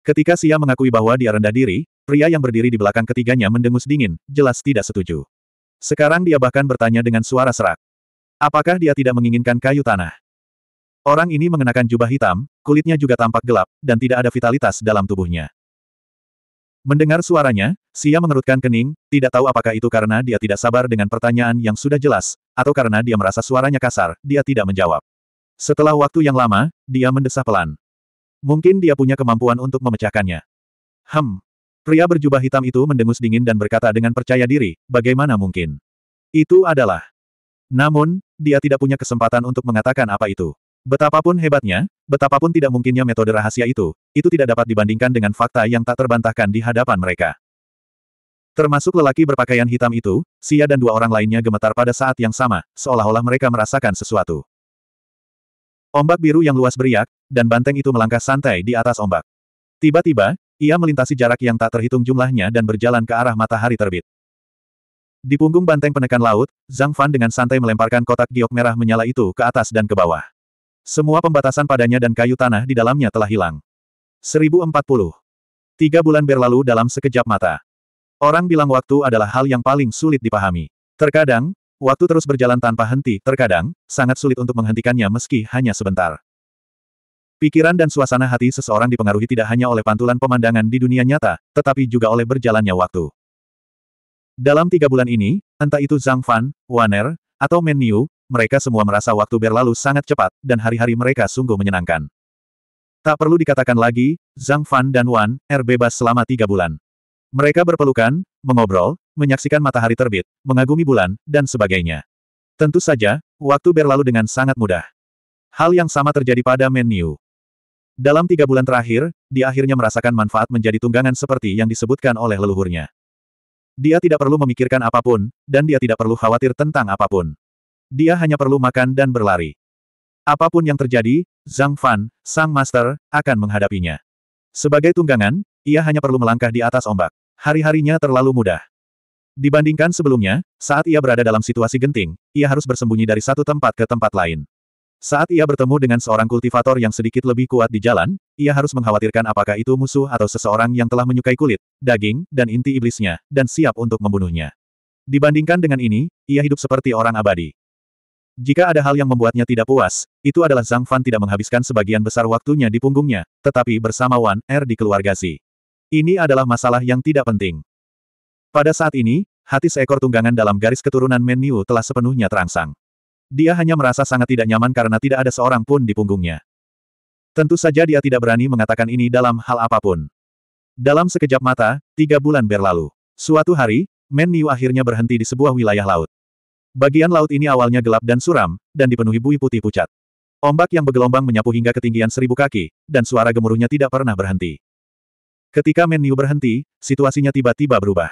Ketika Sia mengakui bahwa dia rendah diri, pria yang berdiri di belakang ketiganya mendengus dingin, jelas tidak setuju. Sekarang dia bahkan bertanya dengan suara serak. Apakah dia tidak menginginkan kayu tanah? Orang ini mengenakan jubah hitam, kulitnya juga tampak gelap, dan tidak ada vitalitas dalam tubuhnya. Mendengar suaranya, Sia mengerutkan kening, tidak tahu apakah itu karena dia tidak sabar dengan pertanyaan yang sudah jelas, atau karena dia merasa suaranya kasar, dia tidak menjawab. Setelah waktu yang lama, dia mendesah pelan. Mungkin dia punya kemampuan untuk memecahkannya. Hem. Pria berjubah hitam itu mendengus dingin dan berkata dengan percaya diri, bagaimana mungkin? Itu adalah. Namun, dia tidak punya kesempatan untuk mengatakan apa itu. Betapapun hebatnya, betapapun tidak mungkinnya metode rahasia itu, itu tidak dapat dibandingkan dengan fakta yang tak terbantahkan di hadapan mereka. Termasuk lelaki berpakaian hitam itu, Sia dan dua orang lainnya gemetar pada saat yang sama, seolah-olah mereka merasakan sesuatu. Ombak biru yang luas beriak, dan banteng itu melangkah santai di atas ombak. Tiba-tiba, ia melintasi jarak yang tak terhitung jumlahnya dan berjalan ke arah matahari terbit. Di punggung banteng penekan laut, Zhang Fan dengan santai melemparkan kotak giok merah menyala itu ke atas dan ke bawah. Semua pembatasan padanya dan kayu tanah di dalamnya telah hilang. 1040. Tiga bulan berlalu dalam sekejap mata. Orang bilang waktu adalah hal yang paling sulit dipahami. Terkadang, waktu terus berjalan tanpa henti, terkadang, sangat sulit untuk menghentikannya meski hanya sebentar. Pikiran dan suasana hati seseorang dipengaruhi tidak hanya oleh pantulan pemandangan di dunia nyata, tetapi juga oleh berjalannya waktu. Dalam tiga bulan ini, entah itu Zhang Fan, Waner, atau Men Niu, mereka semua merasa waktu berlalu sangat cepat, dan hari-hari mereka sungguh menyenangkan. Tak perlu dikatakan lagi, Zhang Fan dan Wan Er bebas selama tiga bulan. Mereka berpelukan, mengobrol, menyaksikan matahari terbit, mengagumi bulan, dan sebagainya. Tentu saja, waktu berlalu dengan sangat mudah. Hal yang sama terjadi pada Niu. Dalam tiga bulan terakhir, dia akhirnya merasakan manfaat menjadi tunggangan seperti yang disebutkan oleh leluhurnya. Dia tidak perlu memikirkan apapun, dan dia tidak perlu khawatir tentang apapun dia hanya perlu makan dan berlari. Apapun yang terjadi, Zhang Fan, sang master, akan menghadapinya. Sebagai tunggangan, ia hanya perlu melangkah di atas ombak. Hari-harinya terlalu mudah. Dibandingkan sebelumnya, saat ia berada dalam situasi genting, ia harus bersembunyi dari satu tempat ke tempat lain. Saat ia bertemu dengan seorang kultivator yang sedikit lebih kuat di jalan, ia harus mengkhawatirkan apakah itu musuh atau seseorang yang telah menyukai kulit, daging, dan inti iblisnya, dan siap untuk membunuhnya. Dibandingkan dengan ini, ia hidup seperti orang abadi. Jika ada hal yang membuatnya tidak puas, itu adalah Zhang Fan tidak menghabiskan sebagian besar waktunya di punggungnya, tetapi bersama Wan Er di keluarga si. Ini adalah masalah yang tidak penting. Pada saat ini, hati seekor tunggangan dalam garis keturunan Men Niu telah sepenuhnya terangsang. Dia hanya merasa sangat tidak nyaman karena tidak ada seorang pun di punggungnya. Tentu saja dia tidak berani mengatakan ini dalam hal apapun. Dalam sekejap mata, tiga bulan berlalu. Suatu hari, Menu akhirnya berhenti di sebuah wilayah laut. Bagian laut ini awalnya gelap dan suram, dan dipenuhi buih putih pucat. Ombak yang bergelombang menyapu hingga ketinggian seribu kaki, dan suara gemuruhnya tidak pernah berhenti. Ketika menu berhenti, situasinya tiba-tiba berubah.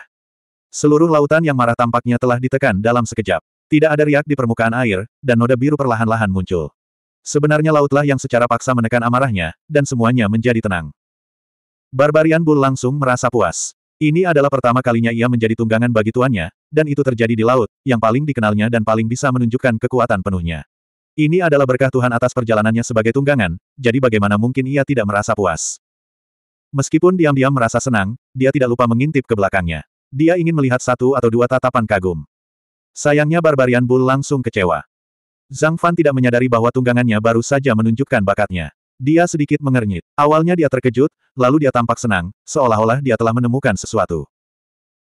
Seluruh lautan yang marah tampaknya telah ditekan dalam sekejap. Tidak ada riak di permukaan air, dan noda biru perlahan-lahan muncul. Sebenarnya lautlah yang secara paksa menekan amarahnya, dan semuanya menjadi tenang. Barbarian Bull langsung merasa puas. Ini adalah pertama kalinya ia menjadi tunggangan bagi tuannya, dan itu terjadi di laut, yang paling dikenalnya dan paling bisa menunjukkan kekuatan penuhnya. Ini adalah berkah Tuhan atas perjalanannya sebagai tunggangan, jadi bagaimana mungkin ia tidak merasa puas. Meskipun diam-diam merasa senang, dia tidak lupa mengintip ke belakangnya. Dia ingin melihat satu atau dua tatapan kagum. Sayangnya Barbarian Bull langsung kecewa. Zhang Fan tidak menyadari bahwa tunggangannya baru saja menunjukkan bakatnya. Dia sedikit mengernyit. Awalnya dia terkejut, lalu dia tampak senang, seolah-olah dia telah menemukan sesuatu.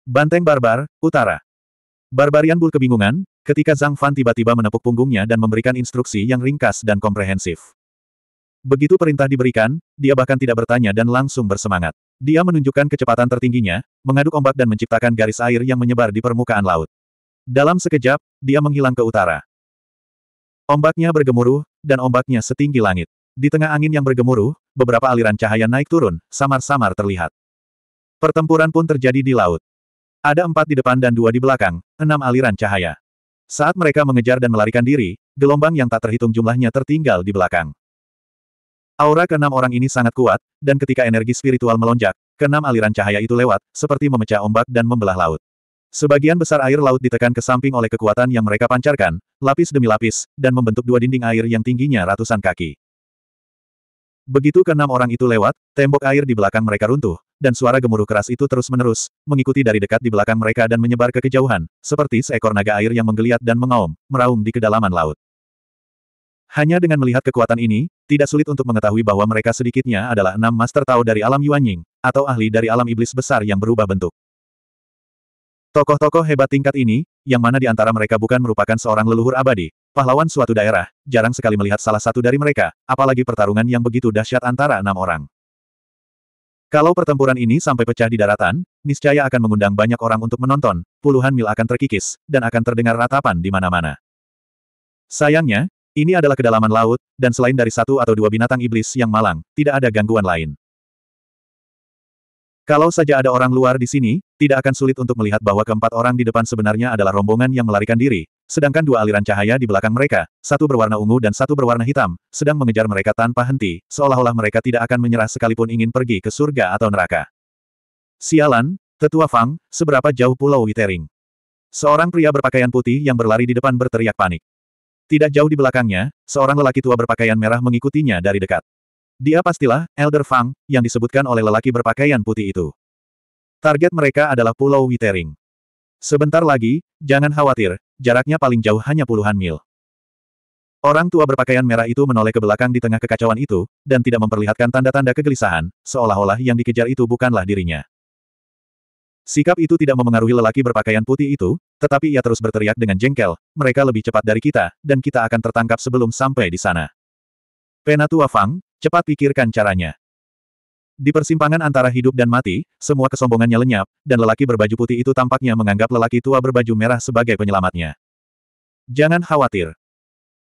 Banteng Barbar, Utara. Barbarian Bull kebingungan, ketika Zhang Fan tiba-tiba menepuk punggungnya dan memberikan instruksi yang ringkas dan komprehensif. Begitu perintah diberikan, dia bahkan tidak bertanya dan langsung bersemangat. Dia menunjukkan kecepatan tertingginya, mengaduk ombak dan menciptakan garis air yang menyebar di permukaan laut. Dalam sekejap, dia menghilang ke utara. Ombaknya bergemuruh, dan ombaknya setinggi langit. Di tengah angin yang bergemuruh, beberapa aliran cahaya naik turun, samar-samar terlihat. Pertempuran pun terjadi di laut. Ada empat di depan dan dua di belakang, enam aliran cahaya. Saat mereka mengejar dan melarikan diri, gelombang yang tak terhitung jumlahnya tertinggal di belakang. Aura keenam orang ini sangat kuat, dan ketika energi spiritual melonjak, keenam aliran cahaya itu lewat, seperti memecah ombak dan membelah laut. Sebagian besar air laut ditekan ke samping oleh kekuatan yang mereka pancarkan, lapis demi lapis, dan membentuk dua dinding air yang tingginya ratusan kaki. Begitu keenam orang itu lewat, tembok air di belakang mereka runtuh, dan suara gemuruh keras itu terus-menerus, mengikuti dari dekat di belakang mereka dan menyebar ke kejauhan, seperti seekor naga air yang menggeliat dan mengaum, meraung di kedalaman laut. Hanya dengan melihat kekuatan ini, tidak sulit untuk mengetahui bahwa mereka sedikitnya adalah enam master Tao dari alam Yuanying, atau ahli dari alam iblis besar yang berubah bentuk. Tokoh-tokoh hebat tingkat ini, yang mana di antara mereka bukan merupakan seorang leluhur abadi, pahlawan suatu daerah, jarang sekali melihat salah satu dari mereka, apalagi pertarungan yang begitu dahsyat antara enam orang. Kalau pertempuran ini sampai pecah di daratan, niscaya akan mengundang banyak orang untuk menonton, puluhan mil akan terkikis, dan akan terdengar ratapan di mana-mana. Sayangnya, ini adalah kedalaman laut, dan selain dari satu atau dua binatang iblis yang malang, tidak ada gangguan lain. Kalau saja ada orang luar di sini, tidak akan sulit untuk melihat bahwa keempat orang di depan sebenarnya adalah rombongan yang melarikan diri, sedangkan dua aliran cahaya di belakang mereka, satu berwarna ungu dan satu berwarna hitam, sedang mengejar mereka tanpa henti, seolah-olah mereka tidak akan menyerah sekalipun ingin pergi ke surga atau neraka. Sialan, Tetua Fang, seberapa jauh Pulau Witering? Seorang pria berpakaian putih yang berlari di depan berteriak panik. Tidak jauh di belakangnya, seorang lelaki tua berpakaian merah mengikutinya dari dekat. Dia pastilah, Elder Fang, yang disebutkan oleh lelaki berpakaian putih itu. Target mereka adalah Pulau Witering. Sebentar lagi, jangan khawatir, jaraknya paling jauh hanya puluhan mil. Orang tua berpakaian merah itu menoleh ke belakang di tengah kekacauan itu, dan tidak memperlihatkan tanda-tanda kegelisahan, seolah-olah yang dikejar itu bukanlah dirinya. Sikap itu tidak memengaruhi lelaki berpakaian putih itu, tetapi ia terus berteriak dengan jengkel, mereka lebih cepat dari kita, dan kita akan tertangkap sebelum sampai di sana. Penatua Fang, Cepat pikirkan caranya. Di persimpangan antara hidup dan mati, semua kesombongannya lenyap, dan lelaki berbaju putih itu tampaknya menganggap lelaki tua berbaju merah sebagai penyelamatnya. Jangan khawatir.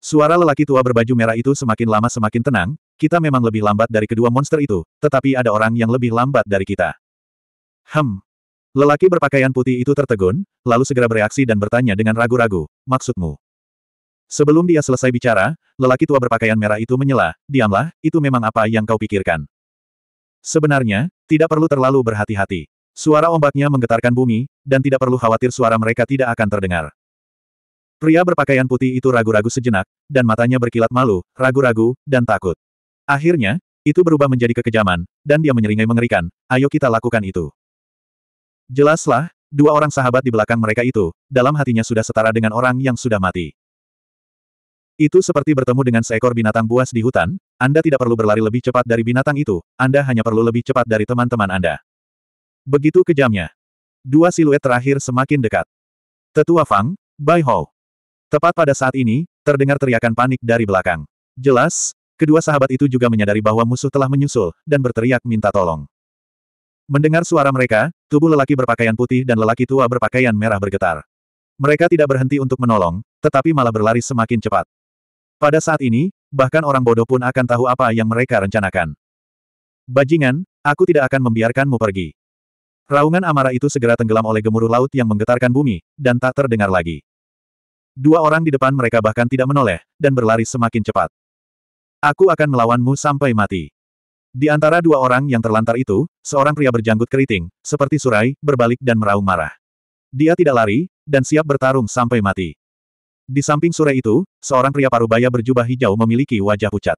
Suara lelaki tua berbaju merah itu semakin lama semakin tenang, kita memang lebih lambat dari kedua monster itu, tetapi ada orang yang lebih lambat dari kita. Hem, Lelaki berpakaian putih itu tertegun, lalu segera bereaksi dan bertanya dengan ragu-ragu, maksudmu? Sebelum dia selesai bicara, lelaki tua berpakaian merah itu menyela, diamlah, itu memang apa yang kau pikirkan. Sebenarnya, tidak perlu terlalu berhati-hati. Suara ombaknya menggetarkan bumi, dan tidak perlu khawatir suara mereka tidak akan terdengar. Pria berpakaian putih itu ragu-ragu sejenak, dan matanya berkilat malu, ragu-ragu, dan takut. Akhirnya, itu berubah menjadi kekejaman, dan dia menyeringai mengerikan, ayo kita lakukan itu. Jelaslah, dua orang sahabat di belakang mereka itu, dalam hatinya sudah setara dengan orang yang sudah mati. Itu seperti bertemu dengan seekor binatang buas di hutan, Anda tidak perlu berlari lebih cepat dari binatang itu, Anda hanya perlu lebih cepat dari teman-teman Anda. Begitu kejamnya. Dua siluet terakhir semakin dekat. Tetua Fang, Bai Hou. Tepat pada saat ini, terdengar teriakan panik dari belakang. Jelas, kedua sahabat itu juga menyadari bahwa musuh telah menyusul, dan berteriak minta tolong. Mendengar suara mereka, tubuh lelaki berpakaian putih dan lelaki tua berpakaian merah bergetar. Mereka tidak berhenti untuk menolong, tetapi malah berlari semakin cepat. Pada saat ini, bahkan orang bodoh pun akan tahu apa yang mereka rencanakan. Bajingan, aku tidak akan membiarkanmu pergi. Raungan amarah itu segera tenggelam oleh gemuruh laut yang menggetarkan bumi, dan tak terdengar lagi. Dua orang di depan mereka bahkan tidak menoleh, dan berlari semakin cepat. Aku akan melawanmu sampai mati. Di antara dua orang yang terlantar itu, seorang pria berjanggut keriting, seperti surai, berbalik dan meraung marah. Dia tidak lari, dan siap bertarung sampai mati. Di samping Sure itu, seorang pria parubaya berjubah hijau memiliki wajah pucat.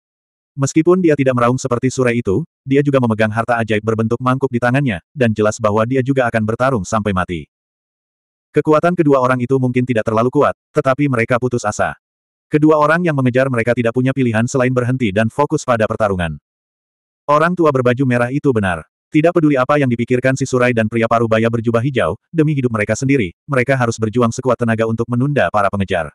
Meskipun dia tidak meraung seperti Sure itu, dia juga memegang harta ajaib berbentuk mangkuk di tangannya, dan jelas bahwa dia juga akan bertarung sampai mati. Kekuatan kedua orang itu mungkin tidak terlalu kuat, tetapi mereka putus asa. Kedua orang yang mengejar mereka tidak punya pilihan selain berhenti dan fokus pada pertarungan. Orang tua berbaju merah itu benar. Tidak peduli apa yang dipikirkan si Surai dan pria paruh baya berjubah hijau, demi hidup mereka sendiri, mereka harus berjuang sekuat tenaga untuk menunda para pengejar.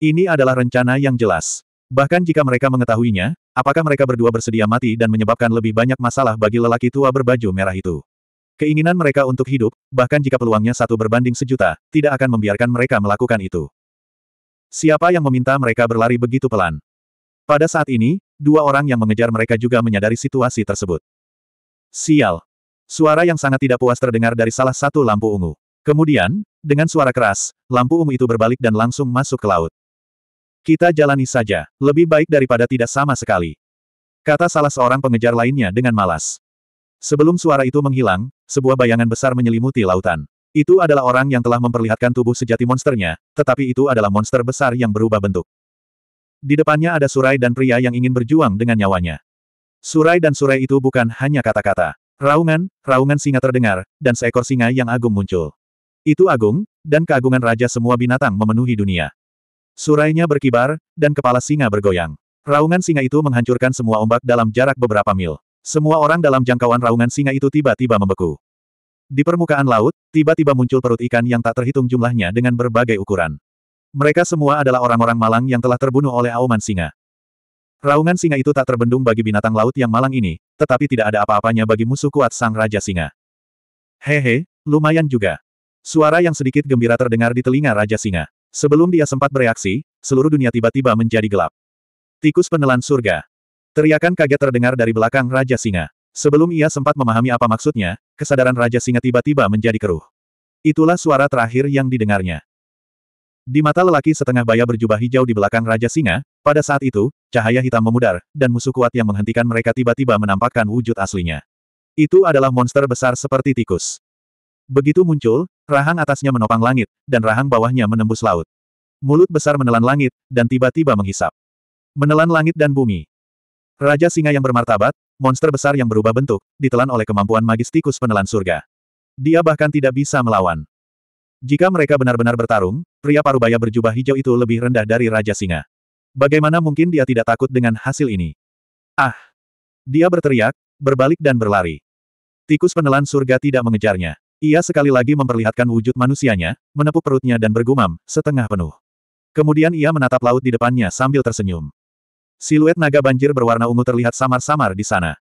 Ini adalah rencana yang jelas. Bahkan jika mereka mengetahuinya, apakah mereka berdua bersedia mati dan menyebabkan lebih banyak masalah bagi lelaki tua berbaju merah itu? Keinginan mereka untuk hidup, bahkan jika peluangnya satu berbanding sejuta, tidak akan membiarkan mereka melakukan itu. Siapa yang meminta mereka berlari begitu pelan? Pada saat ini, dua orang yang mengejar mereka juga menyadari situasi tersebut. Sial. Suara yang sangat tidak puas terdengar dari salah satu lampu ungu. Kemudian, dengan suara keras, lampu ungu itu berbalik dan langsung masuk ke laut. Kita jalani saja, lebih baik daripada tidak sama sekali. Kata salah seorang pengejar lainnya dengan malas. Sebelum suara itu menghilang, sebuah bayangan besar menyelimuti lautan. Itu adalah orang yang telah memperlihatkan tubuh sejati monsternya, tetapi itu adalah monster besar yang berubah bentuk. Di depannya ada Surai dan pria yang ingin berjuang dengan nyawanya. Surai dan surai itu bukan hanya kata-kata. Raungan, raungan singa terdengar, dan seekor singa yang agung muncul. Itu agung, dan keagungan raja semua binatang memenuhi dunia. Surainya berkibar, dan kepala singa bergoyang. Raungan singa itu menghancurkan semua ombak dalam jarak beberapa mil. Semua orang dalam jangkauan raungan singa itu tiba-tiba membeku. Di permukaan laut, tiba-tiba muncul perut ikan yang tak terhitung jumlahnya dengan berbagai ukuran. Mereka semua adalah orang-orang malang yang telah terbunuh oleh auman singa. Raungan singa itu tak terbendung bagi binatang laut yang malang ini, tetapi tidak ada apa-apanya bagi musuh kuat sang Raja Singa. Hehe, lumayan juga. Suara yang sedikit gembira terdengar di telinga Raja Singa. Sebelum dia sempat bereaksi, seluruh dunia tiba-tiba menjadi gelap. Tikus penelan surga. Teriakan kaget terdengar dari belakang Raja Singa. Sebelum ia sempat memahami apa maksudnya, kesadaran Raja Singa tiba-tiba menjadi keruh. Itulah suara terakhir yang didengarnya. Di mata lelaki setengah baya berjubah hijau di belakang Raja Singa, pada saat itu, cahaya hitam memudar, dan musuh kuat yang menghentikan mereka tiba-tiba menampakkan wujud aslinya. Itu adalah monster besar seperti tikus. Begitu muncul, rahang atasnya menopang langit, dan rahang bawahnya menembus laut. Mulut besar menelan langit, dan tiba-tiba menghisap. Menelan langit dan bumi. Raja singa yang bermartabat, monster besar yang berubah bentuk, ditelan oleh kemampuan magis tikus penelan surga. Dia bahkan tidak bisa melawan. Jika mereka benar-benar bertarung, pria parubaya berjubah hijau itu lebih rendah dari Raja Singa. Bagaimana mungkin dia tidak takut dengan hasil ini? Ah! Dia berteriak, berbalik dan berlari. Tikus penelan surga tidak mengejarnya. Ia sekali lagi memperlihatkan wujud manusianya, menepuk perutnya dan bergumam, setengah penuh. Kemudian ia menatap laut di depannya sambil tersenyum. Siluet naga banjir berwarna ungu terlihat samar-samar di sana.